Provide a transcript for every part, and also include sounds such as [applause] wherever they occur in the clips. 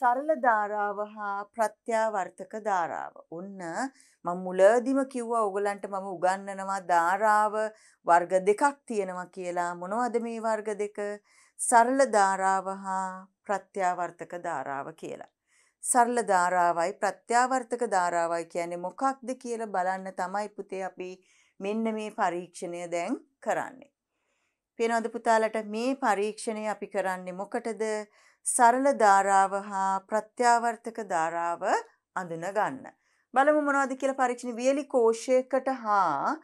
සරල ධාරාව හා ප්‍රත්‍යාවර්ථක ධාරාව. ඔන්න මම මුලදීම කිව්වා ඔයගලන්ට මම උගන්වනවා ධාරාව වර්ග දෙකක් තියෙනවා කියලා. මොනවද මේ වර්ග දෙක? සරල ධාරාව හා ප්‍රත්‍යාවර්ථක ධාරාව කියලා. සරල ධාරාවයි ප්‍රත්‍යාවර්ථක ධාරාවයි කියන්නේ මොකක්ද කියලා බලන්න තමයි පුතේ අපි මෙන්න මේ පරීක්ෂණය දැන් කරන්නේ. පේනවද පුතාලට මේ පරීක්ෂණය අපි කරන්නේ මොකටද? සරල ධාරාව හා ප්‍රත්‍යාවර්තක ධාරාව අඳුන ගන්න. බලමු මොනවද කියලා පරීක්ෂණ වියලි කෝෂයකට හා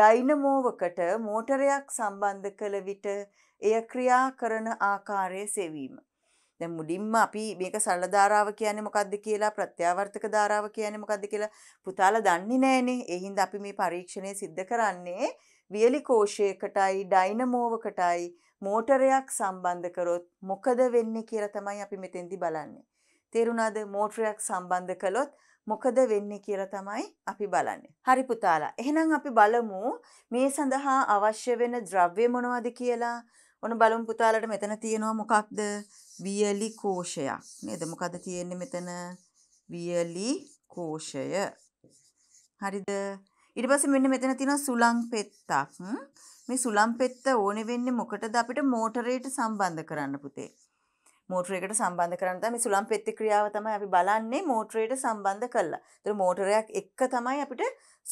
ඩයිනමෝවකට මෝටරයක් සම්බන්ධ කළ විට එය ක්‍රියා කරන ආකාරය සෙවීම. දැන් මුලින්ම අපි මේක සරල ධාරාව කියන්නේ මොකද්ද කියලා ප්‍රත්‍යාවර්තක ධාරාව කියන්නේ මොකද්ද කියලා පුතාලා දන්නේ නැහනේ. ඒ හින්දා අපි මේ පරීක්ෂණය සිද්ධ කරන්නේ වියලි කෝෂයකටයි ඩයිනමෝවකටයි මෝටරයක් සම්බන්ධ කරොත් මොකද වෙන්නේ කියලා තමයි අපි මෙතෙන්දි බලන්නේ. තේරුණාද මෝටරයක් සම්බන්ධ කළොත් මොකද වෙන්නේ කියලා තමයි අපි බලන්නේ. හරි පුතාලා. එහෙනම් අපි බලමු මේ සඳහා අවශ්‍ය වෙන ද්‍රව්‍ය මොනවද කියලා. ඔන්න බලමු පුතාලට මෙතන තියෙනවා මොකක්ද? වියලි කෝෂයක්. නේද? මොකද තියෙන්නේ මෙතන? වියලි කෝෂය. හරිද? ඊට පස්සේ මෙන්න මෙතන තියෙනවා සුළං පෙත්තක්. මේ සුළම් පෙත්ත ඕනේ වෙන්නේ මොකටද අපිට මෝටරේට සම්බන්ධ කරන්න පුතේ. මෝටරේකට සම්බන්ධ කරන්න තමයි සුළම් පෙත්ති ක්‍රියාව තමයි අපි බලන්නේ මෝටරේට සම්බන්ධ කරලා. ඒතර මෝටරයක් එක්ක තමයි අපිට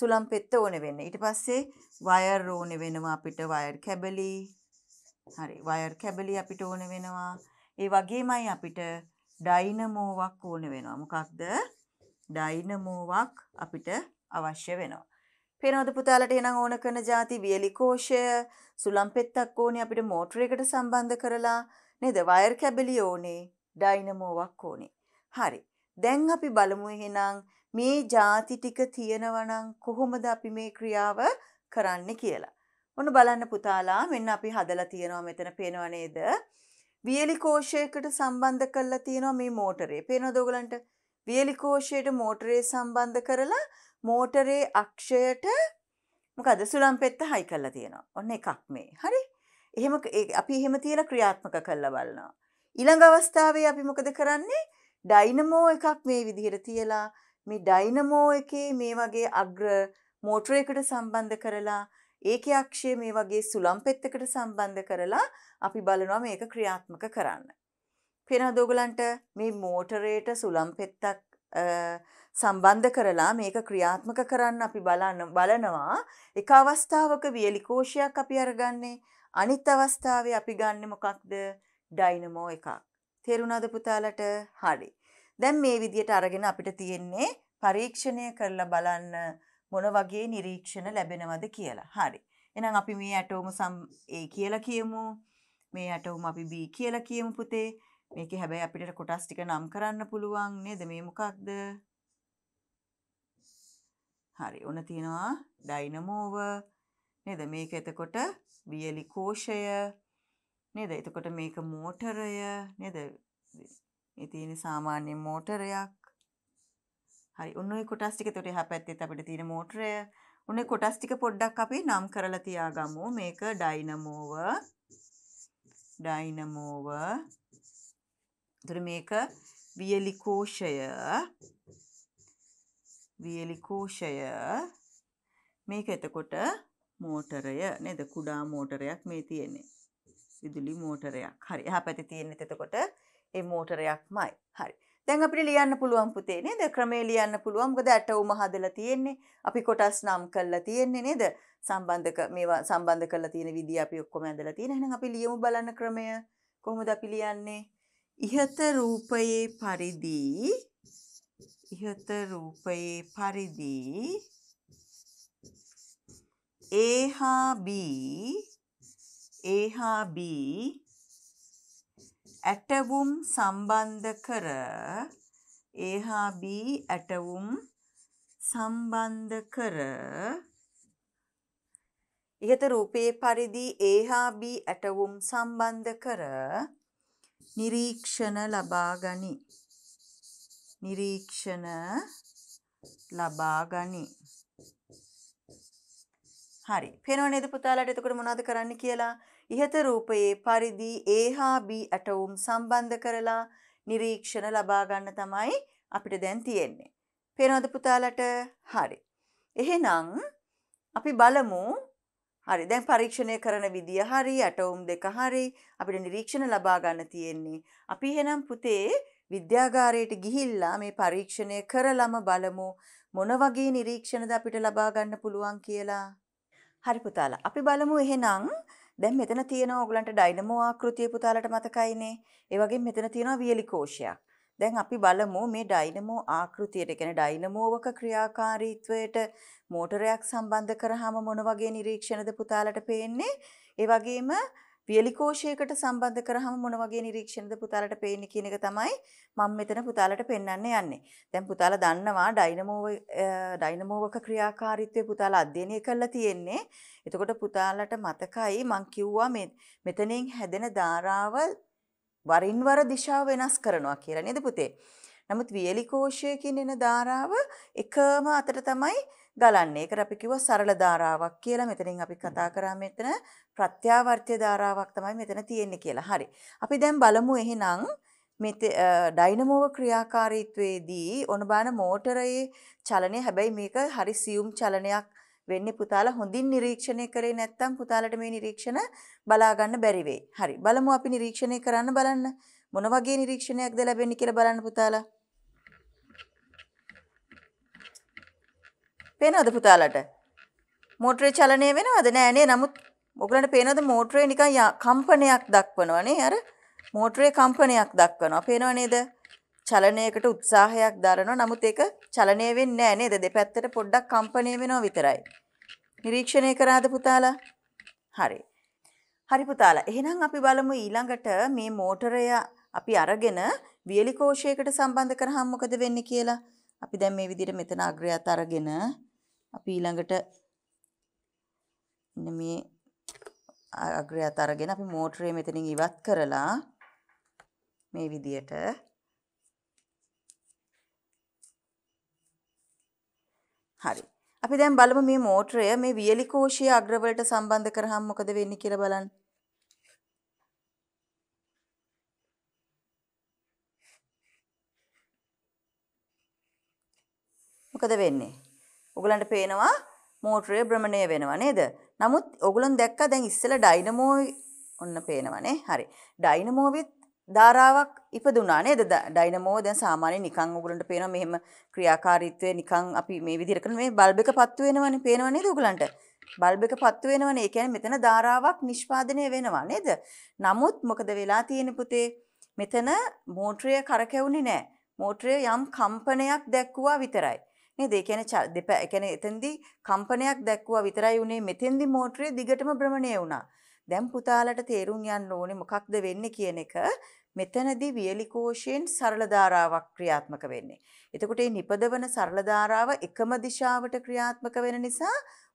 සුළම් පෙත්ත ඕනේ වෙන්නේ. ඊට පස්සේ වයර් ඕනේ වෙනවා අපිට වයර් කැබලි. හරි වයර් කැබලි අපිට ඕනේ වෙනවා. ඒ වගේමයි අපිට ඩයිනමෝවක් ඕනේ වෙනවා. මොකක්ද? ඩයිනමෝවක් අපිට අවශ්‍ය වෙනවා. පේනවද පුතාලට එහෙනම් ඕන කරන ಜಾති වියලි කෝෂය සුලම් පෙත්තක් ඕනේ අපිට මෝටරයකට සම්බන්ධ කරලා නේද වයර් කැබලි ඕනේ ඩයිනමෝවක් ඕනේ හරි දැන් අපි බලමු එහෙනම් මේ ಜಾති ටික තියෙනවනම් කොහොමද අපි මේ ක්‍රියාව කරන්න කියලා ඔන්න බලන්න පුතාලා මෙන්න අපි හදලා තියෙනවා මෙතන පේනව නේද වියලි කෝෂයකට සම්බන්ධ කරලා තියෙනවා මේ මෝටරේ පේනවද ඔයගලන්ට වියලිකෝෂයට මෝටරේ සම්බන්ධ කරලා මෝටරේ අක්ෂයට මොකද සුළම් පෙත්ත හයි කල්ලා තියෙනවා ඔන්න එකක් මේ හරි එහෙම අපි එහෙම තියල ක්‍රියාත්මක කල්ල බලන්නවා. ඉළඟ අවස්ථාවේ අපි මොකද කරන්නේ ඩයිනමෝ එකක් මේ විදිහට තියලා මේ ඩයිනමෝ එකේ මේ වගේ අග්‍ර මෝටරයකට සම්බන්ධ කරලා ඒක අක්ෂය මේ වගේ සුළම් පෙත්තකට සම්බන්ධ කරලා අපි බලනවා මේක ක්‍රියාත්මක කරන්න. කියනවාද ඔයගලන්ට මේ මෝටරේට සුළම් පෙත්තක් සම්බන්ධ කරලා මේක ක්‍රියාත්මක කරන්න අපි බලන්න බලනවා එක අවස්ථාවක වියලි කෝෂයක් අපි අරගන්නේ අනිත් අවස්ථාවේ අපි ගන්න මොකක්ද ඩයිනමෝ එකක් තේරුණාද පුතාලට හරි දැන් මේ විදියට අරගෙන අපිට තියෙන්නේ පරීක්ෂණය කරලා බලන්න මොන වගේ නිරීක්ෂණ ලැබෙනවද කියලා හරි එහෙනම් අපි මේ ඇටෝම සම් A කියලා කියමු මේ ඇටෝම අපි B කියලා කියමු පුතේ මේකේ හැබැයි අපිට කොටස් ටික නම් කරන්න පුළුවන් නේද මේ මොකක්ද හරි ඔන්න තියෙනවා ඩයිනමෝව නේද මේක එතකොට වියලි කෝෂය නේද එතකොට මේක මෝටරය නේද ඉතින් සාමාන්‍ය මෝටරයක් හරි ඔන්න ඔය කොටස් ටික එතකොට එහා පැත්තෙත් අපිට තියෙන මෝටරය ඔන්න කොටස් ටික පොඩ්ඩක් අපි නම් කරලා තියාගමු මේක ඩයිනමෝව ඩයිනමෝව එතකොට මේක වියලි කෝෂය වියලි කෝෂය මේක එතකොට මෝටරය නේද කුඩා මෝටරයක් මේ තියෙන්නේ විදුලි මෝටරයක් හරි එහා පැත්තේ තියෙන්නේ එතකොට ඒ මෝටරයක්මයි හරි දැන් අපිට ලියන්න පුළුවන් පුතේ නේද ක්‍රමේ ලියන්න පුළුවන් මොකද ඇටවුම හදලා තියෙන්නේ අපි කොටස් නම් කරලා තියෙන්නේ නේද සම්බන්ධක මේවා සම්බන්ධ කරලා තියෙන විදිය අපි ඔක්කොම ඇඳලා තියෙන එහෙනම් අපි ලියමු බලන්න ක්‍රමය කොහොමද අපි ලියන්නේ ඉහත රූපයේ පරිදි ඉහත රූපයේ පරිදි A හා B A හා B ඇටවුම් සම්බන්ධ කර A හා B ඇටවුම් සම්බන්ධ කර ඉහත රූපයේ පරිදි A හා B ඇටවුම් සම්බන්ධ කර නිරීක්ෂණ ලබා ගනි. නිරීක්ෂණ ලබා ගනි. හරි. පේනව නේද පුතාලාට එතකොට මොනවද කරන්න කියලා? ඉහත රූපයේ පරිදි A හා B ඇටවුම් සම්බන්ධ කරලා නිරීක්ෂණ ලබා ගන්න තමයි අපිට දැන් තියෙන්නේ. පේනවද පුතාලට? හරි. එහෙනම් අපි බලමු හරි දැන් පරීක්ෂණය කරන විදිය හරි ඇටවුම් දෙක හරි අපිට නිරීක්ෂණ ලබා ගන්න තියෙන්නේ. අපි එහෙනම් පුතේ විද්‍යාගාරයට ගිහිල්ලා මේ පරීක්ෂණය කරලම බලමු මොන වගේ නිරීක්ෂණද අපිට ලබා ගන්න පුළුවන් කියලා. හරි පුතාලා. අපි බලමු එහෙනම් දැන් මෙතන තියෙනවා ඔයගලන්ට ඩයිනමෝ ආකෘතිය පුතාලට මතකයිනේ. ඒ වගේම මෙතන තියෙනවා වියලි කෝෂයක්. දැන් අපි බලමු මේ ඩයිනමෝ ආකෘතියට කියන්නේ ඩයිනමෝවක ක්‍රියාකාරීත්වයට මෝටරයක් සම්බන්ධ කරාම මොන වගේ නිරීක්ෂණද පුතාලට පේන්නේ? ඒ වගේම පියලිකෝෂයකට සම්බන්ධ කරාම මොන වගේ නිරීක්ෂණද පුතාලට පේන්නේ කියන එක තමයි මම මෙතන පුතාලට පෙන්වන්න යන්නේ. දැන් පුතාලා දන්නවා ඩයිනමෝව ඩයිනමෝවක ක්‍රියාකාරීත්වය පුතාලා අධ්‍යයනය කරලා තියෙන්නේ. එතකොට පුතාලට මතකයි මං කිව්වා මෙතනින් හැදෙන ධාරාව වරින් වර දිශාව වෙනස් කරනවා කියලා නේද පුතේ. නමුත් වියලි කෝෂය කියන එන ධාරාව එකම අතට තමයි ගලන්නේ. ඒකට අපි කිව්වා සරල ධාරාවක් කියලා. මෙතනින් අපි කතා කරා මෙතන ප්‍රත්‍යාවර්ත්‍ය ධාරාවක් තමයි මෙතන තියෙන්නේ කියලා. හරි. අපි දැන් බලමු එහෙනම් මෙතේ ඩයිනමෝව ක්‍රියාකාරීත්වයේදී ඔන බාන මෝටරයේ චලනය හැබැයි මේක හරි සියුම් චලනයක් වෙන්නේ පුතාලා හොඳින් නිරීක්ෂණය කරේ නැත්නම් පුතාලට මේ නිරීක්ෂණ බලා ගන්න බැරි වෙයි. හරි. බලමු අපි නිරීක්ෂණය කරන්න බලන්න. මොන වගේ නිරීක්ෂණයක්ද ලැබෙන්නේ කියලා බලන්න පුතාලා. පේනවද පුතාලට? මෝටරේ චලනය වෙනවද? නෑ නේ. නමුත් ඔයගලන්ට පේනවද මෝටරේ නිකන් කම්පනයක් දක්වනවා නේ. අර මෝටරේ කම්පනයක් දක්වනවා. පේනව නේද? චලනයකට උත්සාහයක් දරනවා. නමුත් ඒක චලනය වෙන්නේ නැහැ නේද? දෙපැත්තට පොඩ්ඩක් කම්පණය වෙනවා විතරයි. නිරීක්ෂණය කරාද පුතාලා? හරි. හරි පුතාලා. එහෙනම් අපි බලමු ඊළඟට මේ මෝටරය අපි අරගෙන වියලි කෝෂයකට සම්බන්ධ කරාම මොකද වෙන්නේ කියලා. අපි දැන් මේ විදිහට මෙතන අග්‍රයත් අරගෙන අපි ඊළඟට මේ අග්‍රයත් අරගෙන අපි මෝටරය මෙතනින් ඉවත් කරලා මේ විදියට හරි. අපි දැන් බලමු මේ මෝටරය මේ වියලි කෝෂයේ අග්‍රවලට සම්බන්ධ කරාම මොකද වෙන්නේ කියලා බලන්න. මොකද වෙන්නේ? ඔයගලන්ට පේනවා මෝටරය භ්‍රමණය වෙනවා නේද? නමුත් ඔයගලන් දැක්කා දැන් ඉස්සෙල්ලා ඩයිනමෝ ඔන්න පේනවනේ. හරි. ඩයිනමෝවෙත් ධාරාවක් ඉපදුනා නේද ඩයිනමෝ දැන් සාමාන්‍යයෙන් නිකන් උගලන්ට පේනවා මෙහෙම ක්‍රියාකාරීත්වය නිකන් අපි මේ විදිහට කරන මේ බල්බ් එක පත්තු වෙනවනේ පේනව නේද උගලන්ට බල්බ් එක පත්තු වෙනවනේ ඒ කියන්නේ මෙතන ධාරාවක් නිෂ්පාදනය වෙනවා නේද නමුත් මොකද වෙලා තියෙන්නේ පුතේ මෙතන මෝටරය කරකැවුනේ නැහැ මෝටරය යම් කම්පනයක් දැක්කුවා විතරයි නේද ඒ කියන්නේ දෙපැ ඒ කියන්නේ එතෙන්දී කම්පනයක් දැක්කුවා විතරයි උනේ මෙතෙන්දී මෝටරය දිගටම භ්‍රමණය වුණා දැන් පුතාලට තේරුම් යන්න ඕනේ මොකක්ද වෙන්නේ කියන එක මෙතනදී වියලි කෝෂයෙන් සරල ධාරාවක් ක්‍රියාත්මක වෙන්නේ. එතකොට මේ නිපදවන සරල ධාරාව එකම දිශාවට ක්‍රියාත්මක වෙන නිසා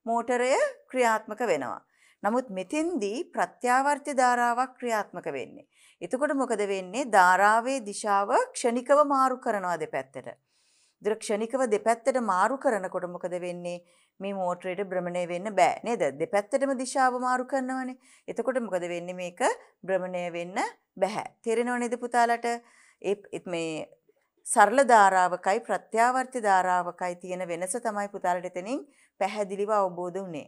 මෝටරය ක්‍රියාත්මක වෙනවා. නමුත් මෙතෙන්දී ප්‍රත්‍යාවර්ත ධාරාවක් ක්‍රියාත්මක වෙන්නේ. එතකොට මොකද වෙන්නේ? ධාරාවේ දිශාව ක්ෂණිකව මාරු කරනවා දෙපැත්තට. ක්ෂණිකව දෙපැත්තට මාරු කරනකොට මොකද වෙන්නේ? මේ මෝටරයට භ්‍රමණය වෙන්න බෑ නේද? දෙපැත්තටම දිශාව මාරු කරනවනේ. එතකොට මොකද වෙන්නේ මේක භ්‍රමණය වෙන්න බෑ. තේරෙනව නේද පුතාලට? මේ සරල ධාරාවකයි ප්‍රත්‍යාවර්ති ධාරාවකයි තියෙන වෙනස තමයි පුතාලට එතනින් පැහැදිලිව අවබෝධ වුණේ.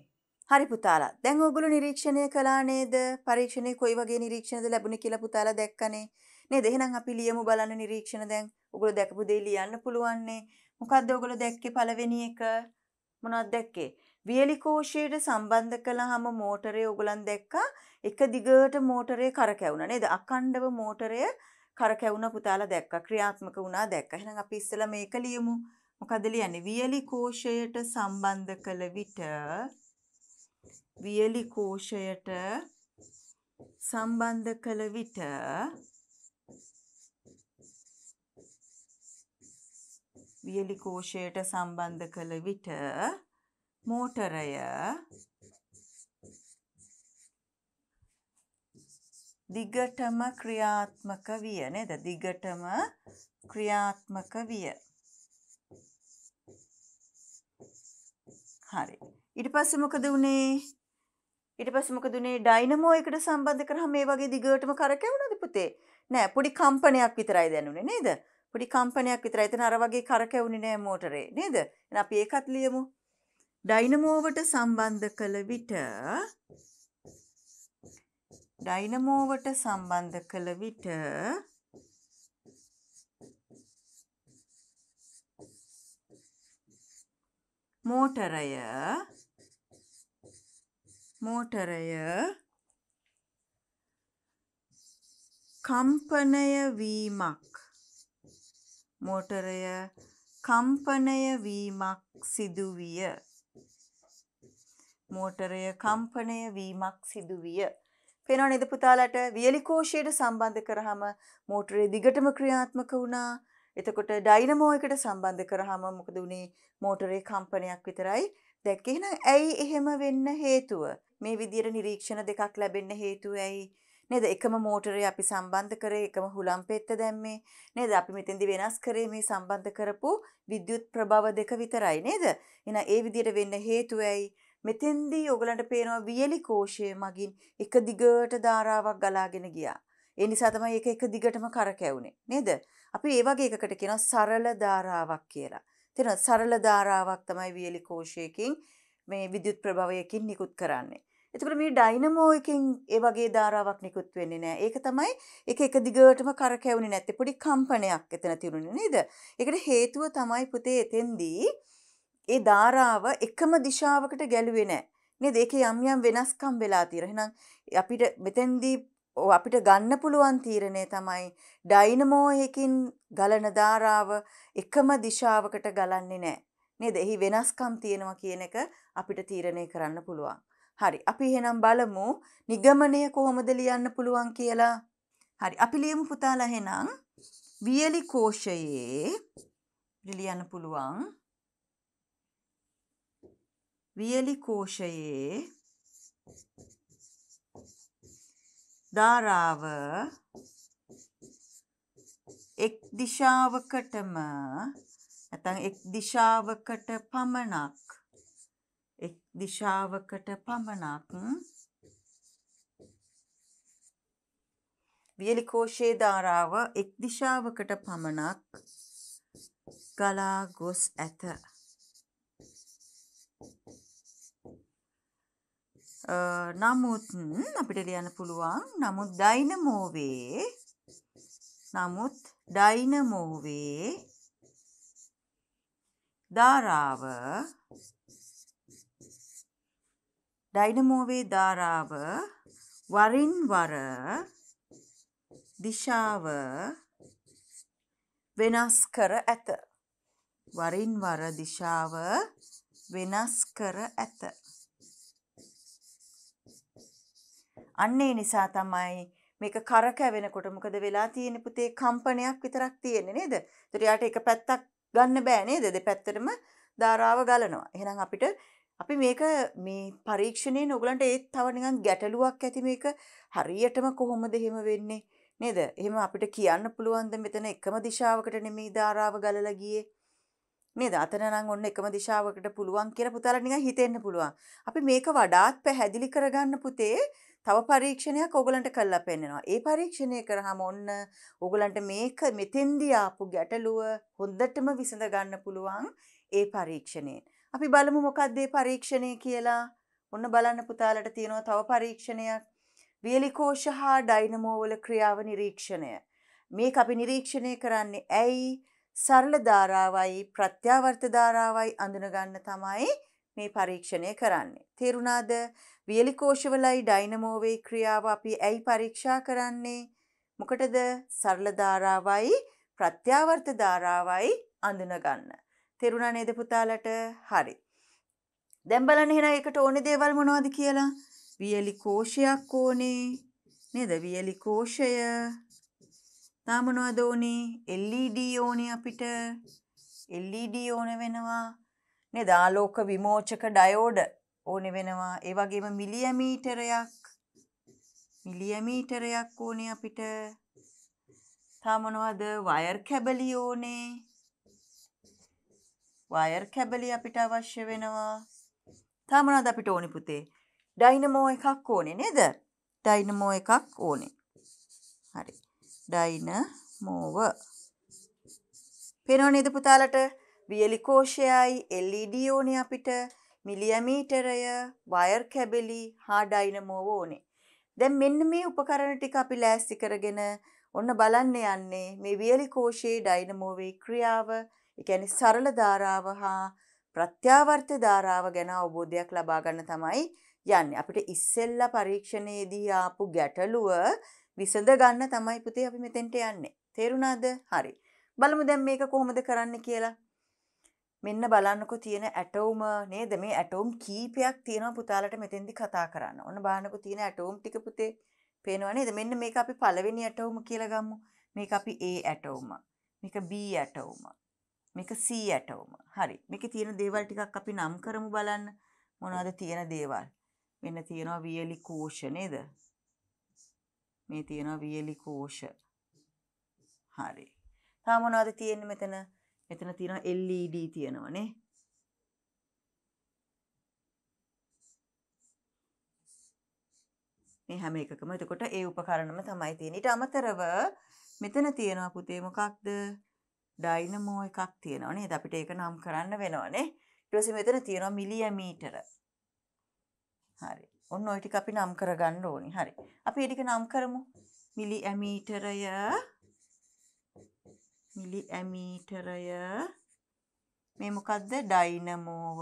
හරි පුතාලා. දැන් ඔයගොල්ලෝ නිරීක්ෂණය කළා නේද? පරීක්ෂණේ කොයි වගේ නිරීක්ෂණද ලැබුණේ කියලා පුතාලා දැක්කනේ. නේද? එහෙනම් අපි ලියමු බලන්න නිරීක්ෂණ දැන්. ඔයගොල්ලෝ දැකපු දේ ලියන්න පුළුවන් නේ. මොකද්ද ඔයගොල්ලෝ දැක්කේ පළවෙනි එක? මොනවද දැක්කේ? වියලි කෝෂයට සම්බන්ධ කළාම මෝටරේ ඔයගලන් දැක්කා එක දිගට මෝටරේ කරකැවුණා නේද? අඛණ්ඩව මෝටරය කරකැවුණ පුතාලා දැක්කා. ක්‍රියාත්මක වුණා දැක්කා. එහෙනම් අපි ඉස්සෙල්ලා මේක ලියමු. මොකද ලියන්නේ? වියලි කෝෂයට සම්බන්ධ කළ විට වියලි කෝෂයට සම්බන්ධ කළ විට වියලි කෝෂයට සම්බන්ධ කළ විට මෝටරය දිගටම ක්‍රියාත්මක විය නේද? දිගටම ක්‍රියාත්මක විය. හරි. ඊට පස්සේ මොකද වුනේ? ඊට පස්සේ මොකද වුනේ? ඩයිනමෝ එකට සම්බන්ධ කරාම මේ වගේ දිගටම කරකැවුණාද පුතේ? නෑ, පොඩි කම්පනයක් විතරයි දැනුනේ නේද? පොඩි කම්පනයක් විතරයි. එතන අර වගේ කරකැවුනේ නෑ මෝටරේ. නේද? එහෙනම් අපි ඒකත් ලියමු. ඩයිනමෝවට සම්බන්ධ කළ විට ඩයිනමෝවට සම්බන්ධ කළ විට මෝටරය මෝටරය කම්පනය වීමක් මොටරය කම්පනය වීමක් සිදුවිය. මෝටරය කම්පනය වීමක් සිදුවිය. පේනවා නේද පුතාලට වියලි කෝෂයට සම්බන්ධ කරාම මෝටරේ දිගටම ක්‍රියාත්මක වුණා. එතකොට ඩයිනමෝ එකට සම්බන්ධ කරාම මොකද වුනේ? මෝටරේ කම්පනයක් විතරයි දැක්කේ. එහෙනම් ඇයි එහෙම වෙන්න හේතුව? මේ විදියට නිරීක්ෂණ දෙකක් ලැබෙන්න හේතුව ඇයි? නේද එකම මෝටරේ අපි සම්බන්ධ කරේ එකම හුලම් පෙත්ත දැම්මේ නේද අපි මෙතෙන්දි වෙනස් කරේ මේ සම්බන්ධ කරපු විද්‍යුත් ප්‍රභව දෙක විතරයි නේද එහෙනම් ඒ විදියට වෙන්න හේතුව ඇයි මෙතෙන්දී ඔයගලන්ට පේනවා වියලි කෝෂය මගින් එක දිගට ධාරාවක් ගලාගෙන ගියා ඒ නිසා තමයි ඒක එක දිගටම කරකැවුනේ නේද අපි ඒ වගේ එකකට කියනවා සරල ධාරාවක් කියලා තේරෙනවද සරල ධාරාවක් තමයි වියලි කෝෂයකින් මේ විද්‍යුත් ප්‍රභවයකින් නිකුත් කරන්නේ එතකොට මේ ඩයිනමෝ එකෙන් ඒ වගේ ධාරාවක් නිකුත් වෙන්නේ නැහැ. ඒක තමයි ඒක එක දිගටම කරකැවුනේ නැත්තේ. පොඩි කම්පනයක් එතන තිබුණේ නේද? ඒකට හේතුව තමයි පුතේ එතෙන්දී ඒ ධාරාව එකම දිශාවකට ගැලුවේ නැහැ. නේද? ඒකේ යම් යම් වෙනස්කම් වෙලා තියෙනවා. එහෙනම් අපිට මෙතෙන්දී අපිට ගන්න පුළුවන් තීරණය තමයි ඩයිනමෝ එකකින් ගලන ධාරාව එකම දිශාවකට ගලන්නේ නැහැ. නේද? එහි වෙනස්කම් තියෙනවා කියන එක අපිට තීරණය කරන්න පුළුවන්. හරි අපි එහෙනම් බලමු නිගමනය කොහොමද ලියන්න පුළුවන් කියලා. හරි අපි ලියමු පුතාලා එහෙනම් වියලි කෝෂයේ ලියන්න පුළුවන් වියලි කෝෂයේ ධාරාව එක් දිශාවකටම නැත්නම් එක් දිශාවකට පමණක් දිශාවකට පමණක් වියලි කෝෂයේ ධාරාව එක් දිශාවකට පමණක් ගලා ගොස් ඇත. නමුත් අපිට ලියන්න පුළුවන් නමුත් ඩයිනමෝවේ නමුත් ඩයිනමෝවේ ධාරාව ඩයිනමෝවේ ධාරාව වරින් වර දිශාව වෙනස් කර ඇත. වරින් වර දිශාව වෙනස් කර ඇත. අන්න ඒ නිසා තමයි මේක කරකැවෙනකොට මොකද වෙලා තියෙන්නේ පුතේ කම්පනයක් විතරක් තියෙන්නේ නේද? ඒතර යාට එක පැත්තක් ගන්න බෑ නේද? දෙපැත්තටම ධාරාව ගලනවා. එහෙනම් අපිට අපි මේක මේ පරීක්ෂණයෙන් ඔගලන්ට ඒත් තව නිකන් ගැටලුවක් ඇති මේක හරියටම කොහොමද එහෙම වෙන්නේ නේද? එහෙම අපිට කියන්න පුළුවන්ද මෙතන එකම දිශාවකට නෙමෙයි ධාරාව ගලලා ගියේ? නේද? අතන නම් ඔන්න එකම දිශාවකට පුළුවන් කියලා පුතාලා නිකන් හිතෙන්න පුළුවන්. අපි මේක වඩාත් පැහැදිලි කරගන්න පුතේ තව පරීක්ෂණයක් ඔගලන්ට කල්ලා පෙන්නවා. ඒ පරීක්ෂණය කරහම ඔන්න ඔගලන්ට මේක මෙතෙන්දී ආපු ගැටලුව හොඳටම විසඳ ගන්න පුළුවන් ඒ පරීක්ෂණයෙන්. අපි බලමු මොකක්දේ පරීක්ෂණය කියලා ඔන්න බලන්න පුතාලට තියෙනවා තව පරීක්ෂණයක් වියලිකෝෂ හා ඩයිනමෝවල ක්‍රියාව නිරීක්ෂණය. මේ අපි නිරීක්ෂණය කරන්නේ ඇයි සරල ධාරාවයි ප්‍රත්‍යාවර්ත ධාරාවයි අඳුනගන්න තමයි මේ පරීක්ෂණය කරන්නේ. තේරුණාද වියලිකෝෂවලයි ඩයිනමෝවේ ක්‍රියාව අපි ඇයි පරීක්ෂා කරන්නේ මොකටද සරල ධාරාවයි ප්‍රත්‍යාවර්ත ධාරාවයි අඳුනගන්න. තෙරුණා නේද පුතාලට හරි. දැන් බලන්න එහෙනම් ඒකට ඕනේ දේවල් මොනවද කියලා. වියලි කෝෂයක් ඕනේ. නේද? වියලි කෝෂය. තා මොනවද ඕනේ? LED ඕනේ අපිට. LED ඕන වෙනවා. නේද? ආලෝක විමෝචක ඩයෝඩ් ඕනේ වෙනවා. ඒ වගේම මිලියමීටරයක් මිලියමීටරයක් ඕනේ අපිට. තා මොනවද? වයර් කැබලි ඕනේ. වයර් කැබලි අපිට අවශ්‍ය වෙනවා. තව මොනවද අපිට ඕනි පුතේ? ඩයිනමෝ එකක් ඕනේ නේද? ඩයිනමෝ එකක් ඕනේ. හරි. ඩයිනමෝව. පේනව නේද පුතාලට? වියලි කෝෂයයි LED ඕනේ අපිට. මිලියමීටරය, වයර් කැබලි හා ඩයිනමෝව ඕනේ. දැන් මෙන්න මේ උපකරණ ටික අපි ලෑස්ති කරගෙන ඔන්න බලන්න යන්නේ මේ වියලි කෝෂයේ ඩයිනමෝවේ ක්‍රියාව ඒ කියන්නේ සරල ධාරාව හා ප්‍රත්‍යාවර්ත ධාරාව ගැන අවබෝධයක් ලබා ගන්න තමයි යන්නේ. අපිට ඉස්සෙල්ලා පරීක්ෂණයේදී ආපු ගැටලුව විසඳ ගන්න තමයි පුතේ අපි මෙතෙන්ට යන්නේ. තේරුණාද? හරි. බලමු දැන් මේක කොහොමද කරන්න කියලා. මෙන්න බලන්නකෝ තියෙන ඇටෝම නේද? මේ ඇටෝම් කීපයක් තියෙනවා පුතාලට මෙතෙන්දි කතා කරන්න. ඔන්න බලන්නකෝ තියෙන ඇටෝම් ටික පුතේ. පේනවා නේද? මෙන්න මේක අපි පළවෙනි ඇටෝම කියලා ගමු. මේක අපි A ඇටෝම. මේක B ඇටෝම. මේක සී ඇටවුම හරි මේක තියෙන දේවල් ටිකක් අපි නම් කරමු බලන්න මොනවද තියෙන දේවල් මෙන්න තියෙනවා වියලි කෝෂ නේද මේ තියෙනවා වියලි කෝෂ හරි තව මොනවද තියෙන්නේ මෙතන මෙතන තියෙනවා LED තියෙනවනේ මේ හැම එකකම එතකොට ඒ උපකරණම තමයි තියෙන. ඊට අමතරව මෙතන තියෙනවා පුතේ මොකක්ද? ඩයිනමෝ එකක් තියෙනවා නේද අපිට ඒක නම් කරන්න වෙනවනේ ඊට පස්සේ මෙතන තියෙනවා මිලියමීටර හරි ඔන්න ওই ටික අපි නම් කරගන්න ඕනි හරි අපි ඒ ටික නම් කරමු මිලියමීටරය මිලියමීටරය මේ මොකද්ද ඩයිනමෝව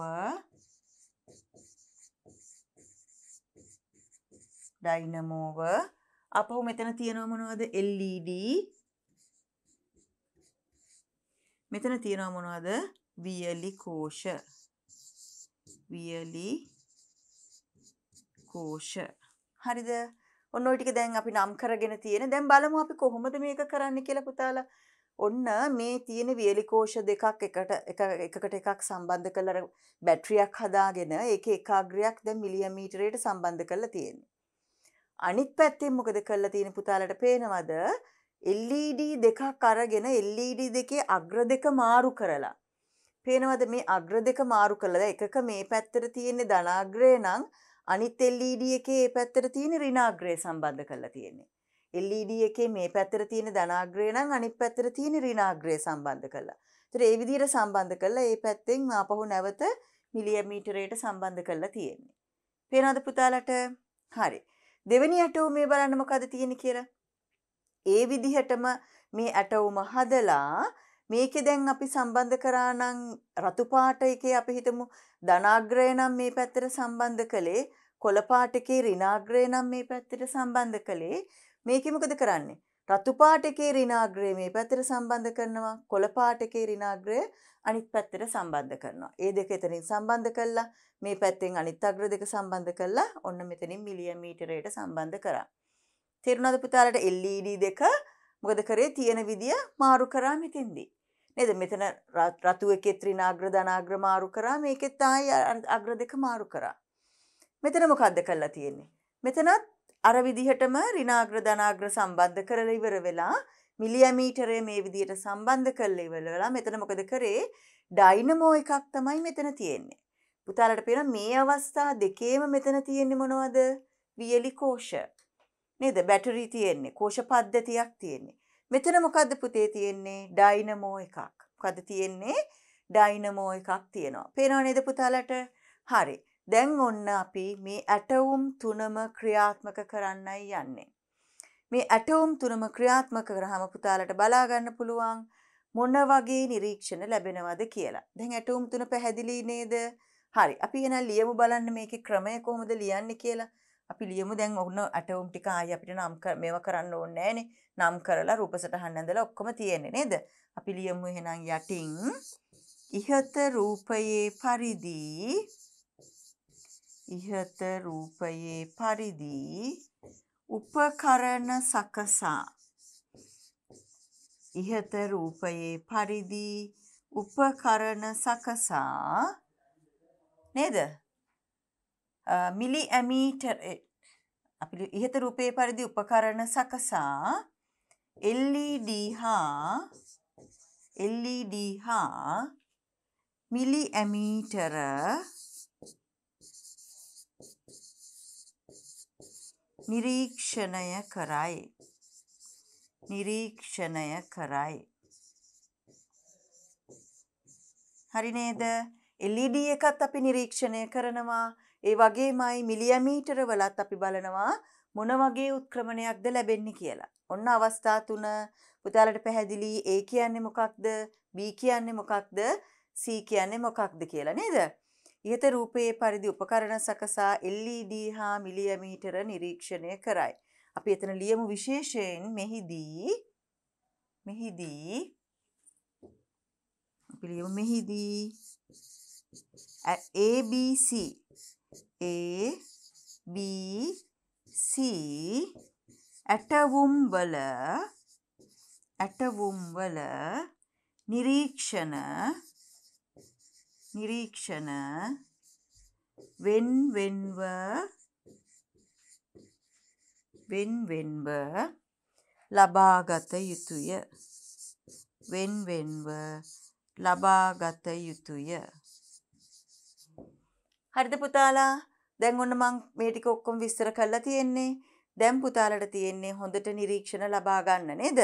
ඩයිනමෝව අපහු මෙතන තියෙනවා මොනවද LED මෙතන තියෙනවා මොනවද? වියලි කෝෂ. වියලි කෝෂ. හරිද? ඔන්න ඔය ටික දැන් අපි නම් කරගෙන තියෙන. දැන් බලමු අපි කොහොමද මේක කරන්න කියලා පුතාලා. ඔන්න මේ තියෙන වියලිකෝෂ දෙකක් එකට එකකට එකක් සම්බන්ධ කළර බැට්‍රියක් හදාගෙන ඒක එකාග්‍රයක් ද මිලියමීටරයට සම්බන්ධ කරලා තියෙන්නේ. අනිත් පැත්තෙන් මොකද කරලා තියෙන පුතාලට පේනවද LED දෙකක් අරගෙන LED දෙකේ අග්‍ර දෙක මාරු කරලා. පේනවද මේ අග්‍ර දෙක මාරු කළද එකක මේ පැත්තර තියෙන්නේ ධනාග්‍රය නම් අනිත් LED එකේ ඒ පැත්තර තියෙන ඍණාග්‍රය සම්බන්ධ කරලා තියෙන්නේ. LED එකේ මේ පැත්තර තියෙන ධනාග්‍රය නම් අනිත් පැත්තර තියෙන ඍණාග්‍රය සම්බන්ධ කරලා. ඒතර ඒ විදිහට සම්බන්ධ කරලා ඒ පැත්තෙන් ආපහු නැවත මිලියමීටරයට සම්බන්ධ කරලා තියෙන්නේ. පේනවද පුතාලට? හරි. දෙවෙනි අටුව මේ බලන්න මොකද තියෙන්නේ කියලා. ඒ විදිහටම මේ ඇටවුම හදලා මේකෙ දැන් අපි සම්බන්ධ කරා නම් රතු පාට එකේ අපි හිතමු ධනාග්‍රය නම් මේ පැත්තට සම්බන්ධ කළේ කොළ පාට එකේ ඍණාග්‍රය නම් මේ පැත්තට සම්බන්ධ කළේ මේකෙ මොකද කරන්නේ රතු පාට එකේ ඍණාග්‍රය මේ පැත්තට සම්බන්ධ කරනවා කොළ පාට එකේ ඍණාග්‍රය අනිත් පැත්තට සම්බන්ධ කරනවා ඒ දෙක එතනින් සම්බන්ධ කළා මේ පැත්තෙන් අනිත් අග්‍ර දෙක සම්බන්ධ කළා ඔන්න මෙතනින් මිලියමීටරයට සම්බන්ධ කරා තෙරුණද පුතාලට එල්ලඩ e දෙක මොකද කරේ තියෙන විදිිය මාරු කරා මෙතෙන්දී. නද මෙතන රතුව කෙත්‍රී නාග්‍ර ධනාග්‍ර මාරු කරා මේකෙත් තායි අග්‍ර දෙක මාරු කරා. මෙතන මොකක්ද කල්ලා තියෙන්නේ. මෙතනත් අර විදිහටම රිනාග්‍ර ධනාග්‍ර සම්බන්ධ කරල ඉවර වෙලා මිලියමීටරය මේ විදියට සම්බන්ධ කරල ඉවලලා මෙතන මොකද කරේ ඩයිනමෝ එකක් තමයි මෙතන තියෙන්නේ. පුතාලට පෙන මේ අවස්ථා දෙකේම මෙතන තියෙන්නේ මොනවද වියලි කෝෂ. නේද බැටරි තියෙන්නේ කෝෂ පද්ධතියක් තියෙන්නේ මෙතන මොකක්ද පුතේ තියෙන්නේ ඩයිනමෝ එකක් මොකද තියෙන්නේ ඩයිනමෝ එකක් තියෙනවා පේනව නේද පුතාලට හරි දැන් ඔන්න අපි මේ ඇටවුම් තුනම ක්‍රියාත්මක කරන්නයි යන්නේ මේ ඇටවුම් තුනම ක්‍රියාත්මක කරාම පුතාලට බලා ගන්න පුළුවන් මොන වගේ නිරීක්ෂණ ලැබෙනවද කියලා දැන් ඇටවුම් තුන පැහැදිලි නේද හරි අපි එහෙනම් ලියමු බලන්න මේකේ ක්‍රමය කොහොමද ලියන්නේ කියලා අපි ලියමු දැන් ඔන්න ඇටවුම් ටික ආයි අපිට නම් මේව කරන්න ඕනේ නෑනේ. නම් කරලා රූපසටහන් ඇඳලා ඔක්කොම තියෙන්නේ නේද? අපි ලියමු එහෙනම් යටින් ඉහත රූපයේ පරිදි ඉහත රූපයේ පරිදි උපකරණ සකසා ඉහත රූපයේ පරිදි උපකරණ සකසා නේද මිලි uh, ඇමීටර් අපි ඉහත රූපේ පරිදි උපකරණ සකසා LED හා LED හා මිලි ඇමීටර නිරීක්ෂණය කරයි නිරීක්ෂණය කරයි හරි නේද LED එකත් අපි නිරීක්ෂණය කරනවා ඒ වගේමයි මිලියමීටරවලත් අපි බලනවා මොන වගේ උත්ක්‍රමණයක්ද ලැබෙන්නේ කියලා. ඔන්න අවස්ථා තුන පුතාලට පැහැදිලි A කියන්නේ මොකක්ද? B කියන්නේ මොකක්ද? C කියන්නේ මොකක්ද කියලා නේද? ඉහත රූපයේ පරිදි උපකරණ සකසා LED හා මිලියමීටර නිරීක්ෂණය කරයි. අපි එතන ලියමු විශේෂයෙන් මෙහිදී මෙහිදී අපි ලියමු මෙහිදී ABC A B C ඇටවුම් වල ඇටවුම් වල නිරීක්ෂණ නිරීක්ෂණ වෙන් වෙන්ව වෙන් වෙන්ව ලබාගත යුතුය වෙන් වෙන්ව ලබාගත යුතුය හරිද පුතාලා දැන් ඔන්න මං මේ ටික ඔක්කොම විස්තර කරලා තියෙන්නේ. දැන් පුතාලට තියෙන්නේ හොඳට නිරීක්ෂණ ලබා ගන්න නේද?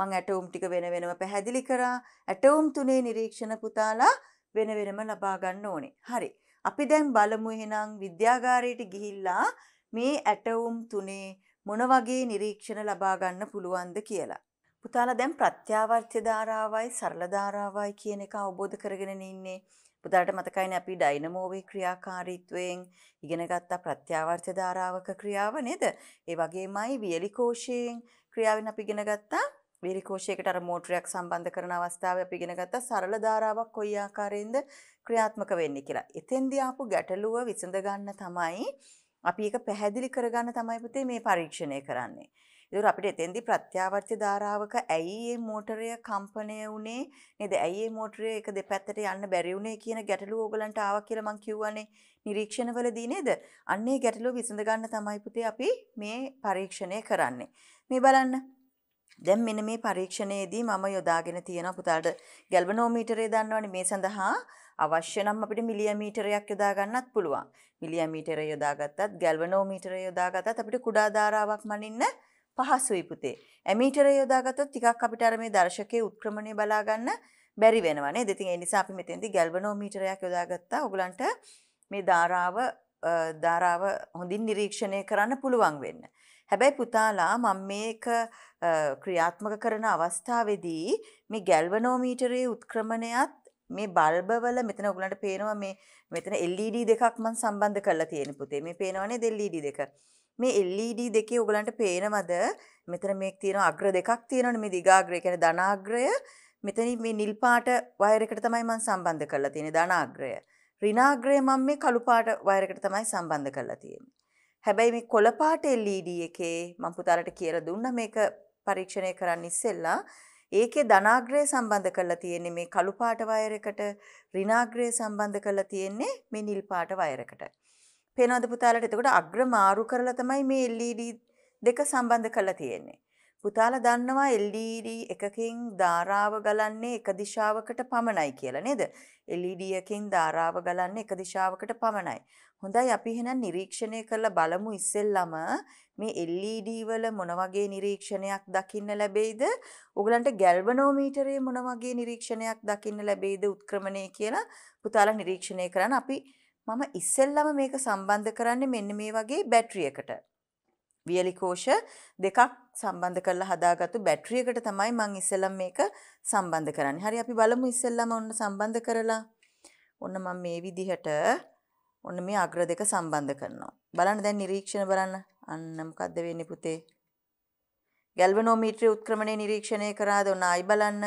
මං ඇටෝම් ටික වෙන වෙනම පැහැදිලි කරා. ඇටෝම් තුනේ නිරීක්ෂණ පුතාලා වෙන වෙනම ලබා ගන්න ඕනේ. හරි. අපි දැන් බලමු එහෙනම් විද්‍යාගාරයට ගිහිල්ලා මේ ඇටවුම් තුනේ මොන වගේ නිරීක්ෂණ ලබා ගන්න පුළුවන්ද කියලා. පුතාලා දැන් ප්‍රත්‍යාවර්ත්‍ය ධාරාවයි සරල ධාරාවයි කියන එක අවබෝධ කරගෙන ඉන්නේ. පුදාට මතකයින අපි ඩයිනමෝවේ ක්‍රියාකාරීත්වයෙන් ඉගෙනගත්තා ප්‍රත්‍යාවර්ථ ධාරාවක ක්‍රියාව නේද? ඒ වගේමයි වියලිකෝෂයෙන් ක්‍රියාවෙන් අපි ඉගෙනගත්තා වියලිකෝෂයකට අර මෝටරයක් සම්බන්ධ කරන අවස්ථාවේ අපි ඉගෙනගත්තා සරල ධාරාවක් කොයි ආකාරයෙන්ද ක්‍රියාත්මක වෙන්නේ කියලා. එතෙන්දී ආපු ගැටලුව විසඳ ගන්න තමයි අපි ඒක පැහැදිලි කරගන්න තමයි පුතේ මේ පරීක්ෂණය කරන්නේ. ඒතර අපිට එතෙන්දි ප්‍රත්‍යාවර්ති ධාරාවක ඇයි මේ මෝටරය කම්පණය වුනේ නේද? ඇයි මේ මෝටරය එක දෙපැත්තට යන්න බැරි වුනේ කියන ගැටලුව ඕගලන්ට ආවා කියලා මං කිව්වනේ නිරීක්ෂණවලදී නේද? අන්නේ ගැටලුව විසඳ ගන්න තමයි පුතේ අපි මේ පරීක්ෂණය කරන්නේ. මේ බලන්න දැන් මෙන්න මේ පරීක්ෂණයේදී මම යොදාගෙන තියෙන පුතාලට ගැල්වනෝමීටරය දන්නවනේ මේ සඳහා අවශ්‍ය නම් අපිට මිලියමීටරයක් යොදා ගන්නත් පුළුවන්. මිලියමීටරය යොදාගත්තත් ගැල්වනෝමීටරය යොදාගත්තත් අපිට කුඩා ධාරාවක් මනින්න පහසුයි පුතේ. ඇමීටර යොදාගත්තොත් ටිකක් අපිට අර මේ දර්ශකයේ උත්ක්‍රමණය බලා ගන්න බැරි වෙනවා නේද? ඉතින් ඒ නිසා අපි මෙතෙන්දී ගැල්වනෝමීටරයක් යොදාගත්තා. ඔයගලන්ට මේ ධාරාව ධාරාව හොඳින් නිරීක්ෂණය කරන්න පුළුවන් වෙන්න. හැබැයි පුතාලා මම මේක ක්‍රියාත්මක කරන අවස්ථාවේදී මේ ගැල්වනෝමීටරයේ උත්ක්‍රමණයත් මේ බල්බවල මෙතන ඔයගලන්ට පේනවා මේ මෙතන LED දෙකක් මම සම්බන්ධ කරලා තියෙන පුතේ. මේ පේනවනේ LED දෙක. මේ LED දෙකේ ඔයගලන්ට පේනවද මෙතන මේක තියෙන අග්‍ර දෙකක් තියෙනවනේ මේ දිගාග්‍රය කියන්නේ ධනාග්‍රය මෙතනින් මේ නිල් පාට වයර් එකට තමයි මම සම්බන්ධ කරලා තියෙන්නේ ධනාග්‍රය ඍණාග්‍රය මම මේ කළු පාට වයර් එකට තමයි සම්බන්ධ කරලා තියෙන්නේ හැබැයි මේ කොළ පාට LED එකේ මම පුතාලට කියලා දුන්නා මේක පරීක්ෂණය කරන්න ඉස්සෙල්ලා ඒකේ ධනාග්‍රය සම්බන්ධ කරලා තියෙන්නේ මේ කළු පාට වයරයකට ඍණාග්‍රය සම්බන්ධ කරලා තියෙන්නේ මේ නිල් පාට වයරයකට. පේනවද පුතාලට එතකොට අග්‍ර මාරු කරලා තමයි මේ LED දෙක සම්බන්ධ කරලා තියෙන්නේ. පුතාලා දන්නවා LED එකකින් ධාරාව ගලන්නේ එක දිශාවකට පමණයි කියලා නේද? LED එකකින් ධාරාව ගලන්නේ එක දිශාවකට පමණයි. හොඳයි අපි එහෙනම් නිරීක්ෂණය කරලා බලමු ඉස්සෙල්ලම මේ LED වල මොන වගේ නිරීක්ෂණයක් දකින්න ලැබෙයිද? උගලන්ට ගැල්වනෝමීටරේ මොන වගේ නිරීක්ෂණයක් දකින්න ලැබෙයිද උත්ක්‍රමණය කියලා පුතාලා නිරීක්ෂණය කරන්න අපි මම ඉස්සෙල්ලම මේක සම්බන්ධ කරන්නේ මෙන්න මේ වගේ බැට්‍රියකට. වියලිකෝෂ දෙකක් සම්බන්ධ කරලා හදාගත්තු බැට්‍රියකට තමයි මං ඉස්සෙල්ලම මේක සම්බන්ධ කරන්නේ. හරි අපි බලමු ඉස්සෙල්ලම ඔන්න සම්බන්ධ කරලා. ඔන්න මම මේ විදිහට ඔන්න මේ අග්‍ර දෙක සම්බන්ධ කරනවා. බලන්න දැන් නිරීක්ෂණ බලන්න. අන්න මොකද්ද වෙන්නේ පුතේ? ගැල්වනෝමීටරයේ උත්ක්‍රමණය නිරීක්ෂණය කරාද? ඔන්න ආයි බලන්න.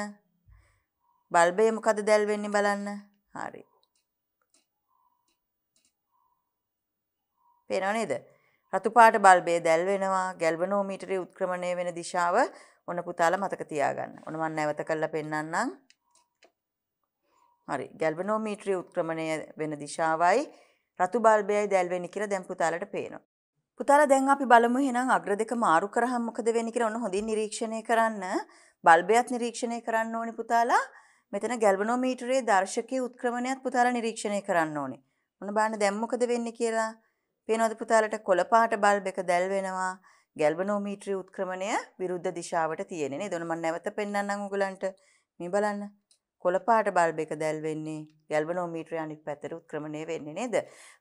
බල්බේ මොකද දැල් වෙන්නේ බලන්න. හරි. පේනව නේද? රතු පාට බල්බේ දැල් වෙනවා. ගැල්වනෝමීටරේ උත්ක්‍රමණය වෙන දිශාව ඔන්න පුතාලා මතක තියාගන්න. ඔන්න මම නැවත කරලා පෙන්නන්නම්. හරි. ගැල්වනෝමීටරේ උත්ක්‍රමණය වෙන දිශාවයි රතු බල්බයයි දැල් වෙන්නේ කියලා දැන් පුතාලට පේනවා. පුතාලා දැන් අපි බලමු එහෙනම් අග්‍ර දෙක මාරු කරාම මොකද වෙන්නේ කියලා ඔන්න හොඳින් නිරීක්ෂණය කරන්න. බල්බයත් නිරීක්ෂණය කරන්න ඕනි පුතාලා. මෙතන ගැල්වනෝමීටරයේ දර්ශකයේ උත්ක්‍රමණයත් පුතාලා නිරීක්ෂණය කරන්න ඕනේ. මොන බලන්න දැන් මොකද වෙන්නේ කියලා. පේනවද පුතාලට කොළපාට බල්බ් එක දැල්වෙනවා ගැල්වනෝමීට්‍රි උත්ක්‍රමණය විරුද්ධ දිශාවට තියෙන්නේ නේද? එතන මම නැවත පෙන්වන්නම් උගලන්ට. මේ බලන්න. කොළපාට බල්බ් එක දැල්වෙන්නේ ගැල්වනෝමීට්‍රි අනිත් පැත්තට උත්ක්‍රමණය වෙන්නේ නේද?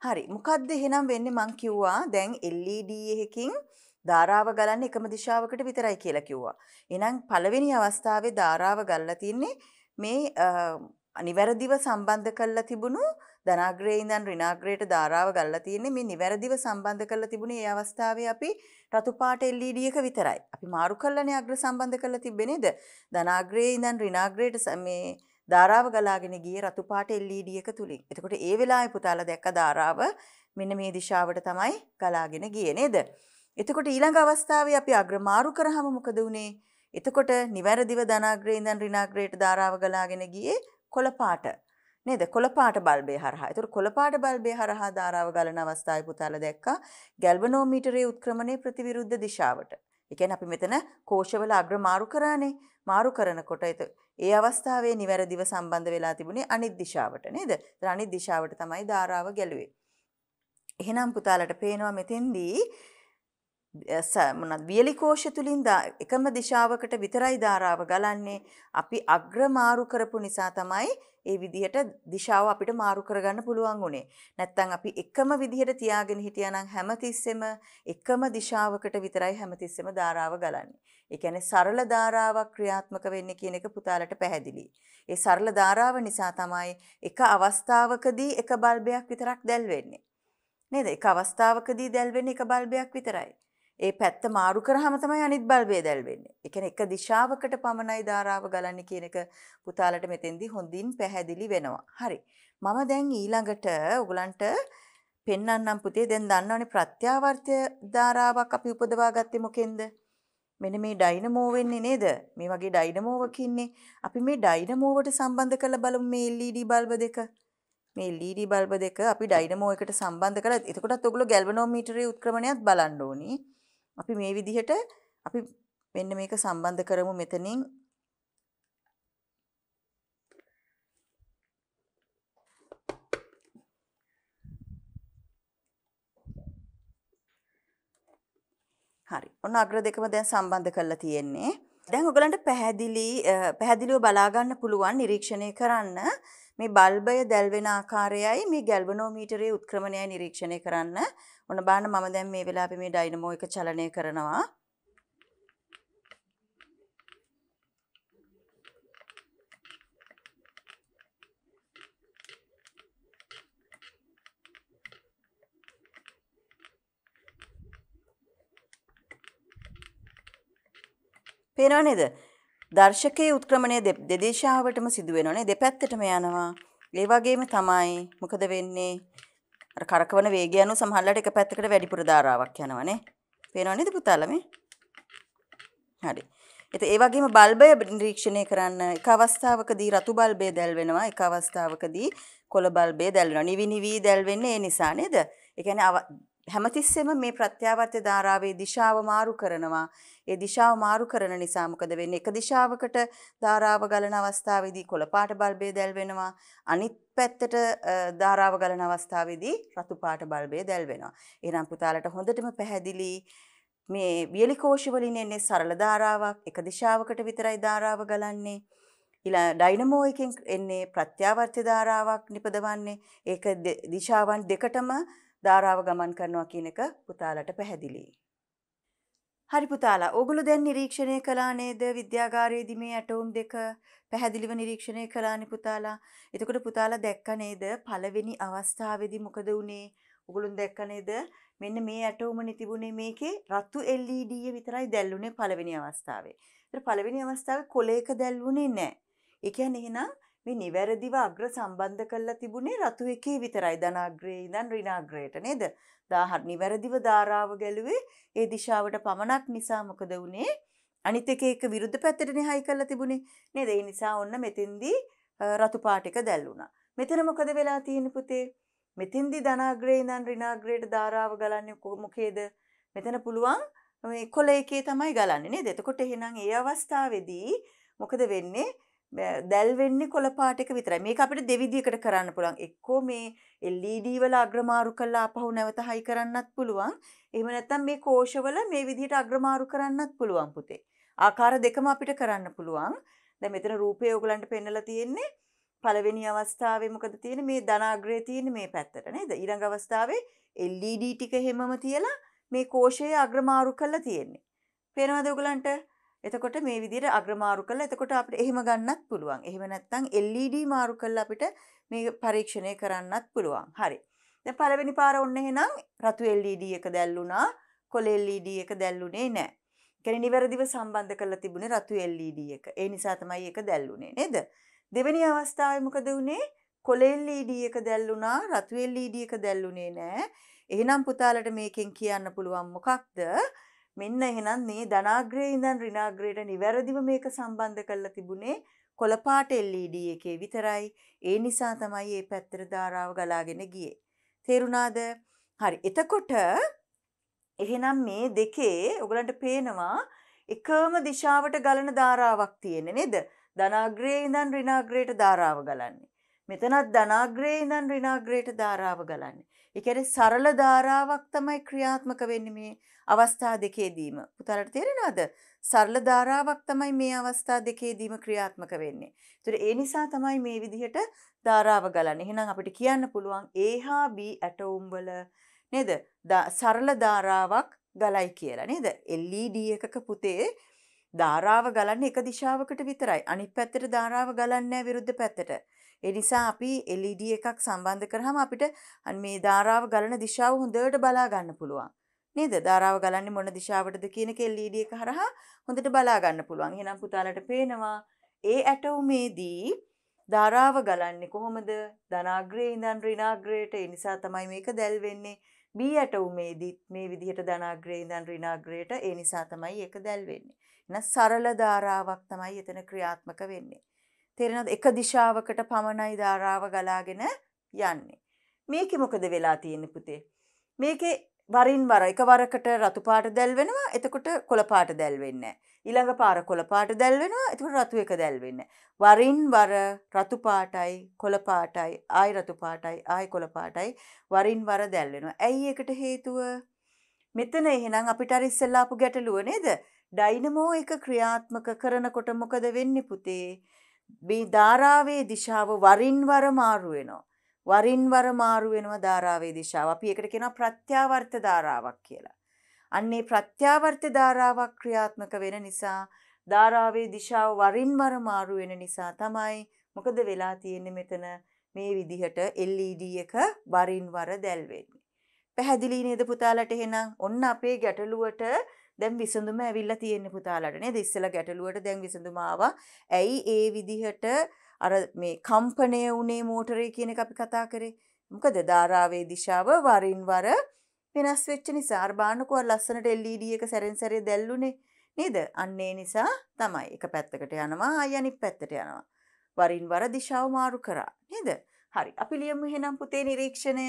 හරි. මොකද්ද එහෙනම් වෙන්නේ මං කිව්වා දැන් LED එකකින් ධාරාව ගලන්නේ එකම දිශාවකට විතරයි කියලා කිව්වා. එහෙනම් පළවෙනි අවස්ථාවේ ධාරාව ගල්ලා තින්නේ මේ නිවැරදිව සම්බන්ධ කරලා තිබුණු ධනාග්‍රේ ඉඳන් ඍණාග්‍රේට ධාරාව ගල්ලා තියෙන්නේ මේ නිවැරදිව සම්බන්ධ කරලා තිබුණේ ඒ අවස්ථාවේ අපි රතු පාට LED එක විතරයි. අපි මාරු කළානේ අග්‍ර සම්බන්ධ කරලා තිබ්බේ නේද? ධනාග්‍රේ ඉඳන් ඍණාග්‍රේට මේ ධාරාව ගලාගෙන ගියේ රතු පාට LED එක තුලින්. එතකොට ඒ වෙලාවේ පුතාලා දැක්ක ධාරාව මෙන්න මේ දිශාවට තමයි ගලාගෙන ගියේ නේද? එතකොට ඊළඟ අවස්ථාවේ අපි අග්‍ර මාරු කරාම මොකද වුනේ? එතකොට නිවැරදිව ධනාග්‍රේ ඉඳන් ඍණාග්‍රේට ධාරාව ගලාගෙන ගියේ කොළ පාට. නේද කොළපාට බල්බේ හරහා. ඒතර කොළපාට බල්බේ හරහා ධාරාව ගලන අවස්ථාවේ පුතාලා දැක්කා ගැල්වනෝමීටරයේ උත්ක්‍රමණය ප්‍රතිවිරුද්ධ දිශාවට. ඒ කියන්නේ අපි මෙතන කෝෂවල අග්‍ර මාරු කරානේ. මාරු කරනකොට ඒ අවස්ථාවේ නිවැරදිව සම්බන්ධ වෙලා තිබුණේ අනිත් දිශාවට නේද? ඒතර අනිත් දිශාවට තමයි ධාරාව ගැලුවේ. එහෙනම් පුතාලට පේනවා මෙතෙන්දී මොනත් වියලි කෝෂ තුලින් එකම දිශාවකට විතරයි ධාරාව ගලන්නේ අපි අග්‍රමාරු කරපු නිසා තමයි ඒ විදිහට දිශාව අපිට මාරු කරගන්න පුළුවන් උනේ. නැත්තම් අපි එකම විදිහට තියාගෙන හිටියානම් හැමතිස්සෙම එකම දිශාවකට විතරයි හැමතිස්සෙම ධාරාව ගලන්නේ. ඒ කියන්නේ සරල ධාරාවක් ක්‍රියාත්මක වෙන්නේ කියන එක පුතාලට පැහැදිලි. ඒ සරල ධාරාව නිසා තමයි එක අවස්ථාවකදී එක බල්බයක් විතරක් දැල් වෙන්නේ. නේද? එක අවස්ථාවකදී දැල් වෙන්නේ එක බල්බයක් විතරයි. ඒ පැත්ත මාරු කරහම තමයි අනිත් බල්බේ දැල්වෙන්නේ. ඒ කියන්නේ එක දිශාවකට පමණයි ධාරාව ගලන්නේ කියන එක පුතාලට මෙතෙන්දී හොඳින් පැහැදිලි වෙනවා. හරි. මම දැන් ඊළඟට ඔයගලන්ට පෙන්වන්නම් පුතේ දැන් දන්නවනේ ප්‍රත්‍යාවර්ත්‍ය ධාරාවක් අපි උපදවා ගත්තේ මොකෙන්ද? මෙන්න මේ ඩයිනමෝ වෙන්නේ නේද? මේ වගේ ඩයිනමෝවක් ඉන්නේ. අපි මේ ඩයිනමෝවට සම්බන්ධ කරලා බලමු මේ LED බල්බ දෙක. මේ LED බල්බ දෙක අපි ඩයිනමෝ එකට සම්බන්ධ කරලා එතකොටත් ඔයගොල්ලෝ ගැල්වනෝමීටරයේ උත්ක්‍රමණයත් බලන්න ඕනේ. අපි මේ විදිහට අපි මෙන්න මේක සම්බන්ධ කරමු මෙතනින් හරි. ඔන්න අග්‍ර දෙකම දැන් සම්බන්ධ කරලා තියෙන්නේ. දැන් ඔයගලන්ට පැහැදිලි පැහැදිලිව බලා ගන්න පුළුවන් නිරීක්ෂණය කරන්න මේ බල්බය දැල්වෙන ආකාරයයි මේ ගැල්වනෝමීටරයේ උත්ක්‍රමණයයි නිරීක්ෂණය කරන්න. ඔන්න බලන්න මම දැන් මේ වෙලාවේ මේ ඩයිනමෝ එක චලනය කරනවා. පේනව නේද? දර්ශකයේ උත්ක්‍රමණය දෙදේශාවටම සිදුවෙනනේ දෙපැත්තටම යනවා. ඒ වගේම තමයි මොකද වෙන්නේ? අර කරකවන වේගය අනුව සමහරවිට එක පැත්තකට වැඩිපුර ධාරාවක් යනවනේ. පේනව නේද පුතාලා මේ? හරි. ඒත් ඒ වගේම බල්බය නිරීක්ෂණය කරන්න එක අවස්ථාවකදී රතු බල්බය දැල්වෙනවා එක අවස්ථාවකදී කොළ බල්බය දැල්වෙනවා. නිවි නිවි දැල්වෙන්නේ ඒ නිසා නේද? ඒ කියන්නේ හැමතිස්සෙම මේ ප්‍රත්‍යාවර්තය ධාරාවේ දිශාව මාරු කරනවා. ඒ දිශාව මාරු කරන නිසා මොකද වෙන්නේ? එක දිශාවකට ධාරාව ගලන අවස්ථාවේදී කොළපාට බල්බය දැල් වෙනවා. අනිත් පැත්තට ධාරාව ගලන අවස්ථාවේදී රතු පාට බල්බය දැල් වෙනවා. එහෙනම් පුතාලට හොඳටම පැහැදිලි මේ වියලි කෝෂ වලින් එන්නේ සරල ධාරාවක් එක දිශාවකට විතරයි ධාරාව ගලන්නේ. ඊළඟ ඩයිනමෝ එකෙන් එන්නේ ප්‍රත්‍යාවර්ත ධාරාවක් නිපදවන්නේ. ඒක දිශාවන් දෙකටම ධාරාව ගමන් කරනවා කියන එක පුතාලට පැහැදිලියි. හරි පුතාලා ඕගොල්ලෝ දැන් නිරීක්ෂණය කළා නේද විද්‍යාගාරයේදී මේ ඇටෝම් දෙක පැහැදිලිව නිරීක්ෂණය කළානේ පුතාලා. එතකොට පුතාලා දැක්ක නේද පළවෙනි අවස්ථාවේදී මොකද වුනේ? ඕගොල්ලෝ දැක්ක නේද මෙන්න මේ ඇටෝමනේ තිබුණේ මේකේ රතු LED විතරයි දැල්ුණේ පළවෙනි අවස්ථාවේ. ඒතර පළවෙනි අවස්ථාවේ කොලේක දැල්ුණේ නැහැ. ඒ කියන්නේ එහෙනම් මේ නිවැරදිව අග්‍ර සම්බන්ධ කරලා තිබුණේ රතු එකේ විතරයි ධනාග්‍රයේ ඉඳන් ඍණාග්‍රයට නේද? දාහත් නිවැරදිව ධාරාව ගැලුවේ ඒ දිශාවට පමණක් නිසා මොකද වුනේ? අනිත් එකේ එක විරුද්ධ පැත්තටනේ හයි කරලා තිබුණේ නේද? ඒ නිසා ඔන්න මෙතෙන්දී රතු පාට එක දැල්ුණා. මෙතන මොකද වෙලා තියෙන්නේ පුතේ? මෙතෙන්දී ධනාග්‍රයේ ඉඳන් ඍණාග්‍රයට ධාරාව ගලන්නේ මොකේද? මෙතන පුළුවන් මේ කොළ එකේ තමයි ගලන්නේ නේද? එතකොට එහෙනම් ඒ අවස්ථාවේදී මොකද වෙන්නේ? දැල් වෙන්නේ කොළ පාට එක විතරයි. මේක අපිට දෙවිධයකට කරන්න පුළුවන්. එක්කෝ මේ LED වල අග්‍රමාරු කරලා අපහු නැවත හයි කරන්නත් පුළුවන්. එහෙම නැත්නම් මේ කෝෂවල මේ විදිහට අග්‍රමාරු කරන්නත් පුළුවන් පුතේ. ආකාර දෙකම අපිට කරන්න පුළුවන්. දැන් මෙතන රූපය ඔයගලන්ට පෙන්නලා තියෙන්නේ පළවෙනි අවස්ථාවේ මොකද තියෙන්නේ මේ ධනාග්‍රය තියෙන්නේ මේ පැත්තට නේද? ඊළඟ අවස්ථාවේ LED ටික හැමම තියලා මේ කෝෂය අග්‍රමාරු කරලා තියෙන්නේ. පේනවද ඔයගලන්ට? එතකොට මේ විදිහට අග්‍රමාරු කරලා එතකොට අපිට එහෙම ගන්නත් පුළුවන්. එහෙම නැත්නම් LED මාරු කරලා අපිට මේ පරීක්ෂණය කරන්නත් පුළුවන්. හරි. දැන් පළවෙනි පාර ඔන්න එහෙනම් රතු LED එක දැල්ුණා. කොළ LED එක දැල්ුණේ නැහැ. කියන්නේ නිවැරදිව සම්බන්ධ කරලා තිබුණේ රතු LED එක. ඒ නිසා තමයි ඒක දැල්ුණේ නේද? දෙවෙනි අවස්ථාවේ මොකද වුනේ? කොළ LED එක දැල්ුණා. රතු LED එක දැල්ුණේ නැහැ. එහෙනම් පුතාලට මේකෙන් කියන්න පුළුවන් මොකක්ද? මෙන්න එහෙනම් මේ ධනාග්‍රේ ඉඳන් ඍණාග්‍රේට නිවැරදිව මේක සම්බන්ධ කරලා තිබුණේ කොළපාට LED එකේ විතරයි. ඒ නිසා තමයි මේ පැත්තට ධාරාව ගලාගෙන ගියේ. තේරුණාද? හරි. එතකොට එහෙනම් මේ දෙකේ ඔයගලන්ට පේනවා එකම දිශාවට ගලන ධාරාවක් තියෙන නේද? ධනාග්‍රේ ඉඳන් ඍණාග්‍රේට ධාරාව ගලන්නේ. මෙතනත් ධනාග්‍රේ ඉඳන් ඍණාග්‍රේට ධාරාව ගලන්නේ. ඒ කියන්නේ සරල ධාරාවක් තමයි ක්‍රියාත්මක වෙන්නේ මේ අවස්ථා දෙකේදීම පුතාලට තේරෙනවද සරල ධාරාවක් තමයි මේ අවස්ථා දෙකේදීම ක්‍රියාත්මක වෙන්නේ. ඒතර ඒ නිසා තමයි මේ විදිහට ධාරාව ගලන්නේ. එහෙනම් අපිට කියන්න පුළුවන් A හා B ඇටෝම් වල නේද? සරල ධාරාවක් ගලයි කියලා නේද? LED එකක පුතේ ධාරාව ගලන්නේ එක දිශාවකට විතරයි. අනිත් පැත්තට ධාරාව ගලන්නේ විරුද්ධ පැත්තට. ඒ නිසා අපි LED එකක් සම්බන්ධ කරාම අපිට මේ ධාරාව ගලන දිශාව හොඳට බලා ගන්න පුළුවන්. නේද ධාරාව ගලන්නේ මොන දිශාවටද කියන එක LED එක හරහා හොඳට බලා ගන්න පුළුවන්. එහෙනම් පුතාලට පේනවා ඒ ඇටවුමේදී ධාරාව ගලන්නේ කොහොමද? ධනාග්‍රේ ඉඳන් ඍණාග්‍රේට. ඒ නිසා තමයි මේක දැල් වෙන්නේ. B ඇටවුමේදීත් මේ විදිහට ධනාග්‍රේ ඉඳන් ඍණාග්‍රේට. ඒ නිසා තමයි ඒක දැල් වෙන්නේ. එහෙනම් සරල ධාරාවක් තමයි එතන ක්‍රියාත්මක වෙන්නේ. තේරෙනවද? එක දිශාවකට පමණයි ධාරාව ගලාගෙන යන්නේ. මේකේ මොකද වෙලා තියෙන්නේ පුතේ? මේකේ වරින් වර එකවරකට රතු පාට දැල්වෙනවා එතකොට කොළ පාට දැල්වෙන්න. ඊළඟ පාර කොළ පාට දැල්වෙනවා එතකොට රතු එක දැල්වෙන්න. වරින් වර රතු පාටයි කොළ පාටයි ආයි රතු පාටයි ආයි කොළ පාටයි වරින් වර දැල්වෙනවා. ඇයි ඒකට හේතුව? මෙතන එහෙනම් අපිට අර ඉස්සෙල්ලාපු ගැටලුව නේද? ඩයිනමෝ එක ක්‍රියාත්මක කරනකොට මොකද වෙන්නේ පුතේ? මේ ධාරාවේ දිශාව වරින් වර මාරු වෙනවා. වරින් වර මාරු වෙනවා ධාරාවේ දිශාව. අපි ඒකට කියනවා ප්‍රත්‍යාවර්ත ධාරාවක් කියලා. අන්නේ ප්‍රත්‍යාවර්ත ධාරාවක් ක්‍රියාත්මක වෙන නිසා ධාරාවේ දිශාව වරින් වර මාරු වෙන නිසා තමයි මොකද වෙලා තියෙන්නේ මෙතන මේ විදිහට LED එක වරින් වර දැල්වෙන්නේ. පැහැදිලි නේද පුතාලට එහෙනම්? ඔන්න අපේ ගැටලුවට දැන් විසඳුම ඇවිල්ලා තියෙන්නේ පුතාලට නේද? ඉස්සෙල්ලා ගැටලුවට දැන් විසඳුම ආවා. ඇයි ඒ විදිහට අර මේ කම්පණය වුණේ මෝටරේ කියන එක අපි කතා කරේ. මොකද ධාරාවේ දිශාව වරින් වර වෙනස් වෙච්ච නිසා අර බලන්නකෝ ලස්සනට LED එක සැරෙන් සැරේ දැල්ලුනේ නේද? අන්න ඒ නිසා තමයි එක පැත්තකට යනවා අය අනිත් පැත්තට යනවා. වරින් වර දිශාව මාරු කරා නේද? හරි. අපි ලියමු එහෙනම් පුතේ නිරීක්ෂණය.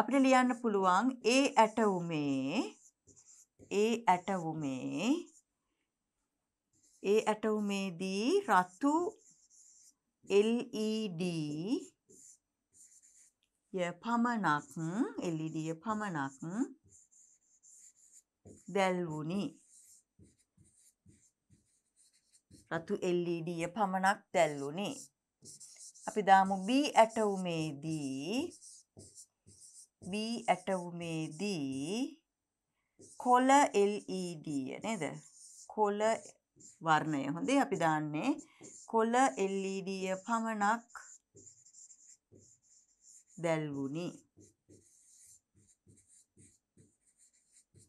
අපිට ලියන්න පුළුවන් ඒ ඇටවුමේ ඒ ඇටවුමේ ඒ ඇටවුමේදී රතු LED ය පමණක් LED පමණක් දැල්වුණි. රතු LED පමණක් දැල්වුණි. අපි දාමු B ඇටවුමේදී B ඇටවුමේදී කොළ LED නේද? කොළ වර්ණය හොඳේ අපි දාන්නේ කොළ LED පමණක් දැල්ගුණි.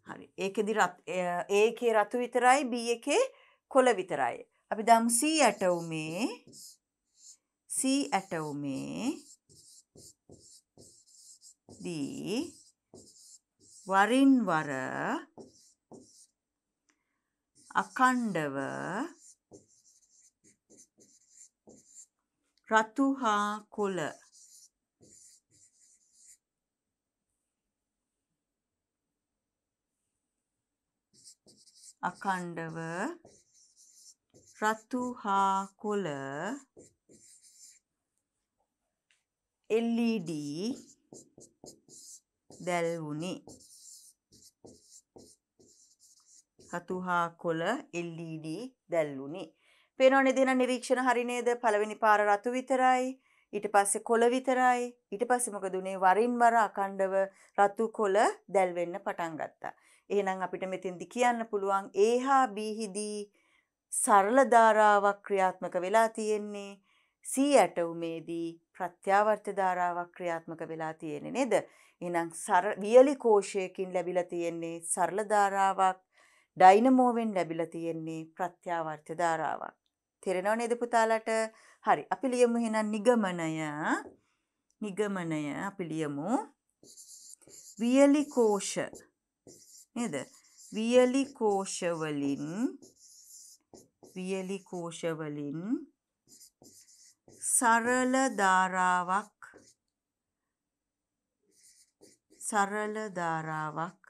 හරි. ඒකෙදි රත් A එකේ රතු විතරයි B එකේ කොළ විතරයි. අපි දමු C ඇටවුමේ C ඇටවුමේ දී වරින් වර අකණ්ඩව රතු හා කොළ අකණ්ඩව රතු හා කොළ LED දැල්වුණි සතු හා කොළ LED දැල්ලුනි. පේනවනේ දෙන නිරීක්ෂණ හරි නේද? පළවෙනි පාර රතු විතරයි. ඊට පස්සේ කොළ විතරයි. ඊට පස්සේ මොකද උනේ? වරින් වර අකණ්ඩව රතු කොළ දැල් වෙන්න පටන් ගත්තා. එහෙනම් අපිට මෙතෙන්දි කියන්න පුළුවන් A හා B හිදී සරල ධාරාවක් ක්‍රියාත්මක වෙලා තියෙන්නේ. C ඇටවුමේදී ප්‍රත්‍යාවර්ත ධාරාවක් ක්‍රියාත්මක වෙලා තියෙන්නේ නේද? එහෙනම් වියලි කෝෂයකින් ලැබිලා තියෙන්නේ සරල ධාරාවක් ඩයිනමෝවෙන් ලැබිලා තියෙන්නේ ප්‍රත්‍යාවර්ත ධාරාවක්. තේරෙනව නේද පුතාලට? හරි. අපි ලියමු එහෙනම් නිගමනය. නිගමනය අපි ලියමු. වියලි කෝෂ නේද? වියලි කෝෂ වලින් වියලි කෝෂ වලින් සරල ධාරාවක් සරල ධාරාවක්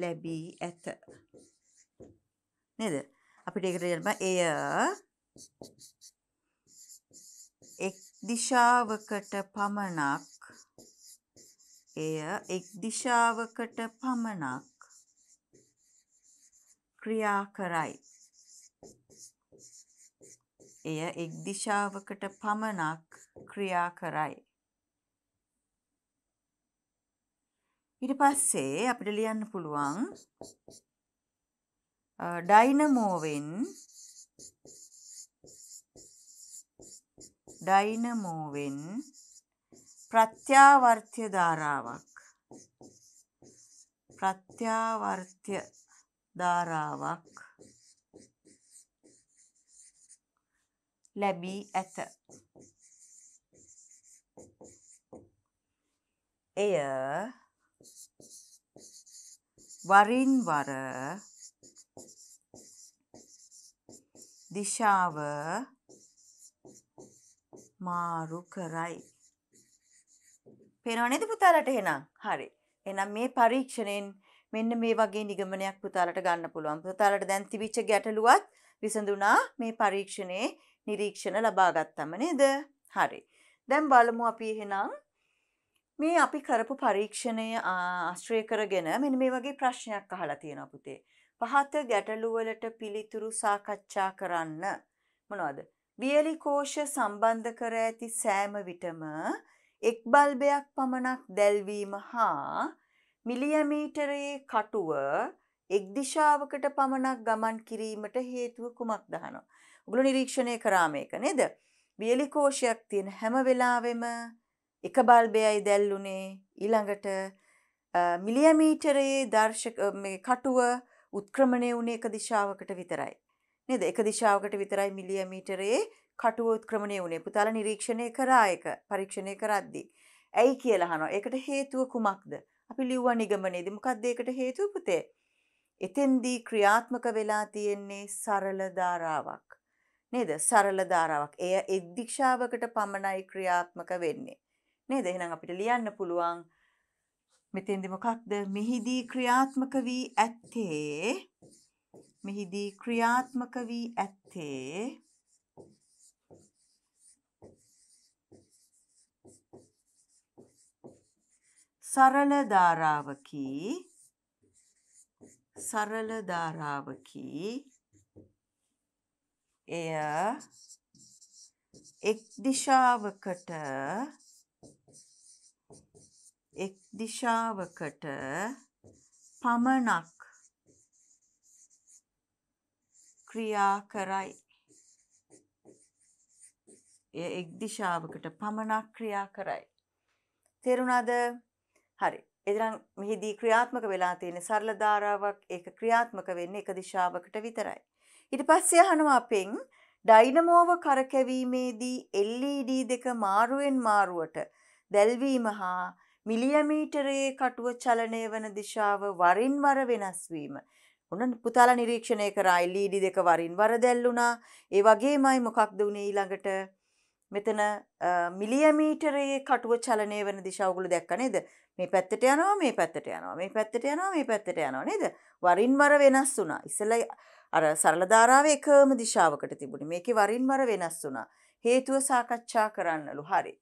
ලැබී ඇත. නේද? අපිට ඒකට කියන්න එය එක් දිශාවකට පමණක් එය එක් දිශාවකට පමණක් ක්‍රියා කරයි. එය එක් දිශාවකට පමණක් ක්‍රියා කරයි. ඉට පස්සේ අපිට ලියන්න පුළුවන් ඩයිනමෝවෙන් ඩයිනමෝවෙන් ප්‍රත්‍යාවර්ත්‍ය ධාරාවක් ප්‍රත්‍යාවර්ත්‍ය ධාරාවක් ලැබී ඇත එය වරින් වර දිශාව මාරු කරයි. පේනව නේද පුතාලට එහෙනම්? හරි. එහෙනම් මේ පරීක්ෂණයෙන් මෙන්න මේ වගේ නිගමනයක් පුතාලට ගන්න පුළුවන්. පුතාලට දැන් තිබිච්ච ගැටලුවත් විසඳුණා මේ පරීක්ෂණයේ නිරීක්ෂණ ලබා ගත්තම නේද? හරි. දැන් බලමු අපි එහෙනම් මේ අපි කරපු පරීක්ෂණය ආශ්‍රය කරගෙන මෙන්න මේ වගේ ප්‍රශ්නයක් අහලා තියෙනවා පුතේ. පහත ගැටලුවලට පිළිතුරු සාකච්ඡා කරන්න මොනවද? වියලි කෝෂ සම්බන්ධ කර ඇති සෑම විටම එක් බල්බයක් පමණක් දැල්වීම හා මිලියමීටරයේ කටුව එක් දිශාවකට පමණක් ගමන් කිරීමට හේතුව කුමක් දහනවා. උගලු නිරීක්ෂණය කරා මේක නේද? වියලි කෝෂයක් තියෙන හැම වෙලාවෙම එක බල්බයයි දැල්ලුනේ ඊළඟට මිලියමීටරයේ දර්ශක කටුව උත්ක්‍රමණය වුණේ එක දිශාවකට විතරයි. නේද? එක දිශාවකට විතරයි මිලියමීටරයේ කටුව උත්ක්‍රමණය වුණේ. පුතාලා නිරීක්ෂණය කරා ඒක පරීක්ෂණය කරද්දී. ඇයි කියලා අහනවා. ඒකට හේතුව කුමක්ද? අපි ලිව්වා නිගමනයේදී. මොකක්ද ඒකට හේතුව පුතේ? එතෙන්දී ක්‍රියාත්මක වෙලා තියෙන්නේ සරල ධාරාවක්. නේද? සරල ධාරාවක්. එය එක් දිශාවකට පමණයි ක්‍රියාත්මක වෙන්නේ. නේද? එහෙනම් අපිට ලියන්න පුළුවන් මෙතෙන්දි මොකක්ද මෙහිදී ක්‍රියාත්මක වී ඇත්තේ මෙහිදී ක්‍රියාත්මක වී ඇත්තේ සරල ධාරාවකි සරල ධාරාවකි එය එක් දිශාවකට එක් දිශාවකට පමණක් ක්‍රියා කරයි. එය එක් දිශාවකට පමණක් ක්‍රියා කරයි. තේරුණාද? හරි. එදනම් මෙහිදී ක්‍රියාත්මක වෙලා තියෙන සරල ධාරාවක් ඒක ක්‍රියාත්මක වෙන්නේ එක දිශාවකට විතරයි. ඊට පස්සේ අහනවා අපෙන් ඩයිනමෝව කරකැවීමේදී LED දෙක මාරුවෙන් මාරුවට දැල්වීම හා මිලියමීටරයේ කටුව චලනය වන දිශාව වරින් වර වෙනස් වීම. ඔන්න පුතාලා නිරීක්ෂණය කරා LED දෙක වරින් වර දැල්ුණා. ඒ වගේමයි මොකක්ද උනේ ඊළඟට මෙතන මිලියමීටරයේ කටුව චලනය වෙන දිශාව ඔගොල්ලෝ දැක්කා නේද? මේ පැත්තට යනවා මේ පැත්තට යනවා මේ පැත්තට යනවා මේ පැත්තට යනවා නේද? වරින් වර වෙනස් වුණා. ඉස්සෙල්ලා අර සරල ධාරාවේ එකම දිශාවකට තිබුණේ. මේකේ වරින් වර වෙනස් වුණා. හේතුව සාකච්ඡා කරන්නලු. හරි.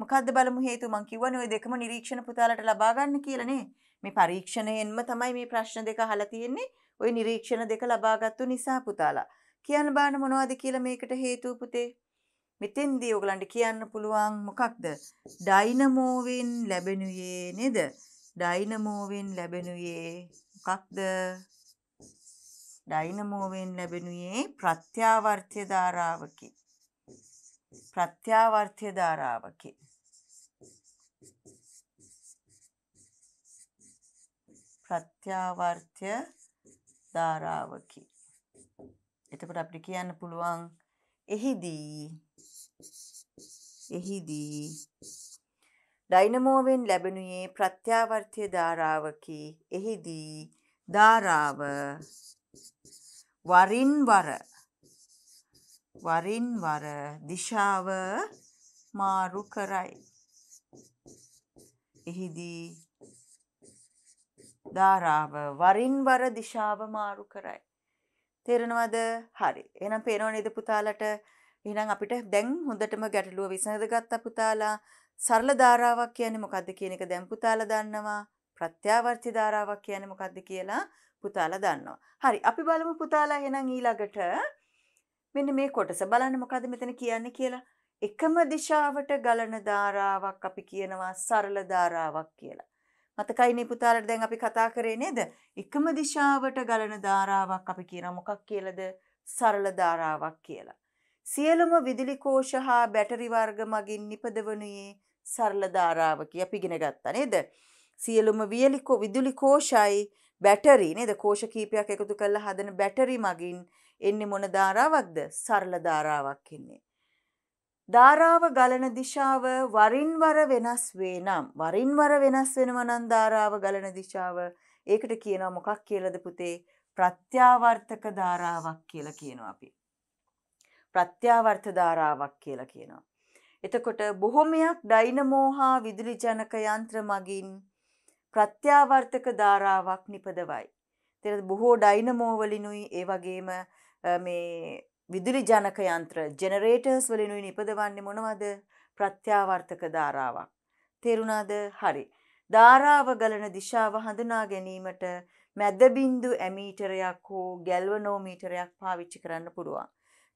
මොකද්ද බලමු හේතුව මං කිව්වනේ ওই දෙකම නිරීක්ෂණ පුතාලට ලබා ගන්න කියලානේ. මේ පරීක්ෂණයෙන්ම තමයි මේ ප්‍රශ්න දෙක අහලා තියෙන්නේ. ওই නිරීක්ෂණ දෙක ලබාගත්තු නිසා පුතාලා. කියන්න බාන මොනවද කියලා මේකට හේතුව පුතේ. මෙතෙන්දී ඔයගලන්ට කියන්න පුළුවන් මොකක්ද? ඩයිනමෝවෙන් ලැබෙනුයේ නේද? ඩයිනමෝවෙන් ලැබෙනුයේ මොකක්ද? ඩයිනමෝවෙන් ලැබෙනුයේ ප්‍රත්‍යාවර්ත්‍ය ධාරාවකි. ප්‍රත්‍යාවර්ථය ධාරාවකි. ප්‍රත්‍යාවර්ථය ධාරාවකි. එතකොට අපිට කියන්න පුළුවන් එහිදී එහිදී ඩයිනමෝවෙන් ලැබෙනුයේ ප්‍රත්‍යාවර්ථය ධාරාවකි. එහිදී ධාරාව වරින් වර වරින් වර දිශාව මාරු කරයි. එහිදී ධාරාව වරින් වර දිශාව මාරු කරයි. තේරෙනවද? හරි. එහෙනම් පේනව නේද පුතාලට? එහෙනම් අපිට දැන් හොඳටම ගැටලුව විසඳගත්ත පුතාලා සරල ධාරාවක් කියන්නේ මොකද්ද කියන එක දැන් පුතාලා දන්නවා. ප්‍රත්‍යාවර්ති ධාරාවක් කියන්නේ මොකද්ද කියලා පුතාලා දන්නවා. හරි. අපි බලමු පුතාලා එහෙනම් ඊළඟට මෙන්න මේ කොටස බලන්න මොකද මෙතන කියන්නේ කියලා. එකම දිශාවට ගලන ධාරාවක් අපි කියනවා සරල ධාරාවක් කියලා. මතකයි නේ පුතාලට දැන් අපි කතා කරේ නේද? එකම දිශාවට ගලන ධාරාවක් අපි කියනවා මොකක් කියලාද? සරල ධාරාවක් කියලා. සියලුම විදුලි කෝෂ හා බැටරි වර්ග මගින් නිපදවනුයේ සරල ධාරාවකි අපි ඉගෙන ගත්තා නේද? සියලුම විදුලි කෝෂයි බැටරි නේද? කෝෂ කීපයක් එකතු කරලා හදන බැටරි මගින් එන්නේ මොන ධාරාවක්ද? සරල ධාරාවක් එන්නේ. ධාරාව ගලන දිශාව වරින් වර වෙනස් වේ නම් වරින් වර වෙනස් වෙනවා නම් ධාරාව ගලන දිශාව ඒකට කියනවා මොකක් කියලාද පුතේ? ප්‍රත්‍යාවර්තක ධාරාවක් කියලා කියනවා අපි. ප්‍රත්‍යාවර්ත ධාරාවක් කියලා කියනවා. එතකොට බොහොමයක් ඩයිනමෝ හා විදුලි ජනක යන්ත්‍ර මගින් ප්‍රත්‍යාවර්තක ධාරාවක් නිපදවයි. එතන බොහෝ ඩයිනමෝ වලිනුයි ඒ වගේම මේ විදුලි ජනක යන්ත්‍ර ජෙනරේටර්ස් වලිනුයි නිපදවන්නේ මොනවද ප්‍රත්‍යාවර්තක ධාරාවක්. තේරුණාද? හරි. ධාරාව ගලන දිශාව හඳුනා ගැනීමට මැද බිඳු ඇමීටරයක් හෝ ගැල්වනෝමීටරයක් පාවිච්චි කරන්න පුළුවන්.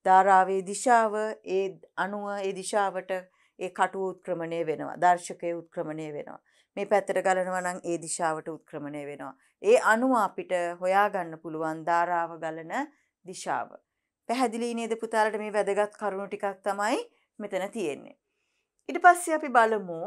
ධාරාවේ දිශාව ඒ අණුව ඒ දිශාවට ඒ කටුව උත්ක්‍රමණය වෙනවා. දර්ශකයේ උත්ක්‍රමණය වෙනවා. මේ පැත්තට ගලනවා නම් ඒ දිශාවට උත්ක්‍රමණය වෙනවා. ඒ අණුව අපිට හොයාගන්න පුළුවන් ධාරාව ගලන දිශාව. පැහැදිලි නේද පුතාලට මේ වැදගත් කරුණු ටිකක් තමයි මෙතන තියෙන්නේ. ඉට පස්සේ අපි බලමු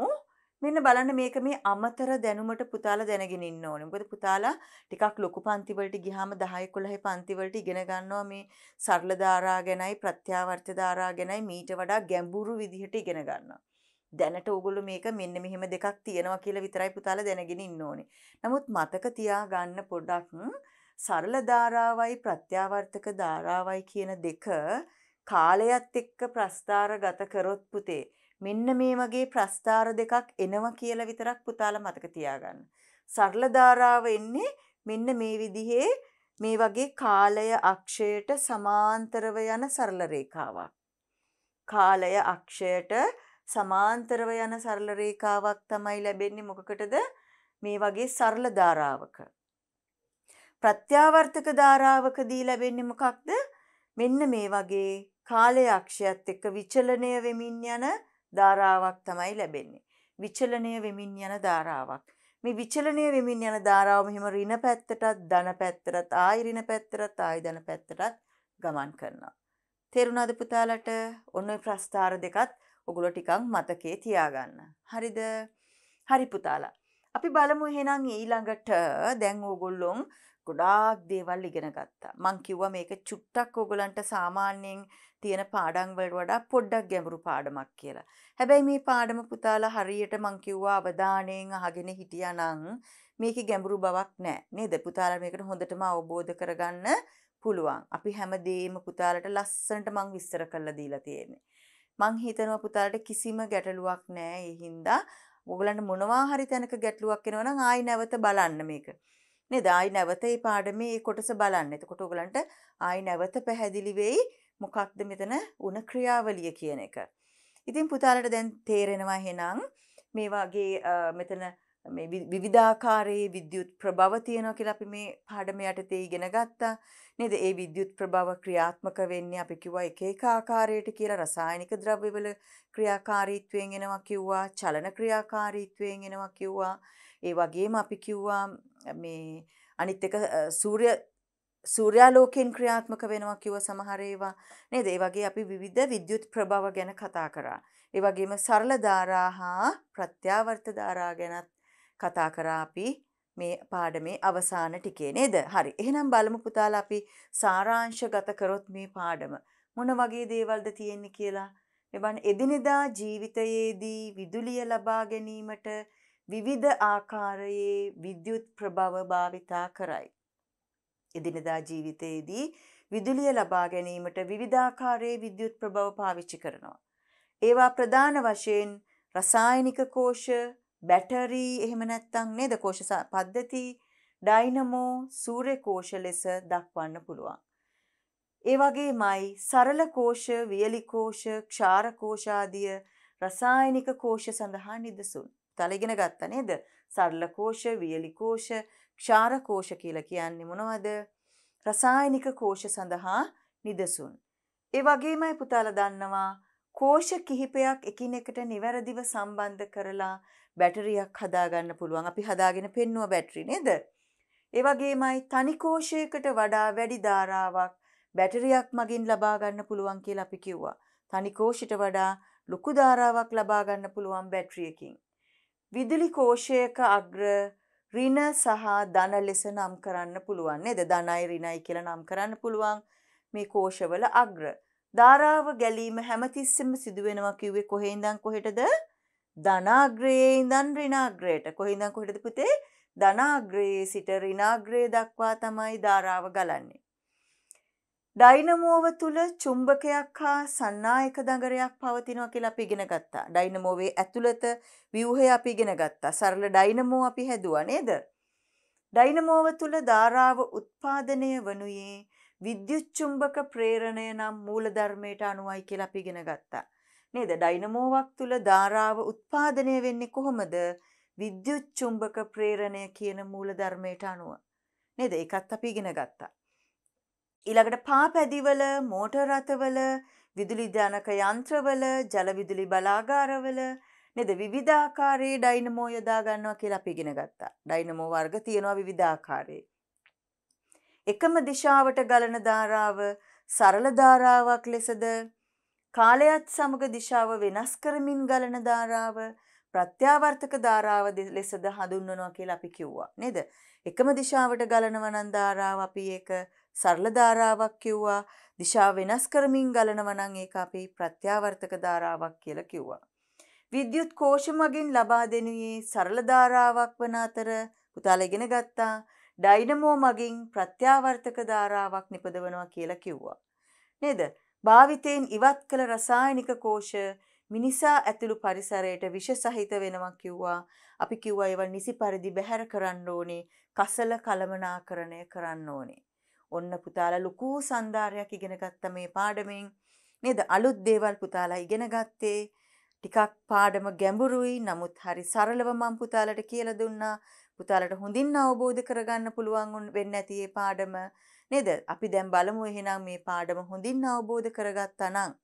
මෙන්න බලන්න මේක මේ අමතර දැනුමට පුතාලා දැනගෙන ඉන්න ඕනේ. මොකද පුතාලා ටිකක් ලොකු පන්තිවලට ගියාම 10 11 පන්තිවලට ඉගෙන ගන්නවා මේ සරල ධාරා ගැනයි ප්‍රත්‍යාවර්ත ධාරා ගැනයි මීට වඩා ගැඹුරු විදිහට ඉගෙන ගන්නවා. දැනට ඕගොල්ලෝ මේක මෙන්න මෙහෙම දෙකක් තියෙනවා කියලා විතරයි පුතාලා දැනගෙන ඉන්න ඕනේ. නමුත් මතක තියාගන්න පොඩ්ඩක් සරල ධාරාවයි ප්‍රත්‍යාවර්තක ධාරාවයි කියන දෙක කාලයත් එක්ක ප්‍රස්ථාර ගත කරොත් පුතේ මෙන්න මේ වගේ ප්‍රස්ථාර දෙකක් එනවා කියලා විතරක් පුතාලා මතක තියාගන්න. සරල ධාරාව එන්නේ මෙන්න මේ විදිහේ මේ වගේ කාලය අක්ෂයට සමාන්තරව යන සරල රේඛාවක්. කාලය අක්ෂයට සමාන්තරව යන සරල රේඛාවක් තමයි ලැබෙන්නේ මොකකටද? මේ වගේ සරල ධාරාවක. ප්‍රත්‍යාවර්තක ධාරාවකදී ලැබෙන්නේ මොකක්ද? මෙන්න මේ වගේ කාලයක්ෂයත් එක්ක විචලණය වෙමින් යන ධාරාවක් තමයි ලැබෙන්නේ. විචලණය වෙමින් යන ධාරාවක්. මේ විචලණය වෙමින් යන ධාරාව මෙහිම ඍණ පැත්තටත් ධන පැත්තටත් ආයි ඍණ පැත්තටත් ආයි ධන පැත්තටත් ගමන් කරනවා. තේරුණාද පුතාලට? ඔන්න ඔය ප්‍රස්ථාර දෙකත් ඔගොල්ලෝ ටිකක් මතකේ තියාගන්න. හරිද? හරි පුතාලා. අපි බලමු එහෙනම් ඊළඟට දැන් ඕගොල්ලොන් ගොඩාක් දේවල් ඉගෙන ගත්තා. මං කිව්ව මේක චුට්ටක් ඔගලන්ට සාමාන්‍යයෙන් තියෙන පාඩම්වලට වඩා පොඩ්ඩක් ගැඹුරු පාඩමක් කියලා. හැබැයි මේ පාඩම පුතාලා හරියට මං කිව්වා අවධානයෙන් අහගෙන හිටියානම් මේකේ ගැඹුරු බවක් නැහැ. නේද? පුතාලා මේකට හොඳටම අවබෝධ කරගන්න පුළුවන්. අපි හැමදේම පුතාලට ලස්සනට මං විස්තර කරලා දීලා තියෙන්නේ. මං හිතනවා පුතාලට කිසිම ගැටලුවක් නැහැ. ඒ හින්දා ඔයගලන්ට මොනවා හරි තැනක ගැටලුවක් එනවා නම් ආයි නැවත බලන්න මේක. නේද? ආයි නැවත මේ පාඩමේ මේ කොටස බලන්න. එතකොට ඔයගලන්ට ආයි නැවත පැහැදිලි වෙයි මොකක්ද මෙතන උණ ක්‍රියාවලිය කියන එක. ඉතින් පුතාලට දැන් තේරෙනවා එහෙනම් මේ වගේ මෙතන මේ විවිධාකාරයේ විද්‍යුත් ප්‍රභව තියෙනවා කියලා අපි මේ පාඩම යටතේ ඉගෙන ගත්තා. නේද? ඒ විද්‍යුත් ප්‍රභව ක්‍රියාත්මක වෙන්නේ අපි කිව්වා එක එක ආකාරයට කියලා රසායනික ද්‍රව්‍යවල ක්‍රියාකාරීත්වයෙන් එනවා කිව්වා, චලන ක්‍රියාකාරීත්වයෙන් එනවා කිව්වා. ඒ වගේම අපි කිව්වා මේ අනිත් එක සූර්ය සූර්යාලෝකයෙන් ක්‍රියාත්මක වෙනවා කිව සමහරේවා නේද ඒ වගේ අපි විවිධ විද්‍යුත් ප්‍රභාව ගැන කතා කරා. ඒ වගේම සරල ධාරා හා ප්‍රත්‍යාවර්ත ධාරා ගැනත් කතා කරා අපි මේ පාඩමේ අවසාන ටිකේ නේද? හරි. එහෙනම් බලමු පුතාලා අපි සාරාංශ ගත කරොත් මේ පාඩම මොන වගේ දේවල්ද තියෙන්නේ කියලා. මෙබන් එදිනෙදා ජීවිතයේදී විදුලිය ලබා ගැනීමට විවිධ ආකාරයේ විද්‍යුත් ප්‍රභව භාවිතා කරයි. එදිනෙදා ජීවිතයේදී විදුලිය ලබා ගැනීමට විවිධාකාරයේ විද්‍යුත් ප්‍රභව පාවිච්චි කරනවා. ඒවා ප්‍රධාන වශයෙන් රසායනික කෝෂ, බැටරි, එහෙම නැත්නම් නේද කෝෂ පද්ධති, ඩයිනමෝ, සූර්ය කෝෂ ලෙස දක්වන්න පුළුවන්. ඒ වගේමයි සරල කෝෂ, වියලි කෝෂ, ක්ෂාර කෝෂ ආදී රසායනික කෝෂ සඳහා නිදසුන්. තල ඉගෙන ගත්තා නේද? සරල කෝෂ, වියලි කෝෂ, ක්ෂාර කෝෂ කියලා කියන්නේ මොනවද? රසායනික කෝෂ සඳහා නිදසුන්. ඒ වගේමයි පුතාලා දන්නවා කෝෂ කිහිපයක් එකින් එකට නිවැරදිව සම්බන්ධ කරලා බැටරියක් හදාගන්න පුළුවන්. අපි හදාගෙන පෙන්නුව බැටරි නේද? ඒ වගේමයි තනි කෝෂයකට වඩා වැඩි ධාරාවක් බැටරියක් මගින් ලබා ගන්න පුළුවන් කියලා අපි කිව්වා. තනි කෝෂයට වඩා ලොකු ධාරාවක් ලබා ගන්න පුළුවන් බැටරියකින්. විදුලි කෝෂයක අග්‍ර ඍණ සහ ධන ලෙස නම් කරන්න පුළුවන් නේද? ධනයි ඍණයි කියලා නම් කරන්න පුළුවන් මේ කෝෂවල අග්‍ර. ධාරාව ගැලීම හැමතිස්සෙම සිදු වෙනවා කිව්වේ කොහේ ඉඳන් කොහෙටද? ධනාග්‍රයේ ඉඳන් ඍණාග්‍රයට. කොහේ ඉඳන් කොහෙටද පුතේ? ධනාග්‍රයේ සිට ඍණාග්‍රය දක්වා තමයි ධාරාව ගලන්නේ. ඩයිනමෝව තුළ චුම්බකයක් හා සන්නායක දඟරයක් පවතිනවා කියලා අපි ඉගෙන ගත්තා. ඩයිනමෝවේ ඇතුළත ව්‍යුහය අපි ඉගෙන ගත්තා. සරල ඩයිනමෝ අපි හැදුවා නේද? ඩයිනමෝව තුළ ධාරාව උත්පාදනය වනුයේ විද්‍යුත් චුම්බක ප්‍රේරණය නම් මූලධර්මයට අනුවයි කියලා අපි ඉගෙන ගත්තා. නේද? ඩයිනමෝවක් තුළ ධාරාව උත්පාදනය වෙන්නේ කොහොමද? විද්‍යුත් චුම්බක ප්‍රේරණය කියන මූලධර්මයට අනුව. නේද? ඒකත් අපි ඉගෙන ගත්තා. ඊළඟට පාපැදිවල මෝටර් රථවල විදුලි ජනක යන්ත්‍රවල ජල විදුලි බලාගාරවල නේද විවිධාකාරයේ ඩයිනමෝ යොදා ගන්නවා කියලා අපි ඉගෙන ගත්තා. ඩයිනමෝ වර්ග තියෙනවා විවිධාකාරයේ. එකම දිශාවට ගලන ධාරාව සරල ධාරාවක් ලෙසද කාලයත් සමග දිශාව වෙනස් කරමින් ගලන ධාරාව ප්‍රත්‍යාවර්තක ධාරාව ලෙසද හඳුන්වනවා කියලා අපි කිව්වා නේද? එකම දිශාවට ගලනවා නම් ධාරාව අපි ඒක සරල ධාරාවක් කිව්වා දිශා වෙනස් කරමින් ගලනවා නම් ඒක අපේ ප්‍රත්‍යාවර්තක ධාරාවක් කියලා කිව්වා. විද්‍යුත් කෝෂ මගින් ලබා දෙනුයේ සරල ධාරාවක් වන අතර පුතාලා ඉගෙන ගත්තා ඩයිනමෝ මගින් ප්‍රත්‍යාවර්තක ධාරාවක් නිපදවනවා කියලා කිව්වා. නේද? භාවිතයෙන් ඉවත් කළ රසායනික කෝෂ මිනිසා ඇතුළු පරිසරයට විෂ සහිත වෙනවා කිව්වා. අපි කිව්වා ඒවා නිසි පරිදි බැහැර කරන්න ඕනේ, කසල කලමනාකරණය කරන්න ඕනේ. ඔන්න පුතාලා ලুকু සන්දාරයක් ඉගෙන ගත්ත මේ පාඩමෙන් නේද අලුත් දේවල් පුතාලා ඉගෙන ගත්තේ ටිකක් පාඩම ගැඹුරුයි නමුත් හරි සරලව මම පුතාලට කියලා දුන්නා පුතාලට හොඳින් අවබෝධ කරගන්න පුළුවන් වෙන්න ඇති මේ පාඩම නේද අපි දැන් බලමු එහෙනම් මේ පාඩම හොඳින් අවබෝධ කරගත්තා නම්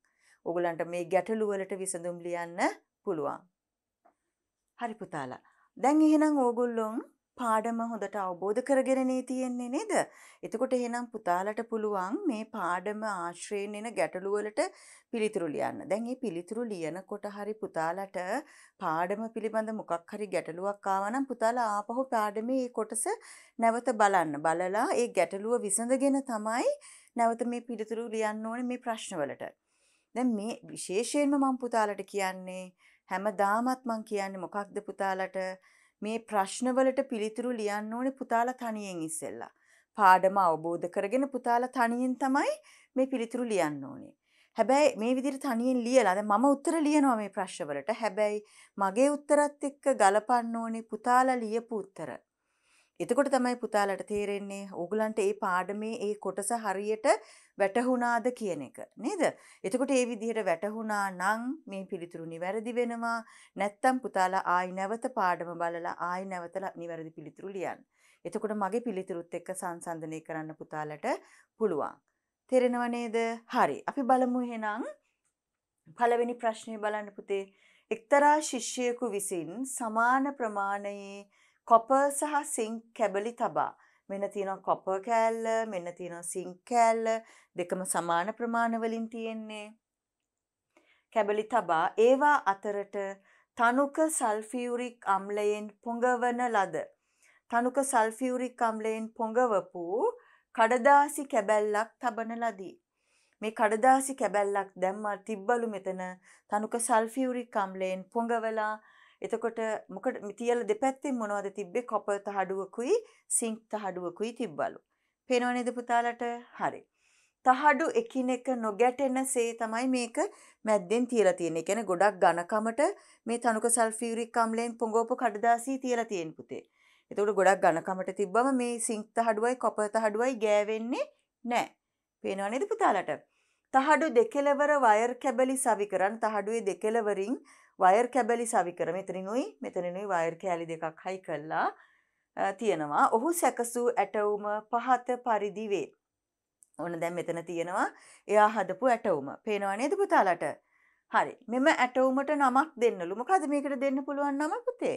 ඔයගලන්ට මේ ගැටලු වලට විසඳුම් ලියන්න පුළුවන් හරි පුතාලා දැන් එහෙනම් ඕගොල්ලෝ පාඩම හොඳට අවබෝධ කරගෙනනේ තියෙන්නේ නේද? එතකොට එහෙනම් පුතාලට පුළුවන් මේ පාඩම ආශ්‍රයෙන් එන ගැටලු වලට පිළිතුරු ලියන්න. දැන් මේ පිළිතුරු ලියනකොට හරි පුතාලට පාඩම පිළිබඳ මොකක් හරි ගැටලුවක් ආවනම් පුතාලා ආපහු පාඩමේ මේ කොටස නැවත බලන්න. බලලා ඒ ගැටලුව විසඳගෙන තමයි නැවත මේ පිළිතුරු ලියන්න ඕනේ මේ ප්‍රශ්නවලට. දැන් මේ විශේෂයෙන්ම මම පුතාලට කියන්නේ හැමදාමත් මං කියන්නේ මොකක්ද පුතාලට මේ ප්‍රශ්නවලට පිළිතුරු ලියන්න ඕනේ පුතාලා තනියෙන් ඉස්සෙල්ලා. පාඩම අවබෝධ කරගෙන පුතාලා තනියෙන් තමයි මේ පිළිතුරු ලියන්න ඕනේ. හැබැයි මේ විදිහට තනියෙන් ලියලා දැන් මම උත්තර ලියනවා මේ ප්‍රශ්නවලට. හැබැයි මගේ උත්තරත් එක්ක ගලපන්න ඕනේ පුතාලා ලියපු උත්තර. එතකොට තමයි පුතාලට තේරෙන්නේ ඕගලන්ට ඒ පාඩමේ ඒ කොටස හරියට වැටහුණාද කියන එක නේද? එතකොට ඒ විදිහට වැටහුණා නම් මේ පිළිතුරු නිවැරදි වෙනවා. නැත්තම් පුතාලා ආයි නැවත පාඩම බලලා ආයි නැවතලා නිවැරදි පිළිතුරු ලියන්න. එතකොට මගේ පිළිතුරුත් එක්ක සංසන්දනය කරන්න පුතාලට පුළුවන්. තේරෙනව නේද? හරි. අපි බලමු එහෙනම් පළවෙනි ප්‍රශ්නේ බලන්න පුතේ. එක්තරා ශිෂ්‍යයෙකු විසින් සමාන ප්‍රමාණයේ කොපර් සහ සිංක් කැබලි තබා මෙන්න තියෙනවා කොපර් කෑල්ල මෙන්න තියෙනවා සිංක් කෑල්ල දෙකම සමාන ප්‍රමාණවලින් තියෙන්නේ කැබලි තබා ඒවා අතරට තනුක සල්ෆියුරික් අම්ලයෙන් පොඟවන ලද තනුක සල්ෆියුරික් අම්ලයෙන් පොඟවපු කඩදාසි කැබැල්ලක් තබන ලදී මේ කඩදාසි කැබැල්ලක් දැම්මා තිබ්බලු මෙතන තනුක සල්ෆියුරික් අම්ලයෙන් පොඟවලා එතකොට මොකද තියල දෙපැත්තෙන් මොනවද තිබ්බේ කොපර් තහඩුවකුයි සිංක් තහඩුවකුයි තිබ්බලු. පේනවනේද පුතාලට? හරි. තහඩු එකිනෙක නොගැටෙන සේ තමයි මේක මැද්දෙන් තියලා තියෙන්නේ. ඒ කියන්නේ ගොඩක් ඝනකමට මේ තනුක සල්ෆියුරික් අම්ලයෙන් පොඟවපු කඩදාසි තියලා තියෙන පුතේ. එතකොට ගොඩක් ඝනකමට තිබ්බම මේ සිංක් තහඩුවයි කොපර් තහඩුවයි ගෑවෙන්නේ නැහැ. පේනවනේද පුතාලට? තහඩු දෙකෙලවර වයර් කැබලි සවි කරන් තහඩුවේ දෙකෙලවරින් වයර් කැබලි සවිකර මෙතනිනුයි මෙතනිනුයි වයර් කෑලි දෙකක් හයි කල්ලා තියෙනවා ඔහු සැකසූ ඇටවුම පහත පරිදිවේ. ඕන දැන් මෙතන තියෙනවා එයා හදපු ඇටවුම පේනවා නේද පුතාලට හරි මෙම ඇටවුමට නමක් දෙන්නලු මොකද මේකට දෙන්න පුළුවන් නම පුතේ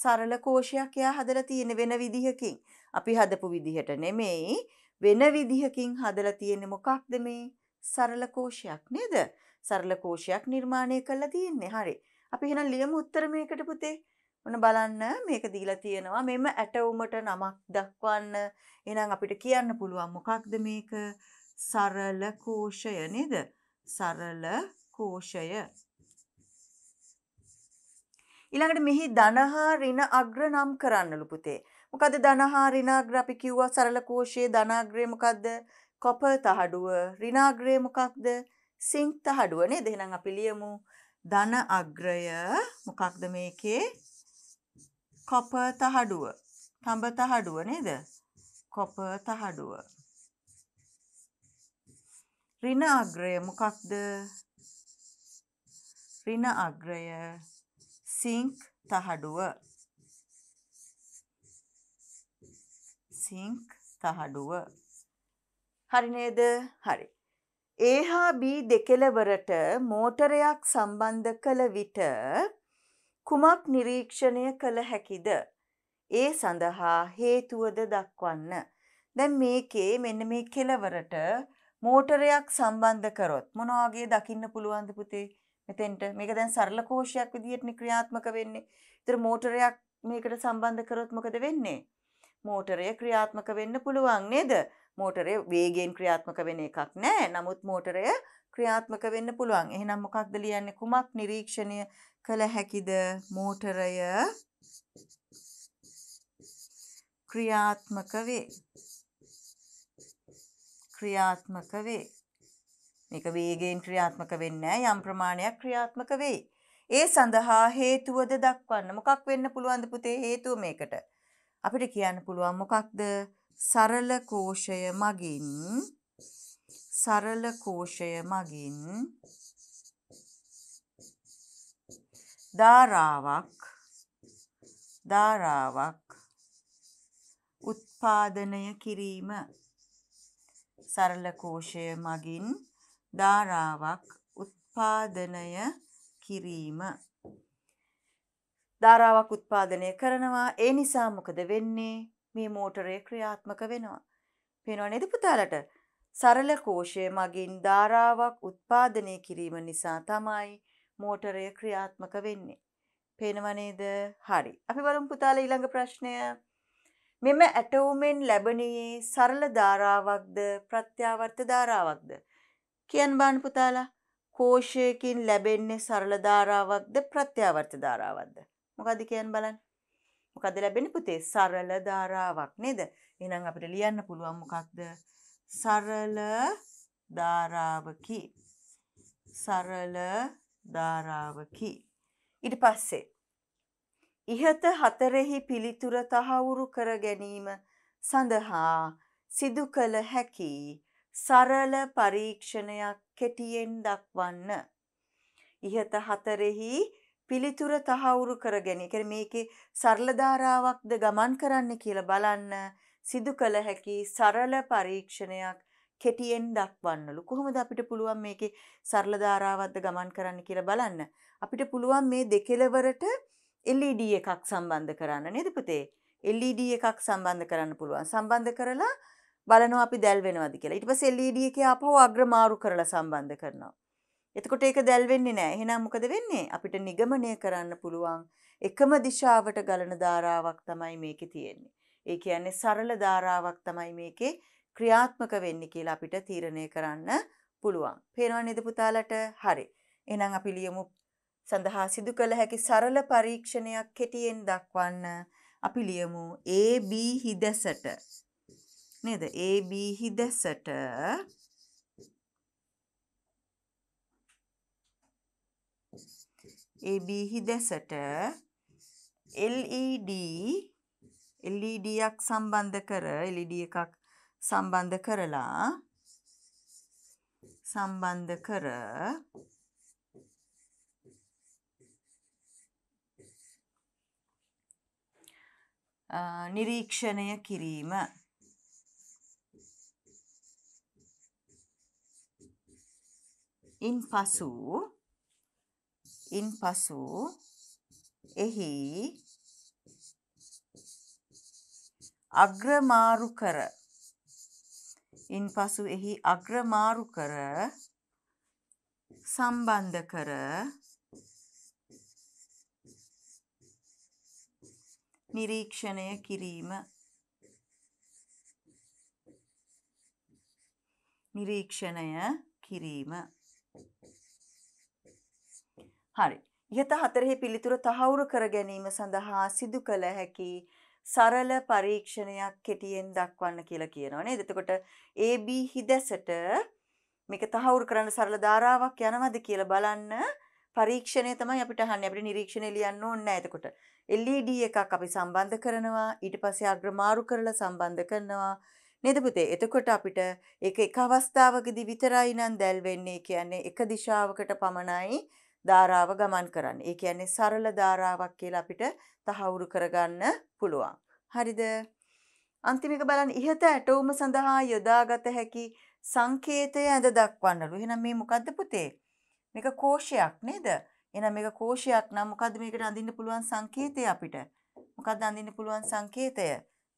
සරල කෝෂයක් එයා හදලා තියෙන වෙන විදිහකින් අපි හදපු විදිහට නෙමෙයි වෙන විදිහකින් හදලා තියෙන්නේ මොකක්ද මේ සරල කෝෂයක් නේද සරල කෝෂයක් නිර්මාණය කරලා තියෙන්නේ. හරි. අපි එහෙනම් ලියමු උත්තර මේකට පුතේ. ඔන්න බලන්න මේක දීලා තියෙනවා. මෙම ඇටවුමට නමක් දක්වන්න. එහෙනම් අපිට කියන්න පුළුවන් මොකක්ද මේක? සරල කෝෂය නේද? සරල කෝෂය. ඊළඟට මෙහි ධන හා ඍණ අග්‍ර නම් කරන්නලු පුතේ. මොකද ධන හා ඍණ අග්‍ර අපි කිව්වා සරල කෝෂයේ ධන අග්‍රය මොකද්ද? කොපර් තහඩුව. ඍණ අග්‍රය මොකක්ද? සිංත හඩුව නේද? එහෙනම් අපි ලියමු ධන අග්‍රය මොකක්ද මේකේ? කොප තහඩුව. තඹ තහඩුව නේද? කොප තහඩුව. ඍණ අග්‍රය මොකක්ද? ඍණ අග්‍රය සිංක් තහඩුව. සිංක් තහඩුව. හරි නේද? හරි. A හා B දෙකෙලවරට මෝටරයක් සම්බන්ධ කළ විට කුමක් නිරීක්ෂණය කළ හැකිද? ඒ සඳහා හේතුවද දක්වන්න. දැන් මේකේ මෙන්න මේ කෙලවරට මෝටරයක් සම්බන්ධ කරොත් මොනවාගේ දකින්න පුළුවන්ද පුතේ? මෙතෙන්ට මේක දැන් සරල කෝෂයක් විදිහටනේ ක්‍රියාත්මක වෙන්නේ. ඒතර මෝටරයක් මේකට සම්බන්ධ කරොත් මොකද වෙන්නේ? මෝටරය ක්‍රියාත්මක වෙන්න පුළුවන් නේද? මෝටරය වේගෙන් ක්‍රියාත්මක වෙන එකක් නෑ නමුත් මෝටරය ක්‍රියාත්මක වෙන්න පුළුවන් එහෙනම් මොකක්ද ලියන්නේ කුමක් නිරීක්ෂණය කළ හැකිද මෝටරය ක්‍රියාත්මක වේ ක්‍රියාත්මක වේ මේක වේගයෙන් ක්‍රියාත්මක වෙන්නේ යම් ප්‍රමාණයක් ක්‍රියාත්මක වෙයි ඒ සඳහා හේතුවද දක්වන්න මොකක් වෙන්න පුළුවන්ද පුතේ හේතුව මේකට අපිට කියන්න පුළුවන් මොකක්ද සරල කෝෂය මගින් සරල කෝෂය මගින් ධාරාවක් ධාරාවක් උත්පාදනය කිරීම සරල කෝෂය මගින් ධාරාවක් උත්පාදනය කිරීම ධාරාවක් උත්පාදනය කරනවා ඒ නිසා මොකද වෙන්නේ මේ මෝටරය ක්‍රියාත්මක වෙනවා. පෙනව නේද පුතාලට? සරල කෝෂය මගින් ධාරාවක් උත්පාදනය කිරීම නිසා තමයි මෝටරය ක්‍රියාත්මක වෙන්නේ. පේනව නේද? හරි. අපි බලමු පුතාලා ඊළඟ ප්‍රශ්නය. මෙම ඇටෝමෙන් ලැබෙනයේ සරල ධාරාවක්ද ප්‍රත්‍යාවර්ත ධාරාවක්ද? කියන්න බාන්න පුතාලා. කෝෂයකින් ලැබෙන්නේ සරල ධාරාවක්ද ප්‍රත්‍යාවර්ත ධාරාවක්ද? මොකද්ද කියන්න බලන්න. [laughs] මොකද ලැබෙන පුතේ සරල ධාරාවක් නේද? එහෙනම් අපිට ලියන්න පුළුවන් මොකක්ද? සරල ධාරාවකි. සරල ධාරාවකි. ඉට පස්සේ. ඉහත හතරෙහි පිළිතුර තහවුරු කර ගැනීම සඳහා සිදු කළ හැකි සරල පරීක්ෂණයක් කෙටියෙන් දක්වන්න. ඉහත හතරෙහි පිළිතුර තහවුරු කරගෙන ඒ මේකේ සරල ධාරාවක්ද ගමන් කරන්න කියලා බලන්න සිදු කළ හැකි සරල පරීක්ෂණයක් කෙටියෙන් දක්වන්නලු කොහොමද අපිට පුළුවන් මේකේ සරල ධාරාවක්ද ගමන් කරන්න කියලා බලන්න අපිට පුළුවන් මේ දෙකෙලවරට LED එකක් සම්බන්ධ කරන්න නේද පුතේ LED එකක් සම්බන්ධ කරන්න පුළුවන් සම්බන්ධ කරලා බලනවා අපි දැල් වෙනවද කියලා ඊට පස්සේ LED එකේ ආපහු අග්‍රමාරු කරලා සම්බන්ධ කරනවා එතකොට ඒක දැල් වෙන්නේ නැහැ. එහෙනම් මොකද වෙන්නේ? අපිට නිගමනය කරන්න පුළුවන් එකම දිශාවට ගලන ධාරාවක් තමයි මේකේ තියෙන්නේ. ඒ කියන්නේ සරල ධාරාවක් තමයි මේකේ ක්‍රියාත්මක වෙන්නේ කියලා අපිට තීරණය කරන්න පුළුවන්. පේනව නේද පුතාලට? හරි. එහෙනම් අපි ලියමු සඳහා සිදු කළ හැකි සරල පරීක්ෂණයක් කෙටියෙන් දක්වන්න. අපි ලියමු AB හිදැසට. නේද? AB හිදැසට AB හිදැසට LED LED යක් සම්බන්ධ කර LED එකක් සම්බන්ධ කරලා සම්බන්ධ කර නිරීක්ෂණය කිරීම ඉන් පසු ඉන්පසු එහි අග්‍රමාරු කර ඉන්පසු එහි අග්‍රමාරු කර සම්බන්ධ කර නිරීක්ෂණය කිරීම නිරීක්ෂණය කිරීම හරි. ඉහත හතරෙහි පිළිතුර තහවුරු කර ගැනීම සඳහා සිදු කළ හැකි සරල පරීක්ෂණයක් කෙටියෙන් දක්වන්න කියලා කියනවා නේද? එතකොට AB හිදැසට මේක තහවුරු කරන්න සරල ධාරාවක් යනවද කියලා බලන්න පරීක්ෂණය තමයි අපිට අහන්න අපිට නිරීක්ෂණය ලියන්න ඕනේ නැහැ එතකොට LED එකක් අපි සම්බන්ධ කරනවා ඊට පස්සේ අග්‍රමාරු කරලා සම්බන්ධ කරනවා නේද පුතේ එතකොට අපිට ඒක එක අවස්ථාවකදී විතරයි නම් දැල් වෙන්නේ කියන්නේ එක දිශාවකට පමණයි ධාරාව ගමන් කරන්න. ඒ කියන්නේ සරල ධාරාවක් කියලා අපිට තහවුරු කරගන්න පුළුවන්. හරිද? අන්තිමික බලන්න ඉහත ඇටවුම සඳහා යොදාගත හැකි සංකේතය ඇඳ දක්වන්නලු. එහෙනම් මේ මොකද්ද පුතේ? මේක කෝෂයක් නේද? එහෙනම් මේක කෝෂයක් නම් මොකද්ද මේකට අඳින්න පුළුවන් සංකේතය අපිට? මොකද්ද අඳින්න පුළුවන් සංකේතය?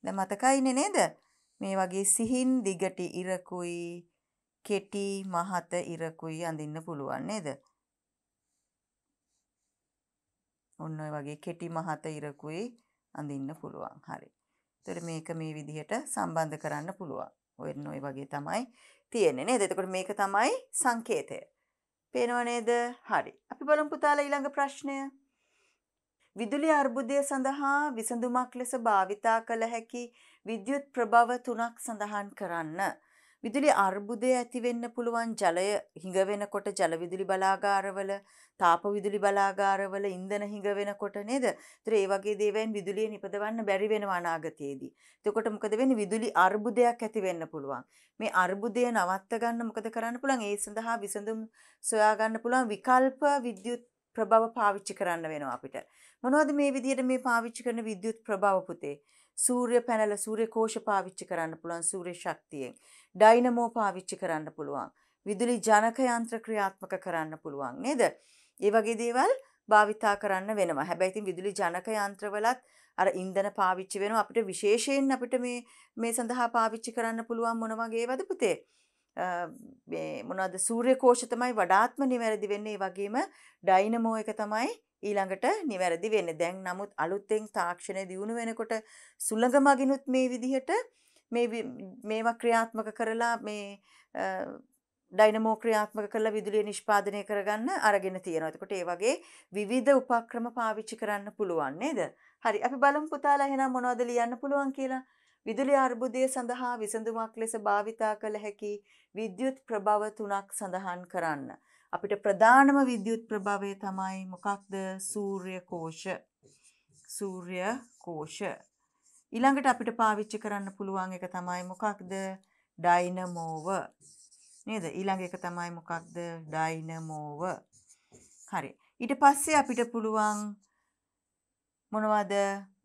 දැන් මතකයිනේ නේද? මේ වගේ සිහින් දිගටි ඉරකුයි කෙටි මහත ඉරකුයි අඳින්න පුළුවන් නේද? ඔන්න ඔය වගේ කෙටි මහත ඉරකුයි අඳින්න පුළුවන්. හරි. ඒතර මේක මේ විදිහට සම්බන්ධ කරන්න පුළුවන්. ඔන්න ඔය වගේ තමයි තියෙන්නේ නේද? එතකොට මේක තමයි සංකේතය. පේනව නේද? හරි. අපි බලමු පුතාලා ඊළඟ ප්‍රශ්නය. විදුලි අර්බුදය සඳහා විසඳුමක් ලෙස භාවිතා කළ හැකි විද්‍යුත් ප්‍රභව තුනක් සඳහන් කරන්න. විදුලි අර්බුදය ඇති වෙන්න පුළුවන් ජලය හිඟ වෙනකොට ජල විදුලි බලාගාරවල තාප විදුලි බලාගාරවල ඉන්ධන හිඟ වෙනකොට නේද? ඒතර ඒ වගේ දේවයන් විදුලිය නිපදවන්න බැරි වෙනවා අනාගතයේදී. එතකොට මොකද වෙන්නේ? විදුලි අර්බුදයක් ඇති වෙන්න පුළුවන්. මේ අර්බුදය නවත්ත ගන්න මොකද කරන්න පුළුවන්? ඒ සඳහා විසඳුම් සොයා ගන්න පුළුවන් විකල්ප විද්‍යුත් ප්‍රබව පාවිච්චි කරන්න වෙනවා අපිට. මොනවද මේ විදියට මේ පාවිච්චි කරන විද්‍යුත් ප්‍රබව පුතේ? සූර්ය පැනල සූර්ය කෝෂ පාවිච්චි කරන්න පුළුවන් සූර්ය ශක්තියෙන්. ඩයිනමෝ පාවිච්චි කරන්න පුළුවන්. විදුලි ජනක යන්ත්‍ර ක්‍රියාත්මක කරන්න පුළුවන් නේද? ඒ වගේ දේවල් භාවිතා කරන්න වෙනවා. හැබැයි ඉතින් විදුලි ජනක යන්ත්‍රවලත් අර ඉන්ධන පාවිච්චි වෙනවා අපිට විශේෂයෙන් අපිට මේ මේ සඳහා පාවිච්චි කරන්න පුළුවන් මොන වගේවද පුතේ? මොනවද සූර්ය කෝෂ තමයි වඩාත්ම නිවැරදි වෙන්නේ ඒ වගේම ඩයිනමෝ එක තමයි ඊළඟට නිවැරදි වෙන්නේ. දැන් නමුත් අලුතෙන් තාක්ෂණය දියුණු වෙනකොට සුළඟ මගිනුත් මේ විදිහට මේ මේවා ක්‍රියාත්මක කරලා මේ ඩයිනමෝ ක්‍රියාත්මක කරලා විදුලිය නිෂ්පාදනය කරගන්න අරගෙන තියෙනවා. එතකොට ඒ වගේ විවිධ උපක්‍රම පාවිච්චි කරන්න පුළුවන් නේද? හරි. අපි බලමු පුතාලා එහෙනම් මොනවද ලියන්න පුළුවන් කියලා. විදුලි අර්බුදය සඳහා විසඳුමක් ලෙස භාවිතා කළ හැකි විද්‍යුත් ප්‍රභව තුනක් සඳහන් කරන්න. අපිට ප්‍රධානම විද්‍යුත් ප්‍රභවය තමයි මොකක්ද සූර්ය කෝෂ. සූර්ය කෝෂ. ඊළඟට අපිට පාවිච්චි කරන්න පුළුවන් එක තමයි මොකක්ද ඩයිනමෝව. නේද? ඊළඟ එක තමයි මොකක්ද ඩයිනමෝව. හරි. ඊට පස්සේ අපිට පුළුවන් මොනවද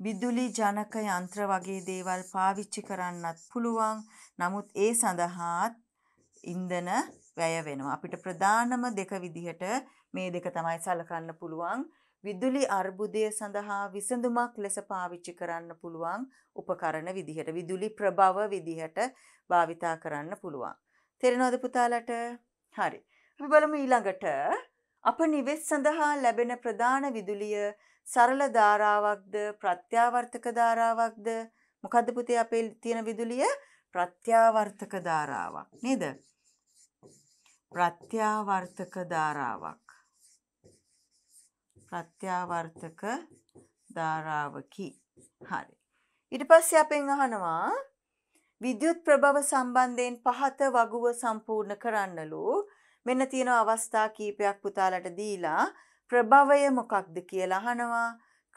විදුලි ජනක යන්ත්‍ර වගේ දේවල් පාවිච්චි කරන්නත් පුළුවන්. නමුත් ඒ සඳහාත් ඉන්ධන වැය වෙනවා. අපිට ප්‍රධානම දෙක විදිහට මේ දෙක තමයි සලකන්න පුළුවන්. විදුලි අර්බුදය සඳහා විසඳුමක් ලෙස පාවිච්චි කරන්න පුළුවන් උපකරණ විදිහට විදුලි ප්‍රභව විදිහට භාවිතා කරන්න පුළුවන්. තෙරෙනවද පුතාලට? හරි. අපි බලමු ඊළඟට අප නිවෙස් සඳහා ලැබෙන ප්‍රධාන විදුලිය සරල ධාරාවක්ද ප්‍රත්‍යාවර්තක ධාරාවක්ද මොකද්ද පුතේ අපේ තියෙන විදුලිය ප්‍රත්‍යාවර්තක ධාරාවක් නේද ප්‍රත්‍යාවර්තක ධාරාවක් ප්‍රත්‍යාවර්තක ධාරාවකි හරි ඊට පස්සේ අපෙන් අහනවා විද්‍යුත් ප්‍රභව සම්බන්ධයෙන් පහත වගුව සම්පූර්ණ කරන්නලු මෙන්න තියෙන අවස්ථා කීපයක් පුතාලට දීලා ප්‍රභවය මොකක්ද කියලා අහනවා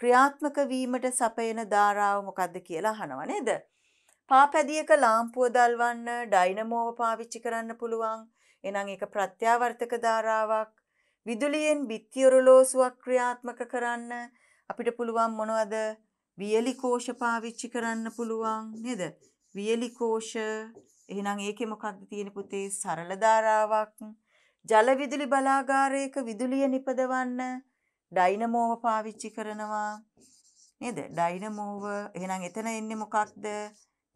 ක්‍රියාත්මක වීමට සපයන ධාරාව මොකක්ද කියලා අහනවා නේද පාපැදියක ලාම්පුව දල්වන්න ඩයිනමෝව පාවිච්චි කරන්න පුළුවන් එහෙනම් ඒක ප්‍රත්‍යාවර්තක ධාරාවක් විදුලියෙන් බිත්තිරලෝසුවක් ක්‍රියාත්මක කරන්න අපිට පුළුවන් මොනවද වියලි කෝෂ පාවිච්චි කරන්න පුළුවන් නේද වියලි කෝෂ එහෙනම් ඒකේ මොකක්ද තියෙන පුතේ සරල ධාරාවක් ජල විදුලි බලාගාරයක විදුලිය නිපදවන්න ඩයිනමෝව පාවිච්චි කරනවා නේද ඩයිනමෝව එහෙනම් එතන එන්නේ මොකක්ද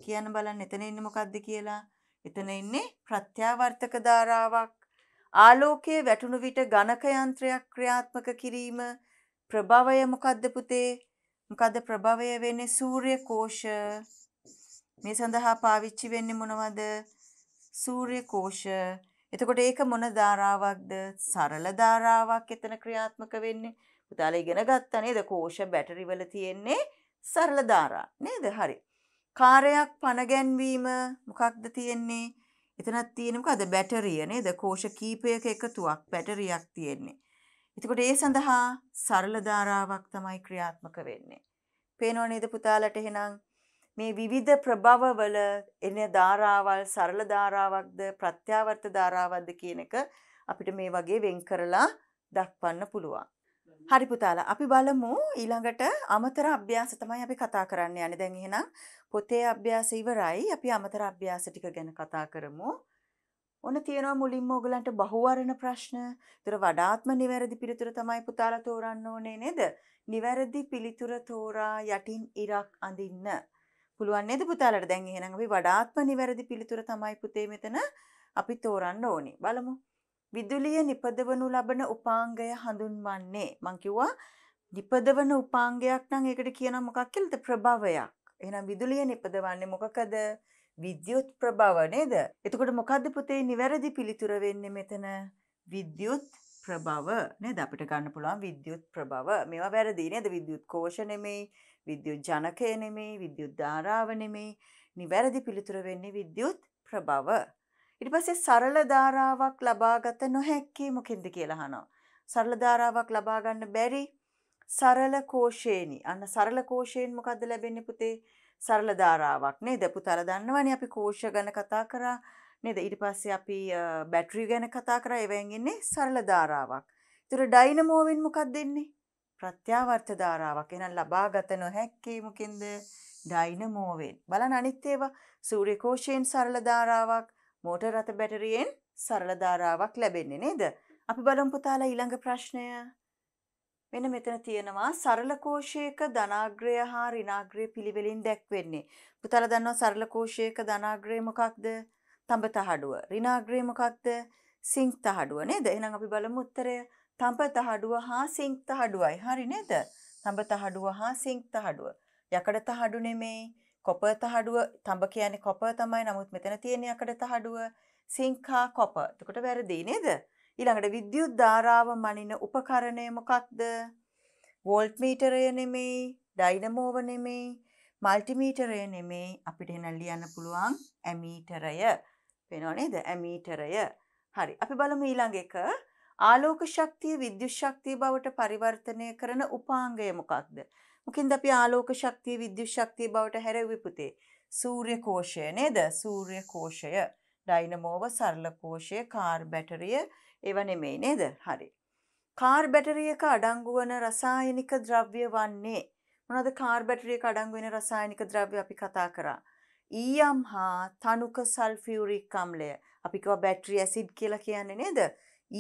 කියන්න බලන්න එතන එන්නේ මොකක්ද කියලා එතන ඉන්නේ ප්‍රත්‍යාවර්තක ධාරාවක්. ආලෝකයේ වැටුණු විට ගණක යන්ත්‍රයක් ක්‍රියාත්මක කිරීම ප්‍රභවය මොකද්ද පුතේ? මොකද්ද ප්‍රභවය වෙන්නේ? සූර්ය කෝෂ. මේ සඳහා පාවිච්චි වෙන්නේ මොනවද? සූර්ය කෝෂ. එතකොට ඒක මොන ධාරාවක්ද? සරල ධාරාවක් එතන ක්‍රියාත්මක වෙන්නේ. පුතාලා ඉගෙන ගත්තා නේද? කෝෂ බැටරි වල තියෙන්නේ සරල ධාරා. නේද? හරි. කාර්යයක් පනගැන්වීම මොකක්ද තියෙන්නේ එතනත් තියෙනක අද බැටරිය නේද කෝෂ කීපයක එකතුවක් බැටරියක් තියෙන්නේ. එතකොට ඒ සඳහා සරල ධාරාවක් තමයි ක්‍රියාත්මක වෙන්නේ. පේනව නේද පුතාලට එහෙනම් මේ විවිධ ප්‍රභවවල එන ධාරාවල් සරල ධාරාවක්ද ප්‍රත්‍යාවර්ත ධාරාවක්ද කියන එක අපිට මේ වගේ වෙන් කරලා දක්වන්න පුළුවන්. හරි පුතාලා අපි බලමු ඊළඟට අමතර අභ්‍යාස තමයි අපි කතා කරන්න යන්නේ. දැන් එහෙනම් පොතේ අභ්‍යාස ඉවරයි. අපි අමතර අභ්‍යාස ටික ගැන කතා කරමු. ඔන්න තියෙනවා මුලින්ම ඔයගලන්ට බහුවරණ ප්‍රශ්න. ඒතර වඩාත්ම නිවැරදි පිළිතුර තමයි පුතාලා තෝරන්න ඕනේ නේද? නිවැරදි පිළිතුර තෝරා යටින් ඉරක් අඳින්න. පුළුවන් නේද පුතාලට? දැන් එහෙනම් අපි වඩාත්ම නිවැරදි පිළිතුර තමයි පුතේ මෙතන අපි තෝරන්න ඕනේ. බලමු. විදුලිය නිපදවනු ලබන උපාංගය හඳුන්වන්නේ මං කිව්වා නිපදවන උපාංගයක් නම් ඒකට කියන මොකක් කියලාද ප්‍රභවයක් එහෙනම් විදුලිය නිපදවන්නේ මොකකද විද්‍යුත් ප්‍රභව නේද එතකොට මොකද්ද පුතේ නිවැරදි පිළිතුර වෙන්නේ මෙතන විද්‍යුත් ප්‍රභව නේද අපිට ගන්න පුළුවන් විද්‍යුත් ප්‍රභව මේවා වැරදි නේද විද්‍යුත් කෝෂ නෙමෙයි විද්‍යුත් ජනකය නෙමෙයි විද්‍යුත් ධාරාව නෙමෙයි නිවැරදි පිළිතුර වෙන්නේ විද්‍යුත් ප්‍රභව ඊට පස්සේ සරල ධාරාවක් ලබාගත නොහැක්කේ මොකෙන්ද කියලා අහනවා. සරල ධාරාවක් ලබා ගන්න බැරි සරල කෝෂේනි. අන්න සරල කෝෂයෙන් මොකද්ද ලැබෙන්නේ පුතේ? සරල ධාරාවක් නේද? පුතල දන්නවනේ අපි කෝෂ ගැන කතා කරා නේද? ඊට පස්සේ අපි බැටරි ගැන කතා කරා. ඒවෙන් ඉන්නේ සරල ධාරාවක්. ඒතර ඩයිනමෝවෙන් මොකක්ද එන්නේ? ප්‍රත්‍යාවර්ත ධාරාවක්. එහෙනම් ලබාගත නොහැක්කේ මොකෙන්ද? ඩයිනමෝවෙන්. බලන්න අනිත් ඒවා සූර්ය කෝෂයෙන් සරල ධාරාවක් මෝට රථ බැටරියෙන් සරල ධාරාවක් ලැබෙන්නේ නේද. අපි බලම්පුතාලා ඊළඟ ප්‍රශ්නය. මෙන මෙතන තියෙනවා සරලකෝෂයක ධනාග්‍රය හා රිනාග්‍රය පිළිවෙලින් දැක්වෙන්නේ. පුතල දන්නවා සරලකෝෂයක ධනාග්‍රය මොකක්ද තඹ තහඩුව. රිනාග්‍රය මොකක්ද සිංක් තහඩුව නේද. එහෙනම් අපි බලමු උත්තරය. තඹ තහඩුව හා සිංක් තහඩුවයි. හරි නේද? තඹ තහඩුව හා සිංක් තහඩුව. යකඩ තහඩු නෙමෙයි. කොපර් තහඩුව තඹ කියන්නේ කොපර් තමයි. නමුත් මෙතන තියෙන්නේ යකඩ තහඩුව සිංකා කොපර්. එතකොට වැරදි නේද? ඊළඟට විද්‍යුත් ධාරාව මනින උපකරණය මොකක්ද? වෝල්ට් මීටරය නෙමෙයි, ඩයිනමෝව නෙමෙයි, මල්ටිමීටරය නෙමෙයි. අපිට එහෙනම් ලියන්න පුළුවන් ඇමීටරය. වෙනව නේද? ඇමීටරය. හරි. අපි බලමු ඊළඟ එක. ආලෝක ශක්තිය විද්‍යුත් ශක්තිය බවට පරිවර්තනය කරන උපාංගය මොකක්ද? මොකෙන්ද අපි ආලෝක ශක්තිය විද්‍යුත් ශක්තිය බවට හැරෙවි පුතේ සූර්ය කෝෂය නේද සූර්ය කෝෂය ඩයිනමෝව සරල කෝෂය කාර් බැටරිය ඒව නෙමෙයි නේද හරි කාර් බැටරියක අඩංගු වන රසායනික ද්‍රව්‍ය වන්නේ මොනවද කාර් බැටරියක අඩංගු වෙන රසායනික ද්‍රව්‍ය අපි කතා කරා ඊයම් හා තනුක සල්ෆියුරික් අම්ලය අපි කිව්වා බැටරි ඇසිඩ් කියලා කියන්නේ නේද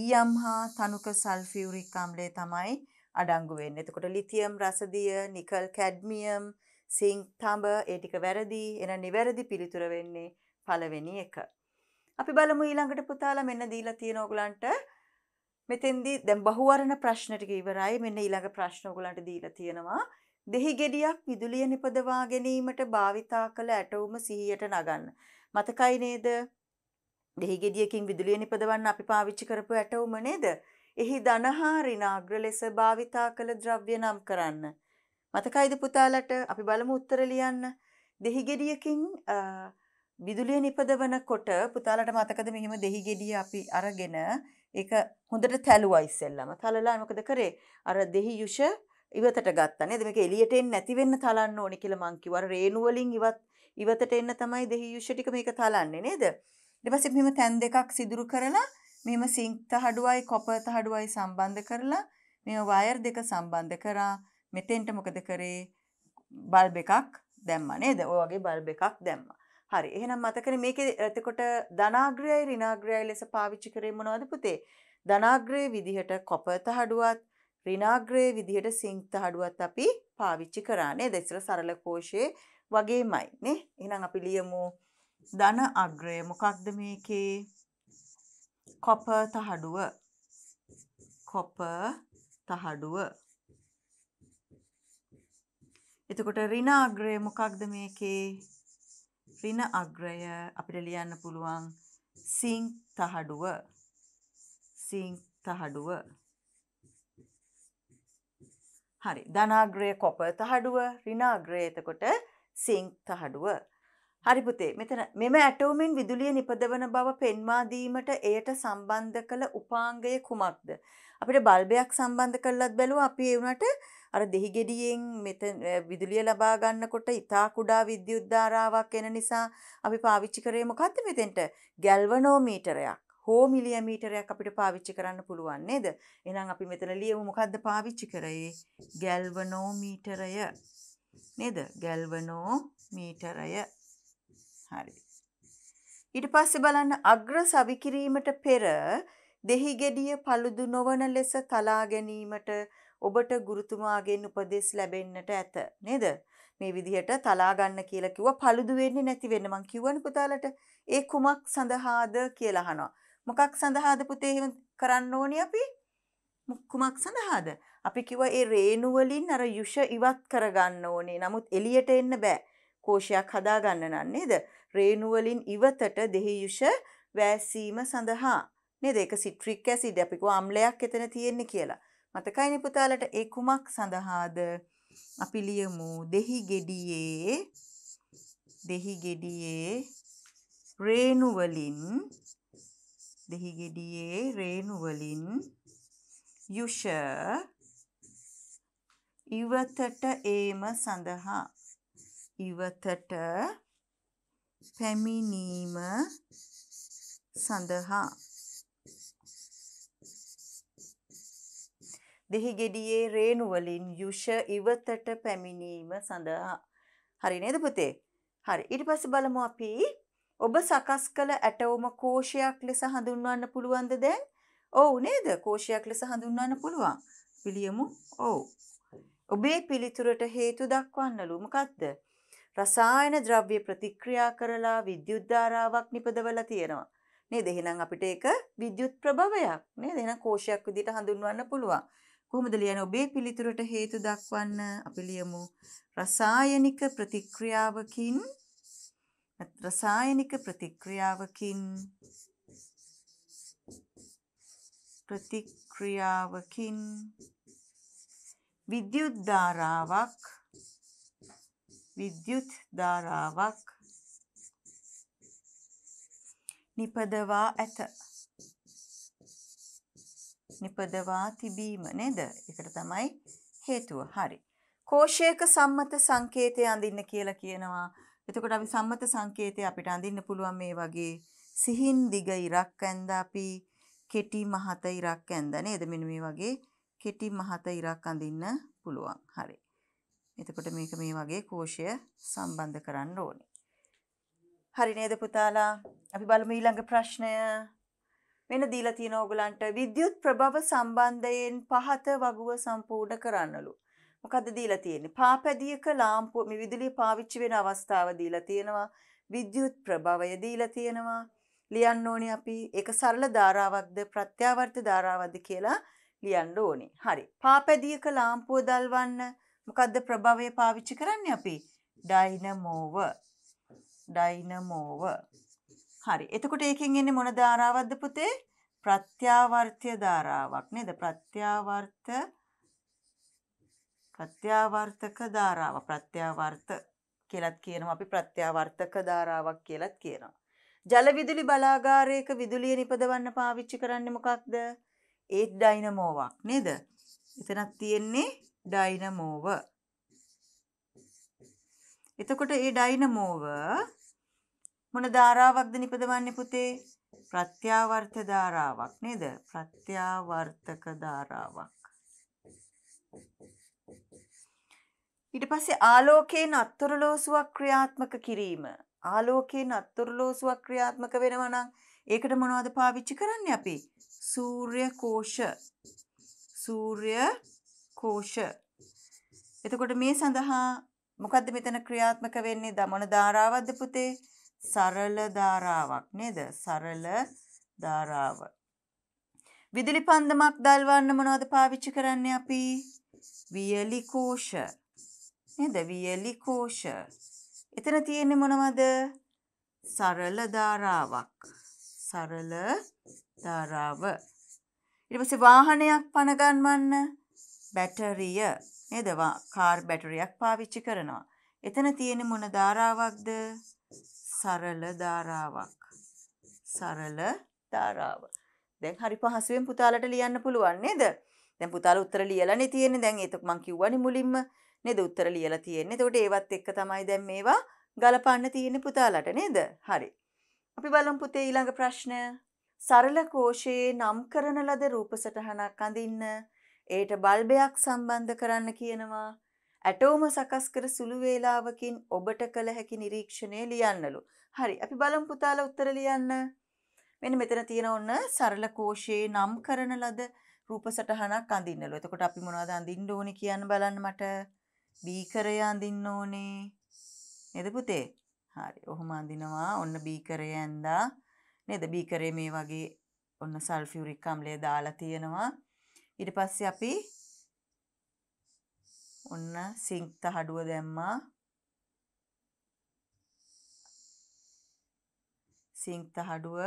ඊයම් හා තනුක සල්ෆියුරික් අම්ලය තමයි අඩංගු වෙන්නේ. එතකොට ලිතියම් රසදිය, නිකල් කැඩ්මියම්, සිංක් තඹ ඒ ටික වැරදි එන නිවැරදි පිළිතුර වෙන්නේ පළවෙනි එක. අපි බලමු ඊළඟට පුතාලා මෙන්න දීලා තියෙන ඕගලන්ට මෙතෙන්දී දැන් බහුවරණ ප්‍රශ්න ටික ඉවරයි. මෙන්න ඊළඟ ප්‍රශ්න ඕගලන්ට දීලා තියෙනවා. දෙහි ගෙඩියක් විදුලිය නිපදවා ගැනීමට භාවිතා කළ ඇටවුම සිහියට නගන්න. මතකයි නේද? දෙහි ගෙඩියකින් විදුලිය නිපදවන්න අපි පාවිච්චි කරපු ඇටවුම නේද? එහි ධන හා ඍණාග්‍ර ලෙස භාවිතා කළ ද්‍රව්‍ය නම් කරන්න. මතකයිද පුතාලට? අපි බලමු උත්තර ලියන්න. දෙහිගෙඩියකින් විදුලිය නිපදවනකොට පුතාලට මතකද මෙහෙම දෙහිගෙඩිය අපි අරගෙන ඒක හොඳට තැළුවා ඉස්සෙල්ලම. තලලා මොකද කරේ? අර දෙහි යුෂ ඉවතට ගත්තා නේද? මේක එළියට එන්නේ නැති වෙන්න තලන්න ඕනේ කියලා මං කිව්වා. අර රේණු වලින් ඉවත් ඉවතට එන්න තමයි දෙහි යුෂ ටික මේක තලන්නේ නේද? ඊට පස්සේ මෙහෙම තැන් දෙකක් සිදුරු කරලා මෙහෙම සිංක් තහඩුවයි කොපර් තහඩුවයි සම්බන්ධ කරලා මේ වයර් දෙක සම්බන්ධ කරා මෙතෙන්ට මොකද කරේ බල්බ එකක් දැම්ම නේද ඔයගේ බල්බ එකක් දැම්ම හරි එහෙනම් මතකන මේක ඇතකොට ධනාග්‍රයයි රිනාග්‍රයයි ලෙස පාවිච්චි කරේ මොනවද පුතේ ධනාග්‍රයේ විදිහට කොපත හඩුවත් රිනාග්‍රයේ විදිහට සිංක්ත හඩුවත් අපි පාවිච්චි කරානේ දෙසර සරල කෝෂයේ වගේමයි නේ එහෙනම් අපි ලියමු ධන අග්‍රය මොකක්ද මේකේ කොපර් තහඩුව කොපර් තහඩුව එතකොට ඍණ අග්‍රය මොකක්ද මේකේ ඍණ අග්‍රය අපිට ලියන්න පුළුවන් සිංක් තහඩුව සිංක් තහඩුව හරි ධනාග්‍රය කොපර් තහඩුව ඍණ අග්‍රය එතකොට සිංක් තහඩුව හරිපුතේ මෙතන මෙම ඇටෝමෙන් විදුලිය නිපදවන බව පෙන්වාදීමට එයට සම්බන්ධ කළ උපාංගය කුමක්ද. අපිට බල්බයක් සම්බන්ධ කරලත් බැලුව අපි එවුනට අර දෙහිගෙඩියෙන් මෙත විදුලිය ලබාගන්නකොට ඉතා කුඩා විද්‍යුද්ධාරාවක් එන නිසා අපි පාවිච්චි කරේ මොකක්ද මෙතෙන්ට ගැල්වනෝමීටරයක් හෝ මිලියමීටරයක් අපිට පාවිච්චි කරන්න පුළුවන් නේද එනම් අපි මෙතන ලියමු මොකක්ද පාවිච්චි කරේ ගැල්වනෝමීටරය නේද ගැල්වනෝ මීටරය හරි. ඊට පස්සේ බලන්න අග්‍ර සවිකිරීමට පෙර දෙහි gediya paludu නොවන ලෙස තලා ගැනීමට ඔබට ගුරුතුමාගෙන් උපදෙස් ලැබෙන්නට ඇත නේද? මේ විදිහට තලා ගන්න කියලා කිව්වා paludu වෙන්නේ නැති වෙන්න මං කියවන පුතාලට ඒ කුමක් සඳහාද කියලා අහනවා. මොකක් සඳහාද පුතේ එහෙම කරන්න ඕනේ අපි? කුමක් සඳහාද? අපි කිව්ව ඒ රේණු වලින් අර යුෂ ඉවත් කරගන්න ඕනේ. නමුත් එළියට එන්න බෑ. කෝෂයක් හදාගන්න නම් නේද? රේණුවලින් ඉවතට දෙහියුෂ වෑස්සීම සඳහා නේද ඒක සිට්‍රික් ඇසිඩ් අපි කිව්වා අම්ලයක් එතන තියෙන්නේ කියලා. මතකයිනේ පුතාලට ඒ කුමක් සඳහාද? අපි ලියමු දෙහි ගෙඩියේ දෙහි ගෙඩියේ රේණු වලින් දෙහි ගෙඩියේ රේණු වලින් යුෂ ඉවතට ඒම සඳහා ඉවතට පැමිණීම සඳහා දෙහිගෙඩියේ රේණු වලින් යුෂ ඉවතට පැමිණීම සඳහා හරි නේද පුතේ හරි ඊට පස්සේ බලමු අපි ඔබ සකස් කළ ඇටවම කෝෂයක් ලෙස හඳුන්වන්න පුළුවන්ද දැන් ඔව් නේද කෝෂයක් ලෙස හඳුන්වන්න පුළුවන් පිළියමු ඔව් ඔබේ පිළිතුරට හේතු දක්වන්නලු මොකක්ද රසායන ද්‍රව්‍ය ප්‍රතික්‍රියා කරලා විද්‍යුත් ධාරාවක් නිපදවලා තියෙනවා. නේද? එහෙනම් අපිට ඒක විද්‍යුත් ප්‍රභවයක්. නේද? එහෙනම් කෝෂයක් විදිහට හඳුන්වන්න පුළුවන්. කොහොමද ලියන්නේ? ඔබේ පිළිතුරට හේතු දක්වන්න අපි ලියමු රසායනික ප්‍රතික්‍රියාවකින් රසායනික ප්‍රතික්‍රියාවකින් ප්‍රතික්‍රියාවකින් විද්‍යුත් ධාරාවක් විද්‍යුත් ධාරාවක් නිපදවා ඇත. නිපදවා තිබීම නේද? ඒකට තමයි හේතුව. හරි. කෝෂයක සම්මත සංකේතය අඳින්න කියලා කියනවා. එතකොට අපි සම්මත සංකේතය අපිට අඳින්න පුළුවන් මේ වගේ සිහින් දිග ඉරක් ඇඳ අපි කෙටි මහත ඉරක් ඇඳ නේද? මෙන්න මේ වගේ කෙටි මහත ඉරක් අඳින්න පුළුවන්. හරි. එතකොට මේක මේ වගේ කෝෂය සම්බන්ධ කරන්න ඕනේ. හරි නේද පුතාලා? අපි බලමු ඊළඟ ප්‍රශ්නය. වෙන දීලා තියෙන ඕගලන්ට විද්‍යුත් ප්‍රභව සම්බන්ධයෙන් පහත වගුව සම්පූර්ණ කරන්නලු. මොකද්ද දීලා තියෙන්නේ? පාපැදියක ලාම්පුව මේ විදුලිය පාවිච්චි වෙන අවස්ථාව දීලා තියෙනවා. විද්‍යුත් ප්‍රභවය දීලා තියෙනවා. ලියන්න ඕනේ අපි ඒක සරල ධාරාවක්ද ප්‍රත්‍යාවර්ත ධාරාවක්ද කියලා ලියන්න ඕනේ. හරි. පාපැදියක ලාම්පුව දල්වන්න මොකද්ද ප්‍රභවය පාවිච්චි කරන්නේ අපි? ඩයිනමෝව. ඩයිනමෝව. හරි. එතකොට ඒකෙන් එන්නේ මොන ධාරාවක්ද පුතේ? ප්‍රත්‍යාවර්ත්‍ය ධාරාවක් නේද? ප්‍රත්‍යාවර්ත ප්‍රත්‍යාවර්තක ධාරාව. ප්‍රත්‍යාවර්ත කියලත් කියනවා අපි ප්‍රත්‍යාවර්තක ධාරාවක් කියලත් කියනවා. ජල විදුලි බලාගාරයක විදුලිය නිපදවන්න පාවිච්චි කරන්නේ මොකක්ද? ඒත් ඩයිනමෝවක් නේද? එතනක් තියෙන්නේ ඩයිනමෝව. එතකොට ඒ ඩයිනමෝව මොන ධාරාවක්ද නිපදවන්නේ පුතේ? ප්‍රත්‍යාවර්ත ධාරාවක් නේද? ප්‍රත්‍යාවර්තක ධාරාවක්. ඊට පස්සේ ආලෝකයෙන් අත්තරලෝසුවක් ක්‍රියාත්මක කිරීම. ආලෝකයෙන් අත්තරලෝසුවක් ක්‍රියාත්මක වෙනවා නම් ඒකට මොනවද පාවිච්චි කරන්නේ අපි? සූර්ය කෝෂ. සූර්ය කෝෂ. එතකොට මේ සඳහා මොකද්ද මෙතන ක්‍රියාත්මක වෙන්නේ? දමන ධාරාවක්ද පුතේ? සරල ධාරාවක් නේද? සරල ධාරාව. විදුලි පන්දමක් දල්වන්න මොනවද පාවිච්චි කරන්නේ අපි? වියලි කෝෂ. නේද? වියලි කෝෂ. එතන තියෙන්නේ මොනවද? සරල ධාරාවක්. සරල ධාරාව. ඊට පස්සේ වාහනයක් පන ගන්වන්න බැටරිය නේද කාර් බැටරියක් පාවිච්චි කරනවා. එතන තියෙන මොන ධාරාවක්ද? සරල ධාරාවක්. සරල ධාරාව. දැන් හරි පහසුවෙන් පුතාලට ලියන්න පුළුවන් නේද? දැන් පුතාලා උත්තර ලියලානේ තියෙන්නේ. දැන් ඒක මම කිව්වනේ මුලින්ම නේද උත්තර ලියලා තියෙන්නේ. එතකොට ඒවත් එක්ක තමයි දැන් මේවා ගලපන්න තියෙන්නේ පුතාලට නේද? හරි. අපි බලමු පුතේ ඊළඟ ප්‍රශ්නය. සරල කෝෂයේ නම් කරන ලද රූප සටහනක් අඳින්න ඒට බල්බයක් සම්බන්ධ කරන්න කියනවා ඇටෝම සකස් කර සුළු වේලාවකින් ඔබට කළ හැකි නිරීක්ෂණය ලියන්නලු. හරි, අපි බලමු පුතාලා උත්තර ලියන්න. මෙන්න මෙතන තියෙන ඔන්න සරල කෝෂයේ නම් කරන ලද රූප සටහනක් අඳින්නලු. එතකොට අපි මොනවද අඳින්න ඕනේ කියන්න බලන්න මට. බීකරය අඳින්න ඕනේ. නේද පුතේ? හරි, ඔහොම අඳිනවා. ඔන්න බීකරය ඇඳා. නේද? බීකරේ මේ වගේ ඔන්න සල්ෆියුරික් අම්ලය දාලා තියෙනවා. ඊට පස්සේ අපි ඔන්න සිංක් තහඩුව දැම්මා. සිංක් තහඩුව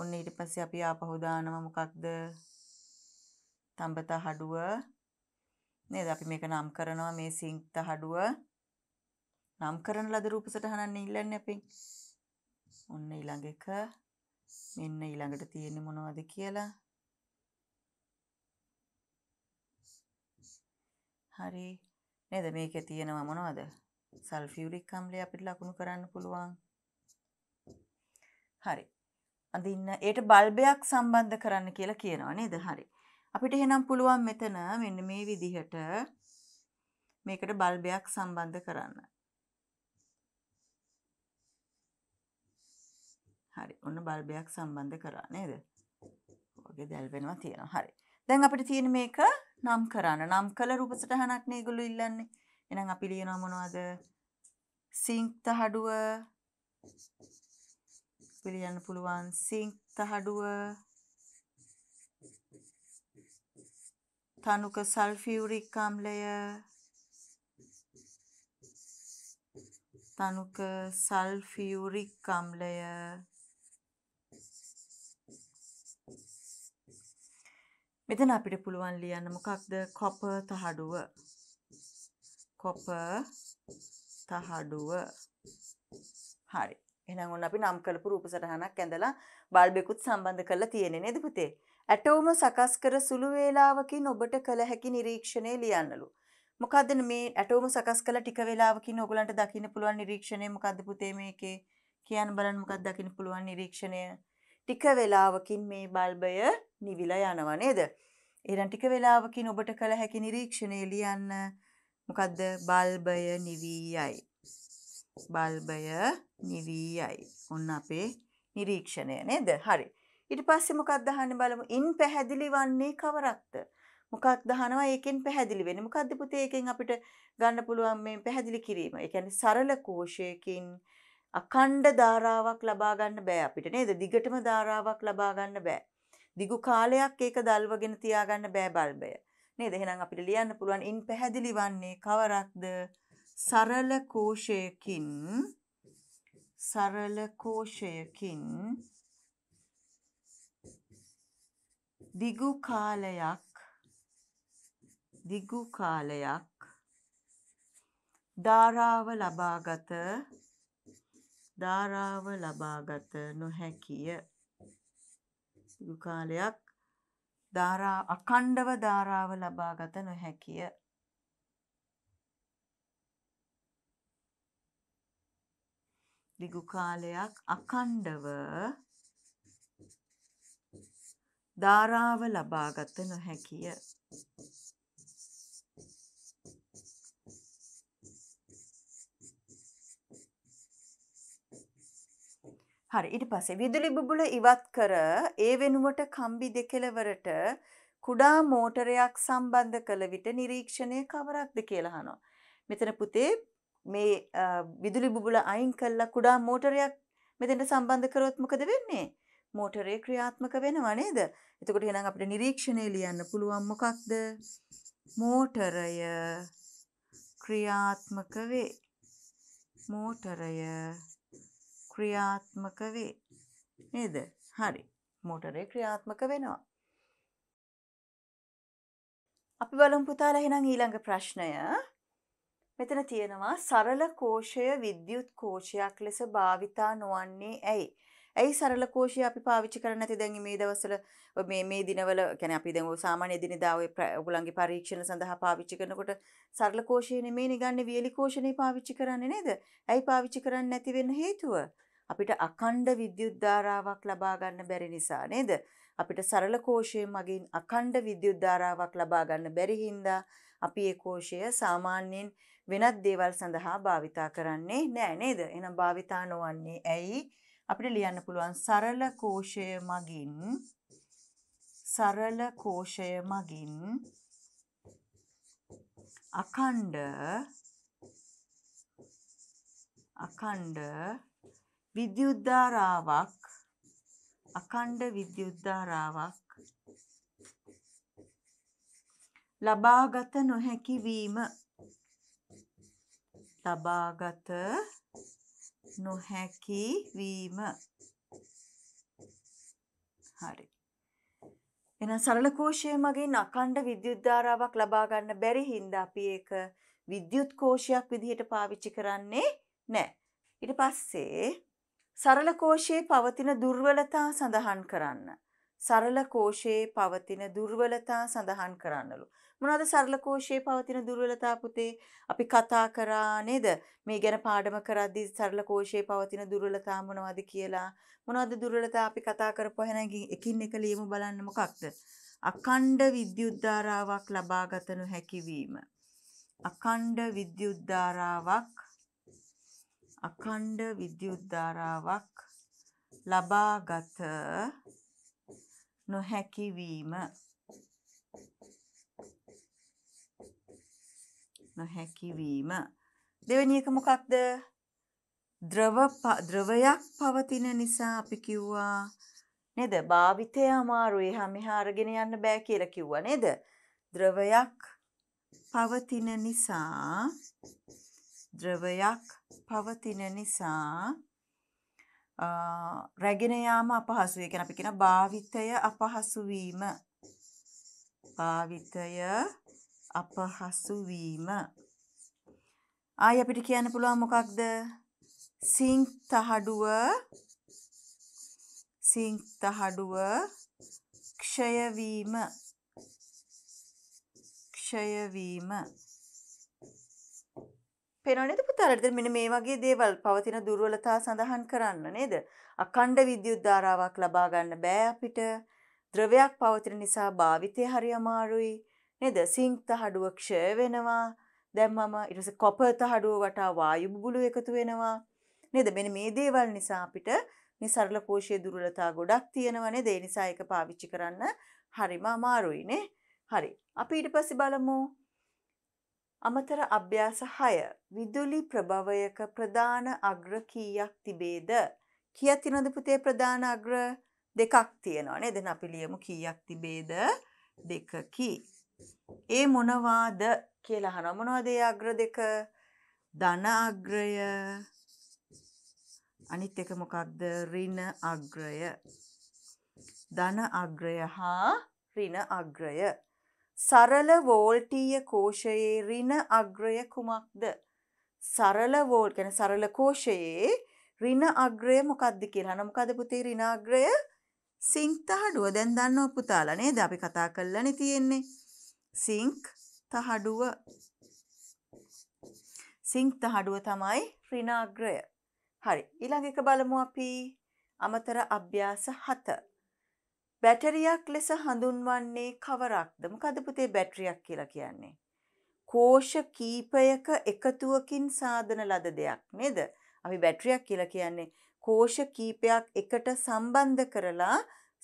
ඔන්න ඊට පස්සේ අපි ආපහු දානවා මොකක්ද? තඹ තහඩුව. නේද? අපි මේක නම් කරනවා මේ සිංක් තහඩුව. නම් කරන ලද රූප සටහනන්නේ ඉල්ලන්නේ අපෙන්. ඔන්න ඊළඟ එක මෙන්න ඊළඟට තියෙන්නේ මොනවද කියලා හරි නේද මේකේ තියෙනවා මොනවද සල්ෆියුරික් අම්ලය අපිට ලකුණු කරන්න පුළුවන් හරි අඳින්න ඒට බල්බයක් සම්බන්ධ කරන්න කියලා කියනවා නේද හරි අපිට එහෙනම් පුළුවන් මෙතන මෙන්න මේ විදිහට මේකට බල්බයක් සම්බන්ධ කරන්න හරි ඔන්න බල්බයක් සම්බන්ධ කරා නේද වගේ දැල්වෙනවා තියෙනවා හරි දැන් අපිට තියෙන මේක නම් කරන්න නම් කළ රූපසටහනක් නේ ඒගොල්ලෝ ඉල්ලන්නේ. එහෙනම් අපි ලියනවා මොනවද? සිංක් තහඩුව පිළියන්න පුළුවන් සිංක් තහඩුව තනුක සල්ෆියුරික් අම්ලය තනුක සල්ෆියුරික් අම්ලය මෙතන අපිට පුළුවන් ලියන්න මොකක්ද කොප තහඩුව කොප තහඩුව හරි එහෙනම් ඔන්න අපි නම් කරපු රූප සටහනක් ඇඳලා බල්බෙකුත් සම්බන්ධ කරලා තියෙන්නේ නේද පුතේ ඇටෝම සකස් කර සුළු වේලාවකින් ඔබට කළ හැකි නිරීක්ෂණය ලියන්නලු මොකද මේ ඇටෝම සකස් කළ ටික වේලාවකින් ඔයගලන්ට දකින්න පුළුවන් නිරීක්ෂණය මොකද්ද පුතේ මේකේ කියන්න බලන්න මොකක්ද දකින්න පුළුවන් නිරීක්ෂණය ටික වේලාවකින් මේ බල්බය නිවිලා යනවා නේද? එහෙනම් ටික වෙලාවකින් ඔබට කළ හැකි නිරීක්ෂණය ලියන්න. මොකද්ද? බල්බය නිවියයි. බල්බය නිවියයි. ඔන්න අපේ නිරීක්ෂණය නේද? හරි. ඊට පස්සේ මොකක්ද අහන්න බලමු. ඉන් පැහැදිලි වන්නේ කවරක්ද? මොකක් දහනවා ඒකෙන් පැහැදිලි වෙන්නේ. මොකද්ද පුතේ ඒකෙන් අපිට ගන්න පුළුවන් මේ පැහැදිලි කිරීම. ඒ කියන්නේ සරල කෝෂයකින් අඛණ්ඩ ධාරාවක් ලබා ගන්න බෑ අපිට නේද? දිගටම ධාරාවක් ලබා ගන්න බෑ. දිගු කාලයක් ඒක දල්වගෙන තියාගන්න බෑ බල්බය. නේද? එහෙනම් අපිට ලියන්න පුළුවන් ඉන් පැහැදිලි වන්නේ කවරක්ද? සරල කෝෂයකින් සරල කෝෂයකින් දිගු කාලයක් දිගු කාලයක් ධාරාව ලබාගත ධාරාව ලබාගත නොහැකිය යුකාලයක් ධාරා අකණ්ඩව ධාරාව ලබා ගත නොහැකිය. දිගු කාලයක් අකණ්ඩව ධාරාව ලබාගත නොහැකිය. හරි ඉට පසේ විදුලි බුබුල ඉවත් කර ඒ වෙනුවට කම්බි දෙකෙලවරට කුඩා මෝටරයක් සම්බන්ධ කළ විට නිරීක්ෂණය කවරක්ද කියලහනවා. මෙතන පුතේ මේ විදුලි බුබුල අයින් කල්ලා කුඩා මෝටරයක් මෙතට සම්බන්ධ කරොත්මකද වෙන්නේ. මෝටරේ ක්‍රියාත්මක වෙනවා නේද. එතකොට හෙනම් අපිට නිරීක්ෂණය ලියන්න පුළුවන් මොකක්ද මෝටරය ක්‍රියාත්මක වේ. මෝටරය ක්‍රියාත්මක වේ. නේද? හරි. මෝටරේ ක්‍රියාත්මක වෙනවා. අපි බලමු පුතාලා එහෙනම් ඊළඟ ප්‍රශ්නය. මෙතන තියෙනවා සරල කෝෂය විද්‍යුත් කෝෂයක් ලෙස භාවිතා නොවන්නේ ඇයි? ඇයි සරල කෝෂය අපි පාවිච්චි කරන්නේ නැති දැන් මේ දවස්වල මේ මේ දිනවල يعني අපි දැන් ඔය සාමාන්‍ය දිනදා ඔය ඔයගොල්ලන්ගේ පරීක්ෂණ සඳහා පාවිච්චි කරනකොට සරල කෝෂය නෙමෙයි නිගන්නේ වියලි කෝෂණේ පාවිච්චි කරන්නේ නේද? ඇයි පාවිච්චි කරන්නේ නැති වෙන්න හේතුව? අපිට අකණ්ඩ විද්‍යුත් ධාරාවක් ලබා ගන්න බැරි නිසා නේද? අපිට සරල කෝෂයේ මගින් අකණ්ඩ විද්‍යුත් ධාරාවක් ලබා ගන්න බැරි හින්දා අපි ඒ කෝෂය සාමාන්‍යයෙන් වෙනත් දේවල් සඳහා භාවිතා කරන්නේ නෑ නේද? එහෙනම් භාවිතා නොවන්නේ ඇයි? අපිට ලියන්න පුළුවන් සරල කෝෂය මගින් සරල කෝෂය මගින් අකණ්ඩ අකණ්ඩ විද්‍යුත් ධාරාවක් අඛණ්ඩ විද්‍යුත් ධාරාවක් ලබාගත නොහැකි වීම ලබාගත නොහැකි වීම හරි එහෙනම් සරල කෝෂය මගින් අඛණ්ඩ විද්‍යුත් ධාරාවක් ලබා ගන්න බැරි හින්දා අපි ඒක විද්‍යුත් කෝෂයක් විදිහට පාවිච්චි කරන්නේ නැහැ ඊට පස්සේ සරල කෝෂයේ පවතින දුර්වලතා සඳහන් කරන්න. සරල කෝෂයේ පවතින දුර්වලතා සඳහන් කරන්නලු. මොනවද සරල කෝෂයේ පවතින දුර්වලතා පුතේ? අපි කතා කරා නේද? මේ ගැන පාඩම කරද්දී සරල කෝෂයේ පවතින දුර්වලතා මොනවද කියලා? මොනවද දුර්වලතා අපි කතා කරපුවා එහෙනම් එකින් එක ලියමු බලන්න මොකක්ද? අඛණ්ඩ විද්‍යුත් ධාරාවක් ලබාගත නොහැකි වීම. අඛණ්ඩ විද්‍යුත් ධාරාවක් අඛණ්ඩ විද්‍යුත් ධාරාවක් ලබාගත නොහැකි වීම නොහැකි වීම දෙවෙනි එක මොකක්ද ද්‍රව ද්‍රවයක් පවතින නිසා අපි කිව්වා නේද භාවිතය අමාරුයි හැම හාරගෙන යන්න බෑ කියලා කිව්වා නේද ද්‍රවයක් පවතින නිසා ද්‍රවයක් පවතින නිසා රැගෙන යාම අපහසුයි. ඒ කියන්නේ අපි කියන භාවිතය අපහසු වීම. භාවිතය අපහසු වීම. ආයි අපිට කියන්න පුළුවන් මොකක්ද? සිංක් තහඩුව සිංක් තහඩුව ක්ෂය වීම ක්ෂය වීම පෙනනද පුතාලට මෙන මේ වගේ දේවල් පවතින දුර්වලතා සඳහන් කරන්න නේද. අකණ්ඩ විද්‍යුත් ධාරාවක් ලබාගන්න බෑ අපිට ද්‍රවයක් පවතින නිසා භාවිතය හරි අමාරුයි නේද සිංක්ත හඩුව ක්ෂය වෙනවා දැම්මම ඉටස කොපත හඩුව වටා වායුබුබුලු එකතු වෙනවා නේද මෙන මේ දේවල් නිසා අපිට නිසරල කෝෂය දුරලතා ගොඩක් තියෙනවනේ දේ නිසා එක පාවිච්චි කරන්න හරිම අමාරුයිනේ හරි අපි ඊට පස්සේ බලමු අමතර අභ්‍යාස 6 විදුලි ප්‍රභවයක ප්‍රධාන අග්‍ර කීයක් තිබේද කීයක් තියෙනවද පුතේ ප්‍රධාන අග්‍ර දෙකක් තියෙනවා නේද දැන් අපි ලියමු කීයක් තිබේද දෙකකි ඒ මොනවාද කියලා අහනවා මොනවද ඒ අග්‍ර දෙක ධන අග්‍රය අනිත් එක මොකක්ද ඍණ අග්‍රය ධන අග්‍රය හා ඍණ අග්‍රය සරල වෝල්ටීය කෝෂයේ ඍණ අග්‍රය කුමක්ද? සරල වෝල් කියන්නේ සරල කෝෂයේ ඍණ අග්‍රය මොකද්ද කියලා. අන මොකද පුතේ ඍණ අග්‍රය? සිංක් තහඩුව. දැන් දන්නව පුතාලා නේද? අපි කතා කරලානේ තියෙන්නේ. සිංක් තහඩුව. සිංක් තහඩුව තමයි ඍණ අග්‍රය. හරි. ඊළඟ එක බලමු අපි අමතර අභ්‍යාස 7. බැටරියක් ලෙස හඳුන්වන්නේ කවරක්ද? මොකද පුතේ බැටරියක් කියලා කියන්නේ? කෝෂ කීපයක එකතුවකින් සාධන ලද දෙයක් නේද? අපි බැටරියක් කියලා කියන්නේ කෝෂ කීපයක් එකට සම්බන්ධ කරලා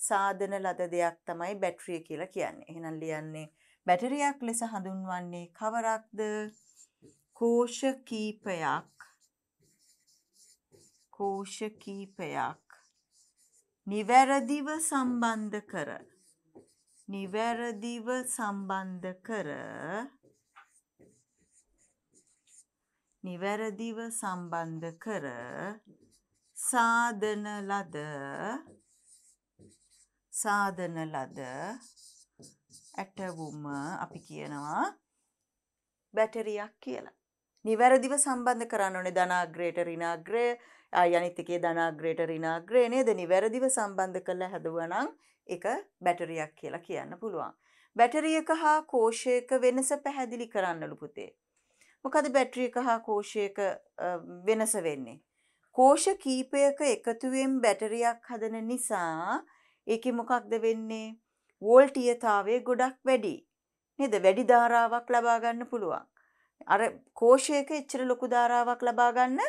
සාධන ලද දෙයක් තමයි බැටරිය කියලා කියන්නේ. එහෙනම් ලියන්නේ බැටරියක් ලෙස හඳුන්වන්නේ කවරක්ද? කෝෂ කීපයක් කෝෂ කීපයක් නිවැරදිව සම්බන්ධ කර නිවැරදිව සම්බන්ධ කර නිවැරදිව සම්බන්ධ කර සාධන ලද සාධන ලද ඇටවුම අපි කියනවා බැටරියක් කියලා. නිවැරදිව සම්බන්ධ කරන්න ඕනේ ධනාග්‍රයට ඍණාග්‍රය අනිත් එකේ ධනාග්‍රයට ඍණාග්‍රය නේද? නිවැරදිව සම්බන්ධ කරලා හැදුවා නම් ඒක බැටරියක් කියලා කියන්න පුළුවන්. බැටරියක හා කෝෂයක වෙනස පැහැදිලි කරන්නලු පුතේ. මොකද බැටරියක හා කෝෂයක වෙනස වෙන්නේ? කෝෂ කීපයක එකතුවෙන් බැටරියක් හදන නිසා ඒක මොකක්ද වෙන්නේ? වෝල්ටීයතාවය ගොඩක් වැඩි. නේද? වැඩි ධාරාවක් ලබා ගන්න පුළුවන්. අර කෝෂයක එච්චර ලොකු ධාරාවක් ලබා ගන්න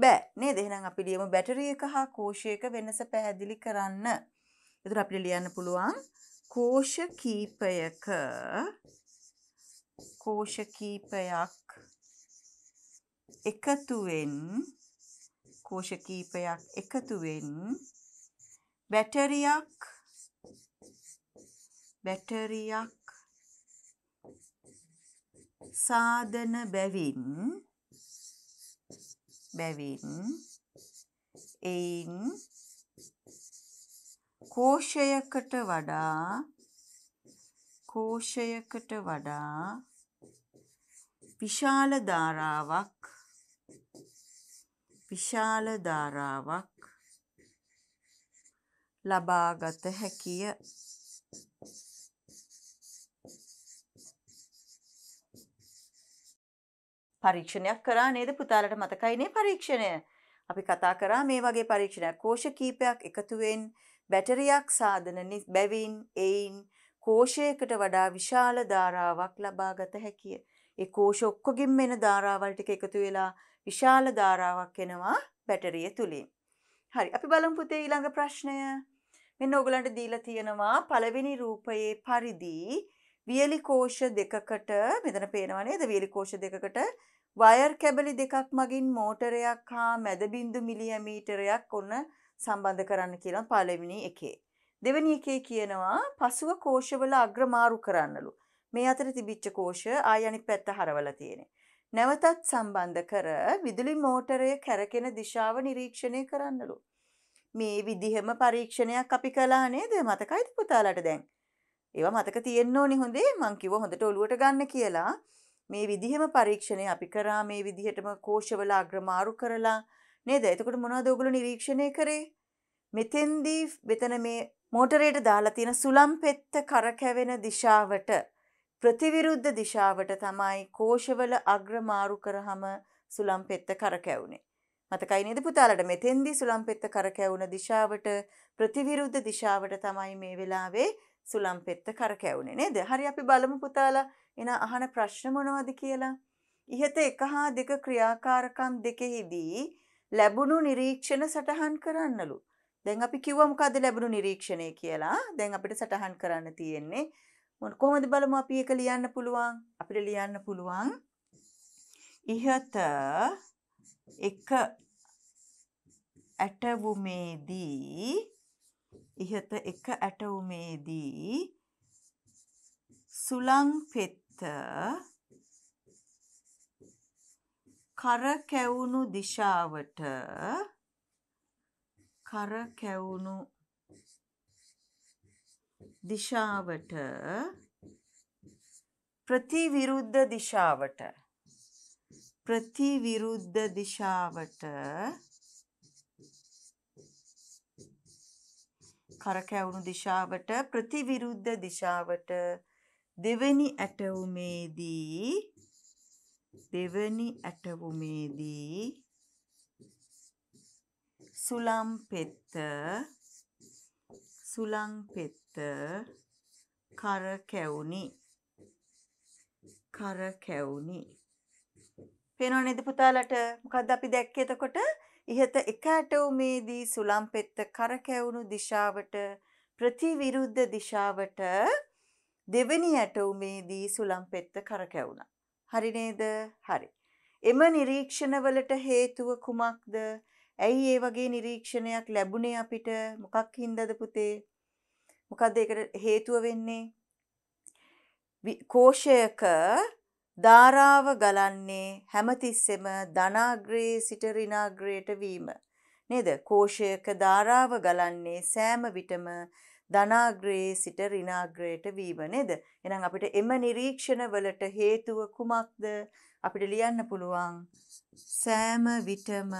බෑ නේද? එහෙනම් අපි ලියමු බැටරි එක හා කෝෂයක වෙනස පැහැදිලි කරන්න. එතකොට අපිට ලියන්න පුළුවන් කෝෂ කීපයක කෝෂ කීපයක් එකතුවෙන් කෝෂ කීපයක් එකතුවෙන් බැටරියක් බැටරියක් සාධන බැවින් බැවින් එයින් කෝෂයකට වඩා කෝෂයකට වඩා විශාල ධාරාවක් විශාල ධාරාවක් ලබාගත හැකිය පරීක්ෂණයක් කරා නේද පුතාලට මතකයිනේ පරීක්ෂණය. අපි කතා කරා මේ වගේ පරීක්ෂණයක් කෝෂ කීපයක් එකතුවෙන් බැටරියක් සාධන බැවින් එයින් කෝෂයකට වඩා විශාල ධාරාවක් ලබා ගත හැකිය. ඒ කෝෂ ඔක්කොගින් එන ධාරාවල් ටික එකතු වෙලා විශාල ධාරාවක් එනවා බැටරිය තුලින්. හරි අපි බලමු පුතේ ඊළඟ ප්‍රශ්නය. මෙන්න ඔයගලන්ට දීලා තියෙනවා පළවෙනි රූපයේ පරිදි වියලි කෝෂ දෙකකට මෙතන පේනවා නේද වියලි කෝෂ දෙකකට වයර් කැබලි දෙකක් මගින් මෝටරයක් හා මැද බිංදු මිලියමීටරයක් ඔන්න සම්බන්ධ කරන්න කියලා පළවෙනි එකේ. දෙවෙනි එකේ කියනවා පසුව කෝෂවල අග්‍රමාරු කරන්නලු. මේ අතර තිබිච්ච කෝෂ ආයනි පැත්ත හරවලා තියෙන. නැවතත් සම්බන්ධ කර විදුලි මෝටරය කැරකෙන දිශාව නිරීක්ෂණය කරන්නලු. මේ විදිහම පරීක්ෂණයක් අපි කලා නේද මතකයිද පුතාලට දැන්. ඒවා මතක තියෙන්න ඕනි හොඳේ මං කිව්ව හොඳට ඔලුවට ගන්න කියලා. මේ විදිහම පරීක්ෂණය අපි කරා මේ විදිහටම කෝෂවල අග්‍රමාරු කරලා නේද? එතකොට මොනවද ඔයගොල්ලෝ නිරීක්ෂණය කරේ? මෙතෙන්දී මෙතන මේ මෝටරේට දාලා තියෙන සුලම් පෙත්ත කරකැවෙන දිශාවට ප්‍රතිවිරුද්ධ දිශාවට තමයි කෝෂවල අග්‍රමාරු කරාම සුලම් පෙත්ත කරකැවුනේ. මතකයි නේද පුතාලට මෙතෙන්දී සුලම්පෙත්ත කරකැවුන දිශාවට ප්‍රතිවිරුද්ධ දිශාවට තමයි මේ වෙලාවේ සුලම් පෙත්ත කරකැවුණේ නේද හරි අපි බලමු පුතාලා එන අහන ප්‍රශ්න මොනවද කියලා. ඉහත එක හා දෙක ක්‍රියාකාරකම් දෙකෙහිදී ලැබුණු නිරීක්ෂණ සටහන් කරන්නලු. දැන් අපි කිව්ව මොකද්ද ලැබුණු නිරීක්ෂණය කියලා. දැන් අපිට සටහන් කරන්න තියෙන්නේ මොන කොහොමද බලමු අපි ඒක ලියන්න පුළුවන්. අපිට ලියන්න පුළුවන් ඉහත එක ඇටවුමේදී ඉහත එක ඇටවුමේදී සුළං පෙත්ත කරකැවුණු දිශාවට කරකැවුණු දිශාවට ප්‍රතිවිරුද්ධ දිශාවට ප්‍රතිවිරුද්ධ දිශාවට කරකැවුණු දිශාවට ප්‍රතිවිරුද්ධ දිශාවට දෙවැනි ඇටවුමේදී දෙවැනි ඇටවුමේදී සුලම් පෙත්ත සුලං පෙත්ත කරකැවුනි කරකැවුනි පේනව නේද පුතාලට? මොකද්ද අපි දැක්කේ එතකොට? ඉහත එක ඇටෝමේදී සුළම් පෙත්ත කරකැවුණු දිශාවට ප්‍රතිවිරුද්ධ දිශාවට දෙවෙනි ඇටෝමේදී සුළම් පෙත්ත කරකැවුණා. හරි නේද? හරි. එම නිරීක්ෂණවලට හේතුව කුමක්ද? ඇයි ඒ වගේ නිරීක්ෂණයක් ලැබුණේ අපිට? මොකක් හින්දාද පුතේ? මොකක්ද ඒකට හේතුව වෙන්නේ? කෝෂයක ධාරාව ගලන්නේ හැමතිස්සෙම ධනාග්‍රේ සිට ඍණාග්‍රේට වීම. නේද? කෝෂයක ධාරාව ගලන්නේ සෑම විටම ධනාග්‍රේ සිට ඍණාග්‍රේට වීම නේද? එහෙනම් අපිට එම නිරීක්ෂණවලට හේතුව කුමක්ද? අපිට ලියන්න පුළුවන් සෑම විටම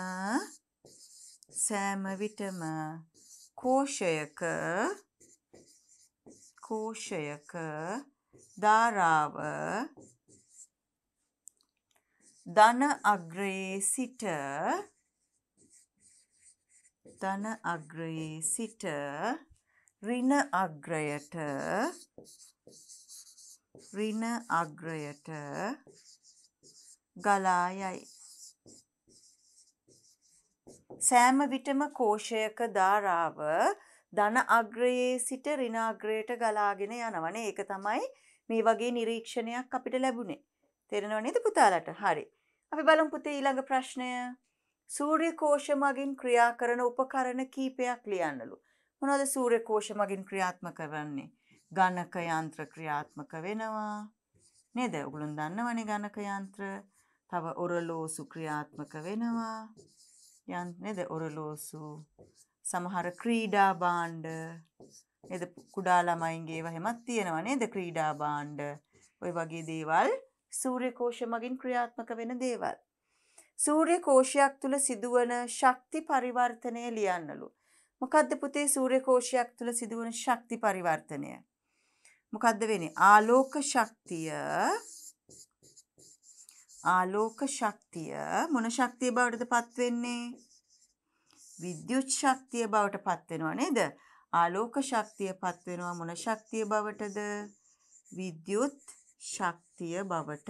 සෑම විටම කෝෂයක කෝෂයක ධාරාව ධන අග්‍රයේ සිට ධන අග්‍රයේ සිට ඍණ අග්‍රයට ඍණ අග්‍රයට ගලා යයි සෑම විටම කෝෂයක ධාරාව ධන අග්‍රයේ සිට ඍණ අග්‍රයට ගලාගෙන යනවනේ ඒක තමයි මේ වගේ නිරීක්ෂණයක් අපිට ලැබුණේ තෙරෙනව නේද පුතාලට හරි. අපි බලමු පුතේ ඊළඟ ප්‍රශ්නය. සූර්ය කෝෂ මගින් ක්‍රියා කරන උපකරණ කීපයක් ලියන්නලු. මොනවද සූර්ය කෝෂ මගින් ක්‍රියාත්මක කරන්නේ? ගණක යන්ත්‍ර ක්‍රියාත්මක වෙනවා. නේද? ඔගලන් දන්නවනේ ගණක යන්ත්‍ර. තව ඔරලෝසු ක්‍රියාත්මක වෙනවා. යන් නේද? ඔරලෝසු. සමහර ක්‍රීඩා භාණ්ඩ නේද කුඩා ළමයින්ගේ එහෙමත් තියෙනවා නේද ක්‍රීඩා භාණ්ඩ ඔය වගේ දේවල් සූර්යකෝෂ මගින් ක්‍රියාත්මක වෙන දේවල්. සූර්යකෝෂයක් තුළ සිදුවන ශක්ති පරිවර්තනය ලියන්නලු. මොකද්ද පුතේ සූර්යකෝෂයක් තුළ සිදුවන ශක්ති පරිවර්තනය? මොකද්ද වෙන්නේ? ආලෝක ශක්තිය ආලෝක ශක්තිය මොන ශක්තිය බවටද පත් වෙන්නේ? විද්‍යුත් ශක්තිය බවට පත් වෙනවා නේද? ආලෝක ශක්තිය පත් වෙනවා මොන ශක්තිය බවටද? විද්‍යුත් ශක්තිය බවට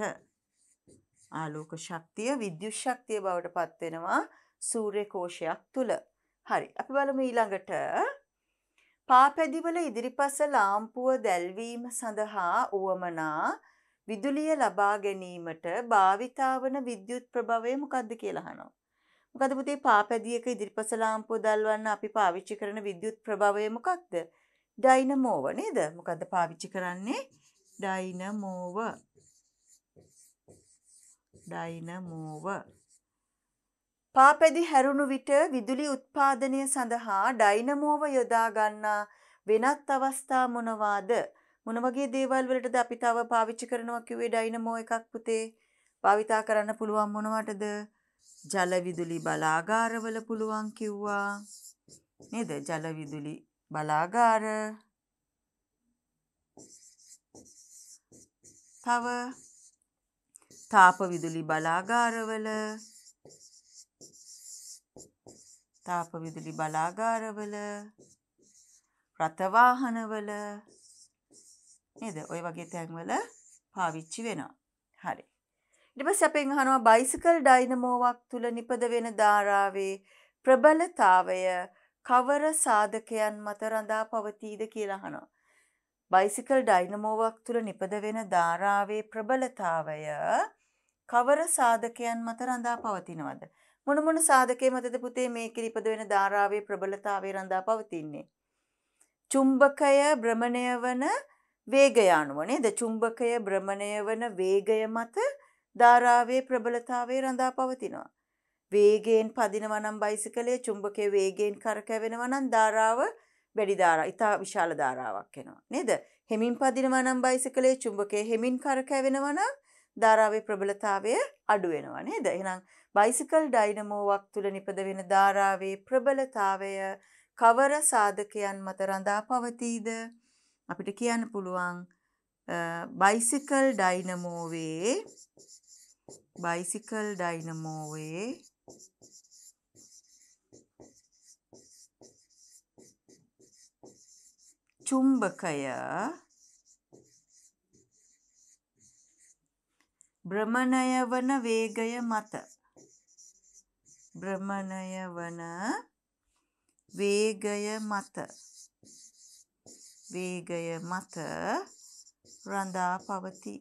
ආලෝක ශක්තිය විද්‍යුත් ශක්තිය බවට පත් වෙනවා සූර්ය කෝෂයක් තුල. හරි. අපි බලමු ඊළඟට පාපැදිවල ඉදිරිපස ලාම්පුව දැල්වීම සඳහා උවමනා විදුලිය ලබා ගැනීමට භාවිතා වන විද්‍යුත් ප්‍රභවය මොකක්ද කියලා අහනවා. මොකද පුතේ පාපැදියක ඉදිරිපස ලාම්පුව දැල්වන්න අපි පාවිච්චි කරන විද්‍යුත් ප්‍රභවය මොකක්ද? ඩයිනමෝව නේද? මොකද්ද පාවිච්චි කරන්නේ? ඩයිනමෝව ඩයිනමෝව පාපැදි හැරුණු විට විදුලි උත්පාදනය සඳහා ඩයිනමෝව යොදා ගන්නා වෙනත් අවස්ථා මොනවාද මොන වගේ දේවල් වලටද අපි තව පාවිච්චි කරනවා කිව්වේ ඩයිනමෝ එකක් පුතේ භාවිතා කරන්න පුළුවන් මොනවටද ජල විදුලි බලාගාරවල පුළුවන් කිව්වා නේද ජල විදුලි බලාගාර තව තාප විදුලි බලාගාරවල තාප විදුලි බලාගාරවල රථවාහනවල නේද ඔය වගේ තැන්වල පාවිච්චි වෙනවා හරි ඊට පස්සේ අපෙන් අහනවා බයිසිකල් ඩයිනමෝවක් තුල නිපද වෙන ධාරාවේ ප්‍රබලතාවය කවර සාධකයන් මත රඳා පවතීද කියලා අහනවා බයිසිකල් ඩයිනමෝවක් තුළ නිපද වෙන ධාරාවේ ප්‍රබලතාවය කවර සාධකයන් මත රඳා පවතිනවද. මොන මොන සාධකය මතද පුතේ මේක නිපද වෙන ධාරාවේ ප්‍රබලතාවේ රඳා පවතින්නේ. චුම්බකය භ්‍රමණය වන වේගය අනුව නේද චුම්බකය භ්‍රමණය වන වේගය මත ධාරාවේ ප්‍රබලතාවේ රඳා පවතිනවා. වේගයෙන් පදිනවනම් බයිසිකලේ චුම්බකය වේගයෙන් කරකැවෙනවනම් ධාරාව වැඩි ධාරා ඉතා විශාල ධාරාවක් එනවා නේද හෙමින් පදිනවා නම් බයිසිකලයේ චුම්බකයේ හෙමින් කරකැවෙනවා නම් ධාරාවේ ප්‍රබලතාවය අඩු වෙනවා නේද එහෙනම් බයිසිකල් ඩයිනමෝවක් තුල නිපද වෙන ධාරාවේ ප්‍රබලතාවය කවර සාධකයන් මත රඳා පවතීද අපිට කියන්න පුළුවන් බයිසිකල් ඩයිනමෝවේ බයිසිකල් ඩයිනමෝවේ චුම්බකය භ්‍රමණය වන වේගය මත භ්‍රමණය වන වේගය මත වේගය මත රඳා පවති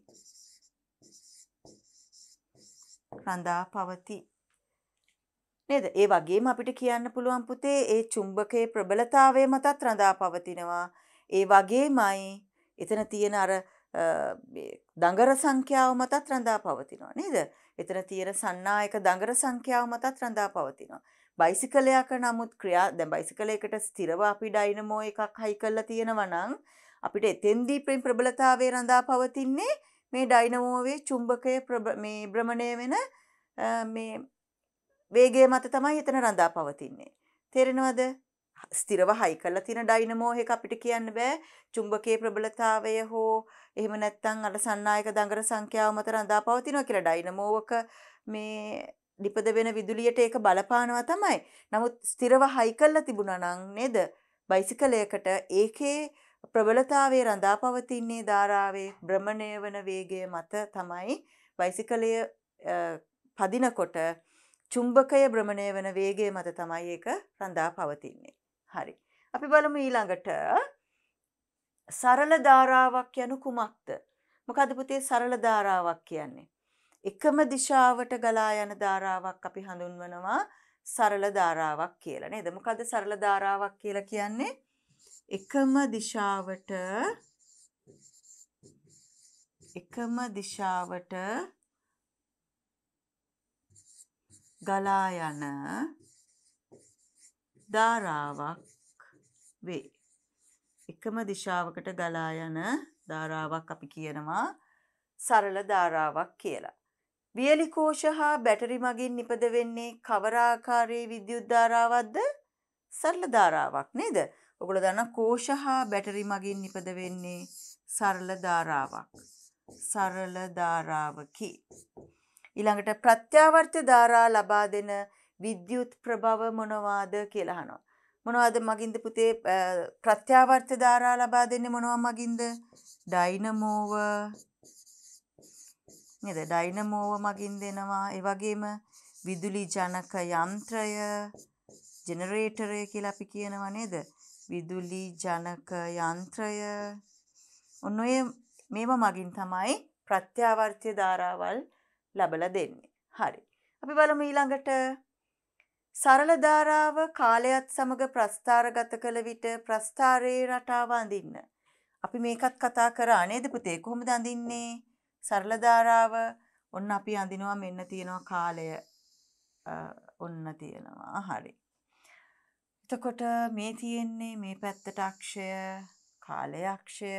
රඳා පවති නේද ඒ වගේම අපිට කියන්න පුළුවන් පුතේ ඒ චුම්බකයේ ප්‍රබලතාවය මතත් රඳා පවතිනවා ඒ වගේමයි එතන තියෙන අර දඟර සංඛ්‍යාව මතත් රඳා පවතිනවා නේද? එතන තියෙන සන්නායක දඟර සංඛ්‍යාව මතත් රඳා පවතිනවා. බයිසිකලයක නමුත් ක්‍රියා දැන් බයිසිකලයකට ස්ථිරව අපි ඩයිනමෝ එකක් හයි කරලා තියෙනවා නම් අපිට එතෙන්දී ප්‍රේම ප්‍රබලතාවයේ රඳා පවතින්නේ මේ ඩයිනමෝවේ චුම්බකය මේ භ්‍රමණය වෙන මේ වේගය මත තමයි එතන රඳා පවතින්නේ. තේරෙනවද? ස්ථිරව හයි කරලා තියෙන ඩයිනමෝ එක අපිට කියන්න බෑ චුම්බකයේ ප්‍රබලතාවය හෝ එහෙම නැත්නම් අර සන්නායක දඟර සංඛ්‍යාව මත රඳා පවතිනවා කියලා ඩයිනමෝවක මේ නිපද වෙන විදුලියට ඒක බලපානවා තමයි. නමුත් ස්ථිරව හයි කරලා තිබුණා නම් නේද බයිසිකලයකට ඒකේ ප්‍රබලතාවයේ රඳා පවතින්නේ ධාරාවේ භ්‍රමණය වන වේගය මත තමයි බයිසිකලය පදිනකොට චුම්බකය භ්‍රමණය වන වේගය මත තමයි ඒක රඳා පවතින්නේ. හරි. අපි බලමු ඊළඟට සරල ධාරාවක් යනු කුමක්ද? මොකද පුතේ සරල ධාරාවක් කියන්නේ? එකම දිශාවට ගලා යන ධාරාවක් අපි හඳුන්වනවා සරල ධාරාවක් කියලා නේද? මොකද සරල ධාරාවක් කියලා කියන්නේ? එකම දිශාවට එකම දිශාවට ගලා යන ධාරාවක් වේ. එකම දිශාවකට ගලා යන ධාරාවක් අපි කියනවා සරල ධාරාවක් කියලා. වියලි කෝෂ හා බැටරි මගින් නිපද වෙන්නේ කවර ආකාරයේ විද්‍යුත් ධාරාවක්ද? සරල ධාරාවක් නේද? ඔගොල්ලෝ දන්නා කෝෂ හා බැටරි මගින් නිපද වෙන්නේ සරල ධාරාවක්. සරල ධාරාවකි. ඊළඟට ප්‍රත්‍යාවර්ත ධාරා ලබා දෙන විද්‍යුත් ප්‍රභව මොනවාද කියලා අහනවා. මොනවද මගින්ද පුතේ ප්‍රත්‍යාවර්ත ධාරා ලබා දෙන්නේ මොනවා මගින්ද? ඩයිනමෝව නේද? ඩයිනමෝව මගින් දෙනවා. ඒ වගේම විදුලි ජනක යන්ත්‍රය ජෙනරේටරය කියලා අපි කියනවා නේද? විදුලි ජනක යන්ත්‍රය ඔන්න ඔය මේවා මගින් තමයි ප්‍රත්‍යාවර්ත්‍ය ධාරාවල් ලබලා දෙන්නේ. හරි. අපි බලමු ඊළඟට සරල ධාරාව කාලයත් සමග ප්‍රස්ථාරගත කළ විට ප්‍රස්ථාරයේ රටාව අඳින්න. අපි මේකත් කතා කරා නේද පුතේ කොහොමද අඳින්නේ? සරල ධාරාව ඔන්න අපි අඳිනවා මෙන්න තියෙනවා කාලය ඔන්න තියෙනවා. හරි. එතකොට මේ තියෙන්නේ මේ පැත්තට අක්ෂය, කාලය අක්ෂය,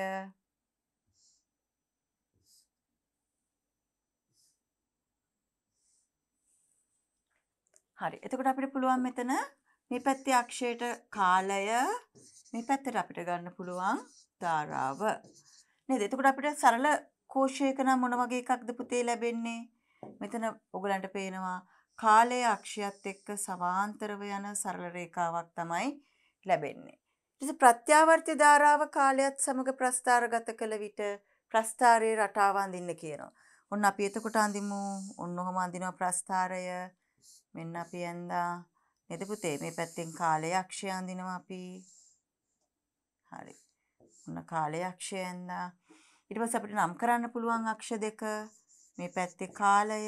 හරි. එතකොට අපිට පුළුවන් මෙතන මේ පැත්තේ අක්ෂයට කාලය මේ පැත්තට අපිට ගන්න පුළුවන් ධාරාව. නේද? එතකොට අපිට සරල කෝෂයක නම් මොන වගේ එකක්ද පුතේ ලැබෙන්නේ? මෙතන ඔගලන්ට පේනවා කාලය අක්ෂයත් එක්ක සමාන්තරව යන සරල රේඛාවක් තමයි ලැබෙන්නේ. ඉතින් ප්‍රත්‍යාවර්ති ධාරාව කාලයත් සමග ප්‍රස්ථාරගත කළ විට ප්‍රස්ථාරයේ රටාව අඳින්න කියනවා. ඔන්න අපි එතකොට අඳිමු. ඔන්න ඔහම අඳිනවා ප්‍රස්ථාරය. මෙන්න අපි ඇන්දා නේද පුතේ මේ පැත්තෙන් කාලේ අක්ෂය අඳිනවා අපි හරි ඔන්න කාලේ අක්ෂය ඇන්දා ඊට පස්සේ අපිට නම් කරන්න පුළුවන් අක්ෂ දෙක මේ පැත්තේ කාලය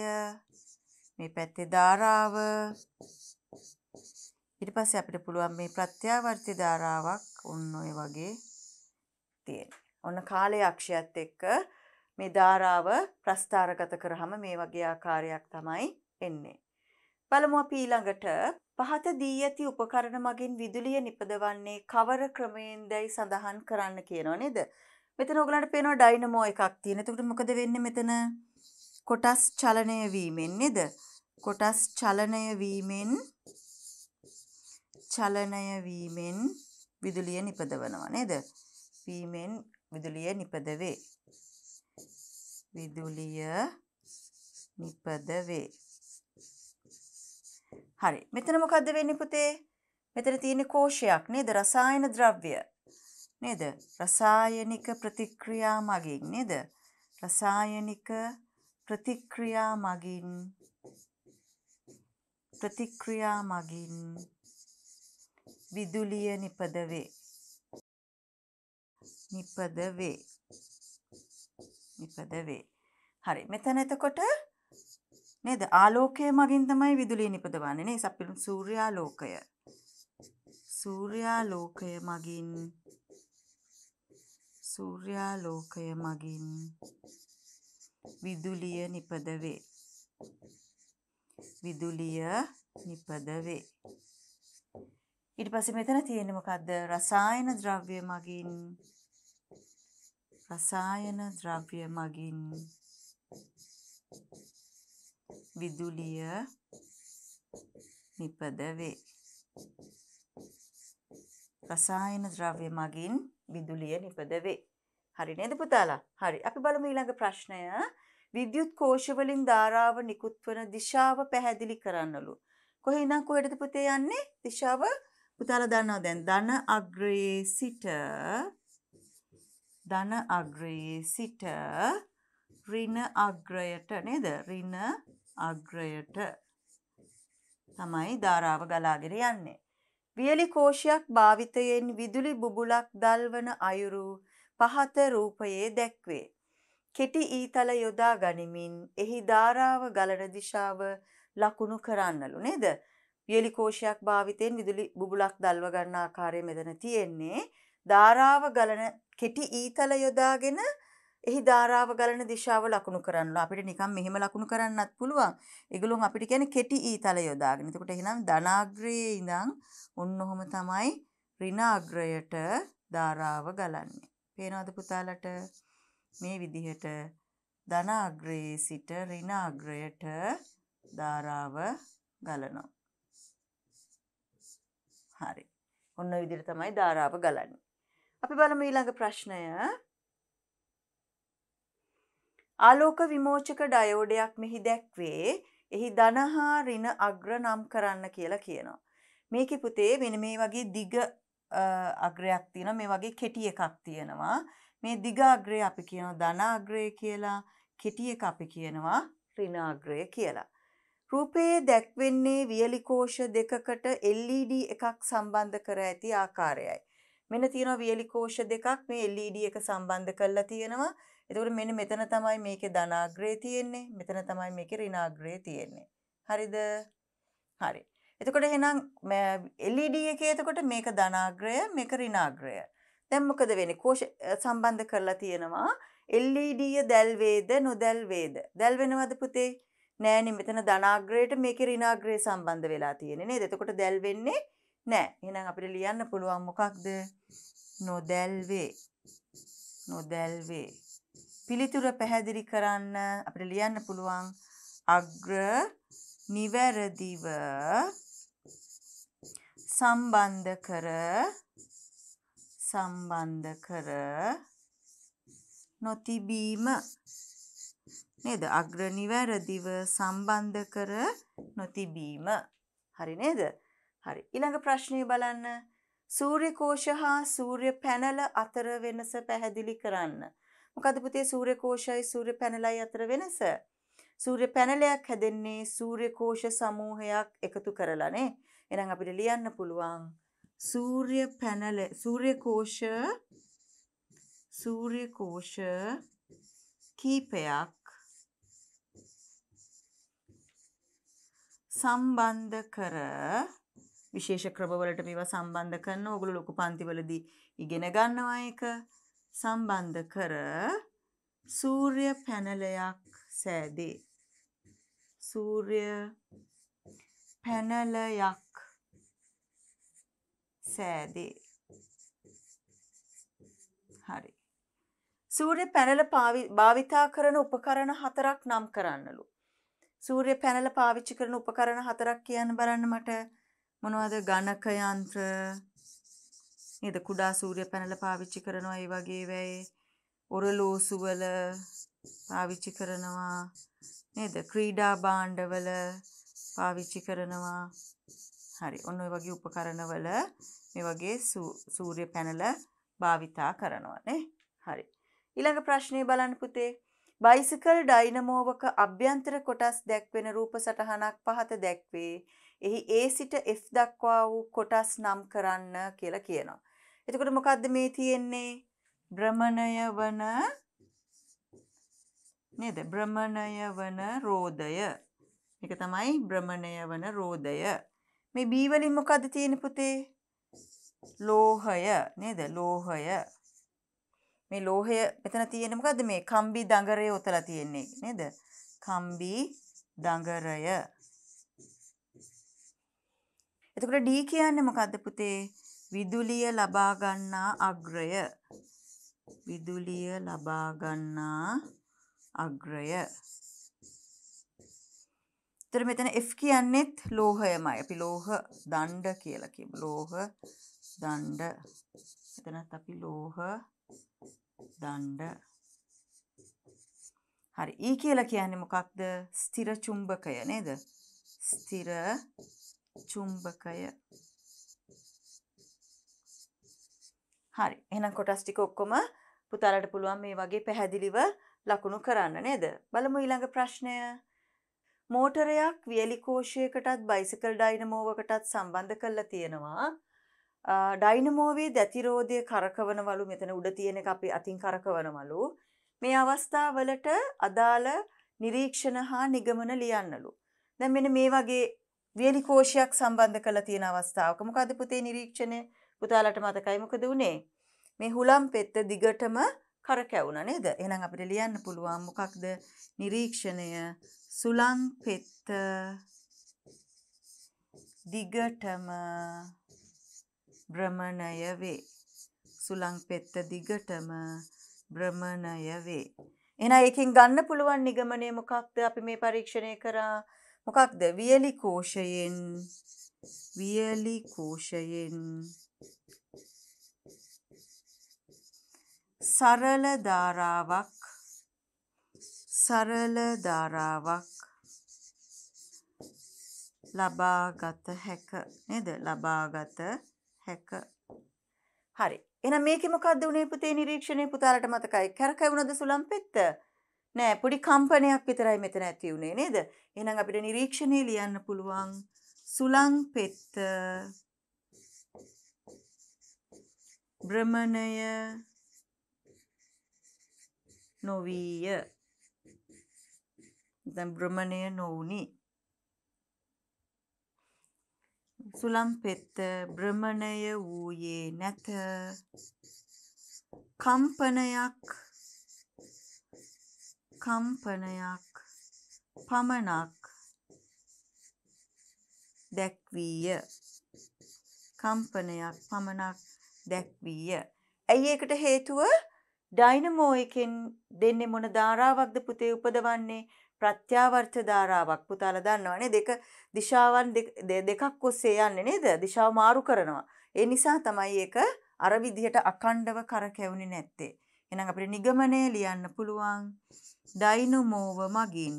මේ පැත්තේ ධාරාව ඊට පස්සේ අපිට පුළුවන් මේ ප්‍රත්‍යාවර්ති ධාරාවක් ඔන්න ඔය වගේ තියෙන ඔන්න කාලේ අක්ෂයත් එක්ක මේ ධාරාව ප්‍රස්ථාරගත කරාම මේ වගේ ආකාරයක් තමයි එන්නේ බලමු අපි ඊළඟට පහත දී ඇති උපකරණ මගින් විදුලිය නිපදවන්නේ කවර ක්‍රමයෙන්දයි සඳහන් කරන්න කියනවා නේද? මෙතන ඔයගලන්ට පේනවා ඩයිනමෝ එකක් තියෙන. එතකොට මොකද වෙන්නේ මෙතන? කොටස් චලනය වීමෙන් නේද? කොටස් චලනය වීමෙන් චලනය වීමෙන් විදුලිය නිපදවනවා නේද? වීමෙන් විදුලිය නිපද වේ. විදුලිය නිපද වේ. හරි මෙතන මොකක්ද වෙන්න පුතේ මෙතන තියෙන කෝෂයක් නේද රසායන ද්‍රව්‍ය නේද රසායනික ප්‍රතික්‍රියා මගින් නේද රසායනික ප්‍රතික්‍රියා මගින් ප්‍රතික්‍රියා මගින් විදුලිය නිපද වේ නිපද වේ නිපද වේ හරි මෙතන එතකොට නේද ආලෝකය මගින් තමයි විදුලිය නිපදවන්නේ නේ සපිරුම් සූර්යාලෝකය සූර්යාලෝකය මගින් සූර්යාලෝකය මගින් විදුලිය නිපදවේ විදුලිය නිපදවේ ඊට පස්සේ මෙතන තියෙන්නේ මොකද්ද රසායන ද්‍රව්‍ය මගින් රසායන ද්‍රව්‍ය මගින් විදුලිය නිපද වේ. රසායන ද්‍රව්‍ය මගින් විදුලිය නිපද වේ. හරි නේද පුතාලා? හරි. අපි බලමු ඊළඟ ප්‍රශ්නය. විද්‍යුත් කෝෂවලින් ධාරාව නිකුත් වන දිශාව පැහැදිලි කරන්නලු. කොහේ ඉඳන් කොහෙටද පුතේ යන්නේ? දිශාව පුතාලා දන්නවා දැන්. ධන අග්‍රයේ සිට ධන අග්‍රයේ සිට ඍණ අග්‍රයට නේද? ඍණ අග්‍රයට තමයි ධාරාව ගලාගෙන යන්නේ. වියලි කෝෂයක් භාවිතයෙන් විදුලි බුබුලක් දල්වන අයුරු පහත රූපයේ දැක්වේ. කෙටි ඊතල යොදා ගනිමින් එහි ධාරාව ගලන දිශාව ලකුණු කරන්නලු නේද? වියලි කෝෂයක් භාවිතයෙන් විදුලි බුබුලක් දල්ව ගන්න ආකාරය මෙතන තියෙන්නේ. ධාරාව ගලන කෙටි ඊතල යොදාගෙන එහි ධාරාව ගලන දිශාව ලකුණු කරන්න අපිට නිකම් මෙහෙම ලකුණු කරන්නත් පුළුවන්. ඒගොල්ලෝ අපිට කියන්නේ කෙටි ඊ තල යොදාගෙන. එතකොට එහෙනම් ධනාග්‍රයේ ඉඳන් ඔන්න ඔහම තමයි ඍණාග්‍රයට ධාරාව ගලන්නේ. පේනවද පුතාලට? මේ විදිහට ධනාග්‍රයේ සිට ඍණාග්‍රයට ධාරාව ගලනවා. හරි. ඔන්න ඔය විදිහට තමයි ධාරාව ගලන්නේ. අපි බලමු ඊළඟ ප්‍රශ්නය. ආලෝක විමෝචක ඩයෝඩයක් මෙහි දැක්වේ එහි දනහා රින අග්‍ර නම් කරන්න කියලා කියනවා. මේක පුතේ වෙන මේ වගේ දිග අග්‍රයක් තියෙන මේ වගේ කෙටිය එකක් තියෙනවා මේ දිගාග්‍රය අපි කියනවා ධනාග්‍රය කියලා කෙටිය එක අපි කියනවා රිනාග්‍රය කියලා. රූපයේ දැක්වෙන්නේ වියලිකෝෂ දෙකකට LED එකක් සම්බන්ධ කර ඇති ආකාරයයි. මෙන තියෙනවා වියලිකෝෂ දෙකක් මේ LED එක සම්බන්ධ කරලා තියෙනවා එතකොට මෙන්න මෙතන තමයි මේකේ ධනාග්‍රේ තියෙන්නේ. මෙතන තමයි මේකේ ඍණාග්‍රේ තියෙන්නේ. හරිද? හරි. එතකොට එහෙනම් LED එකේ එතකොට මේක ධනාග්‍රය, මේක ඍණාග්‍රය. දැන් මොකද වෙන්නේ? කෝෂ සම්බන්ධ කරලා තියෙනවා. LED දැල්වේද නොදැල්වේද? දැල් වෙනවද පුතේ? නෑනේ මෙතන ධනාග්‍රයට මේකේ ඍණාග්‍රය සම්බන්ධ වෙලා තියෙන්නේ නේද? එතකොට දැල් වෙන්නේ නෑ. එහෙනම් අපිට ලියන්න පුළුවන් මොකක්ද? නොදැල්වේ. නොදැල්වේ. පිළිතුර පැහැදිලි කරන්න අපිට ලියන්න පුළුවන් අග්‍ර නිවැරදිව සම්බන්ධ කර සම්බන්ධ කර නොතිබීම නේද අග්‍ර නිවැරදිව සම්බන්ධ කර නොතිබීම හරි නේද හරි ඊළඟ ප්‍රශ්නය බලන්න සූර්යකෝෂ හා සූර්ය පැනල අතර වෙනස පැහැදිලි කරන්න මොකද පුතේ සූර්යකෝෂයි සූර්ය පැනලයි අතර වෙනස? සූර්ය පැනලයක් හැදෙන්නේ සූර්යකෝෂ සමූහයක් එකතු කරලානේ. එහෙනම් අපිට ලියන්න පුළුවන් සූර්ය පැනල සූර්යකෝෂ සූර්යකෝෂ කීපයක් සම්බන්ධ කර විශේෂ ක්‍රමවලට මේවා සම්බන්ධ කරන ඕගොල්ලෝ ලොකු පන්තිවලදී ඉගෙන ගන්නවා ඒක සම්බන්ධ කර සූර්ය පැනලයක් සෑදේ. සූර්ය පැනලයක් සෑදේ. හරි. සූර්ය පැනල භාවිතා කරන උපකරණ හතරක් නම් කරන්නලු. සූර්ය පැනල පාවිච්චි කරන උපකරණ හතරක් කියන්න බලන්න මට මොනවද ගණක යන්ත්‍ර නේද කුඩා සූර්ය පැනල පාවිච්චි කරනවා ඒ වගේ වෙයි ඔරලෝසු වල පාවිච්චි කරනවා නේද ක්‍රීඩා භාණ්ඩවල පාවිච්චි කරනවා හරි ඔන්න ඔය වගේ උපකරණවල මේ වගේ සූර්ය පැනල භාවිතා කරනවා නේ හරි ඊළඟ ප්‍රශ්නේ බලන්න පුතේ බයිසිකල් ඩයිනමෝවක අභ්‍යන්තර කොටස් දැක්වෙන රූප සටහනක් පහත දැක්වේ එහි ඒ සිට F දක්වා වූ කොටස් නම් කරන්න කියලා කියනවා එතකොට මොකක්ද මේ තියෙන්නේ භ්‍රමණය වන නේද භ්‍රමණය වන රෝධය එක තමයි භ්‍රමණය වන රෝධය මේ බීවලින් මොකක්ද තියෙන පුතේ ලෝහය නේද ලෝහය මේ ලෝහය මෙතන තියෙන මොකද්ද මේ කම්බි දඟරය ඔතලා තියෙන්නේ නේද කම්බි දඟරය එතකොට D කියන්නේ මොකද්ද පුතේ විදුලිය ලබා ගන්නා අග්‍රය විදුලිය ලබා ගන්නා අග්‍රය එතන මෙතන F කියන්නේත් ලෝහයමයි. අපි ලෝහ දණ්ඩ කියලා කියමු. ලෝහ දණ්ඩ. එතනත් අපි ලෝහ දණ්ඩ. හරි. E කියලා කියන්නේ මොකක්ද? ස්ථිර චුම්බකය නේද? ස්ථිර චුම්බකය. හරි එහෙනම් කොටස් ටික ඔක්කොම පුතාලට පුළුවන් මේ වගේ පැහැදිලිව ලකුණු කරන්න නේද බලමු ඊළඟ ප්‍රශ්නය මෝටරයක් වියලි කෝෂයකටත් බයිසිකල් ඩයිනමෝවකටත් සම්බන්ධ කරලා තියෙනවා ඩයිනමෝවේ දැතිරෝධය කරකවනවලු මෙතන උඩ තියෙන එක අපි අතින් කරකවනවලු මේ අවස්ථාවලට අදාළ නිරීක්ෂණ හා නිගමන ලියන්නලු දැන් මෙන්න මේ වගේ වියලි කෝෂයක් සම්බන්ධ කරලා තියෙන අවස්ථාවක මොකද පුතේ නිරීක්ෂණය පුතාලට මතකයි මොකද උනේ? මේ හුලම් පෙත්ත දිගටම කරකැවුණ නේද? එහෙනම් අපිට ලියන්න පුළුවන් මොකක්ද? නිරීක්ෂණය සුලම් පෙත්ත දිගටම භ්‍රමණය වේ. සුලම් පෙත්ත දිගටම භ්‍රමණය වේ. එහෙනම් ඒකෙන් ගන්න පුළුවන් නිගමනය මොකක්ද? අපි මේ පරීක්ෂණය කරා මොකක්ද? වියලි කෝෂයෙන් වියලි කෝෂයෙන් සරල ධාරාවක් සරල ධාරාවක් ලබාගත හැක නේද ලබාගත හැක හරි එහෙනම් මේකේ මොකද්ද උනේ පුතේ නිරීක්ෂණය පුතාලට මතකයි කරකැවුණද සුළම් පෙත්ත නෑ පොඩි කම්පනයක් විතරයි මෙතන ඇති උනේ නේද එහෙනම් අපිට නිරීක්ෂණය ලියන්න පුළුවන් සුළං පෙත්ත භ්‍රමණය නොවීය. දැන් භ්‍රමණය නොවුනි. සුලම්පෙත්ත භ්‍රමණය වූයේ නැත. කම්පනයක් කම්පනයක් පමණක් දැක්වීය. කම්පනයක් පමණක් දැක්වීය. ඇයි ඒකට හේතුව ඩයිනමෝ එකෙන් දෙන්නේ මොන ධාරාවක්ද පුතේ උපදවන්නේ ප්‍රත්‍යාවර්ත ධාරාවක් පුතාලා දන්නවනේ දෙක දිශාවන් දෙකක් ඔස්සේ යන්නේ නේද දිශාව මාරු කරනවා ඒ නිසා තමයි ඒක අර විදිහට අඛණ්ඩව කරකැවුනේ නැත්තේ එහෙනම් අපිට නිගමනය ලියන්න පුළුවන් ඩයිනමෝව මගින්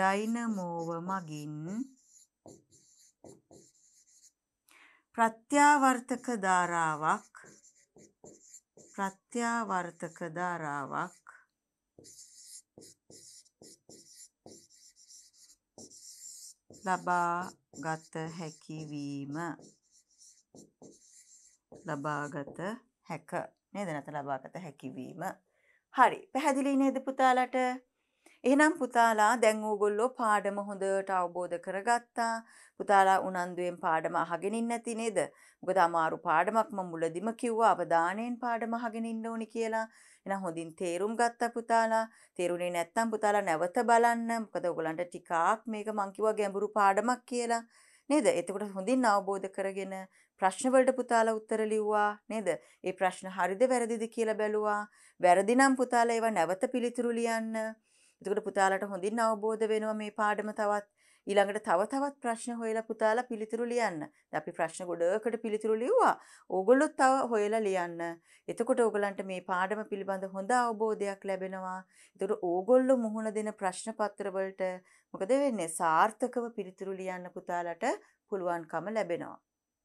ඩයිනමෝව මගින් ප්‍රත්‍යාවර්තක ධාරාවක් ප්‍රත්‍යාවර්තක ධාරාවක් ලබා ගත හැකි වීම ලබාගත හැක නේද නැත ලබාගත හැකිවීම හරි පැහැදිලි නේද පුතාලට එහෙනම් පුතාලා දැන් ඕගොල්ලෝ පාඩම හොඳට අවබෝධ කරගත්තා. පුතාලා උනන්දුවෙන් පාඩම අහගෙන ඉන්නේ නැති නේද? මොකද අමාරු පාඩමක් මම මුලදිම කිව්වා අවධානයෙන් පාඩම අහගෙන ඉන්න ඕනි කියලා. එහෙනම් හොඳින් තේරුම් ගත්තා පුතාලා. තේරුනේ නැත්නම් පුතාලා නැවත බලන්න. මොකද ඔයගලන්ට ටිකක් මේක මං කිව්වා ගැඹුරු පාඩමක් කියලා. නේද? එතකොට හොඳින් අවබෝධ කරගෙන ප්‍රශ්න වලට පුතාලා උත්තර ලිව්වා නේද? ඒ ප්‍රශ්න හරිද වැරදිද කියලා බැලුවා. වැරදි නම් පුතාලා ඒවා නැවත පිළිතුරු ලියන්න. එතකොට පුතාලට හොඳින් අවබෝධ වෙනවා මේ පාඩම තවත් ඊළඟට තව තවත් ප්‍රශ්න හොයලා පුතාලා පිළිතුරු ලියන්න. අපි ප්‍රශ්න ගොඩකට පිළිතුරු ලියුවා. ඕගොල්ලොත් තව හොයලා ලියන්න. එතකොට ඕගලන්ට මේ පාඩම පිළිබඳ හොඳ අවබෝධයක් ලැබෙනවා. ඒතකොට ඕගොල්ලෝ මුහුණ දෙන ප්‍රශ්න පත්‍ර වලට මොකද වෙන්නේ? සාර්ථකව පිළිතුරු ලියන්න පුතාලට පුළුවන්කම ලැබෙනවා.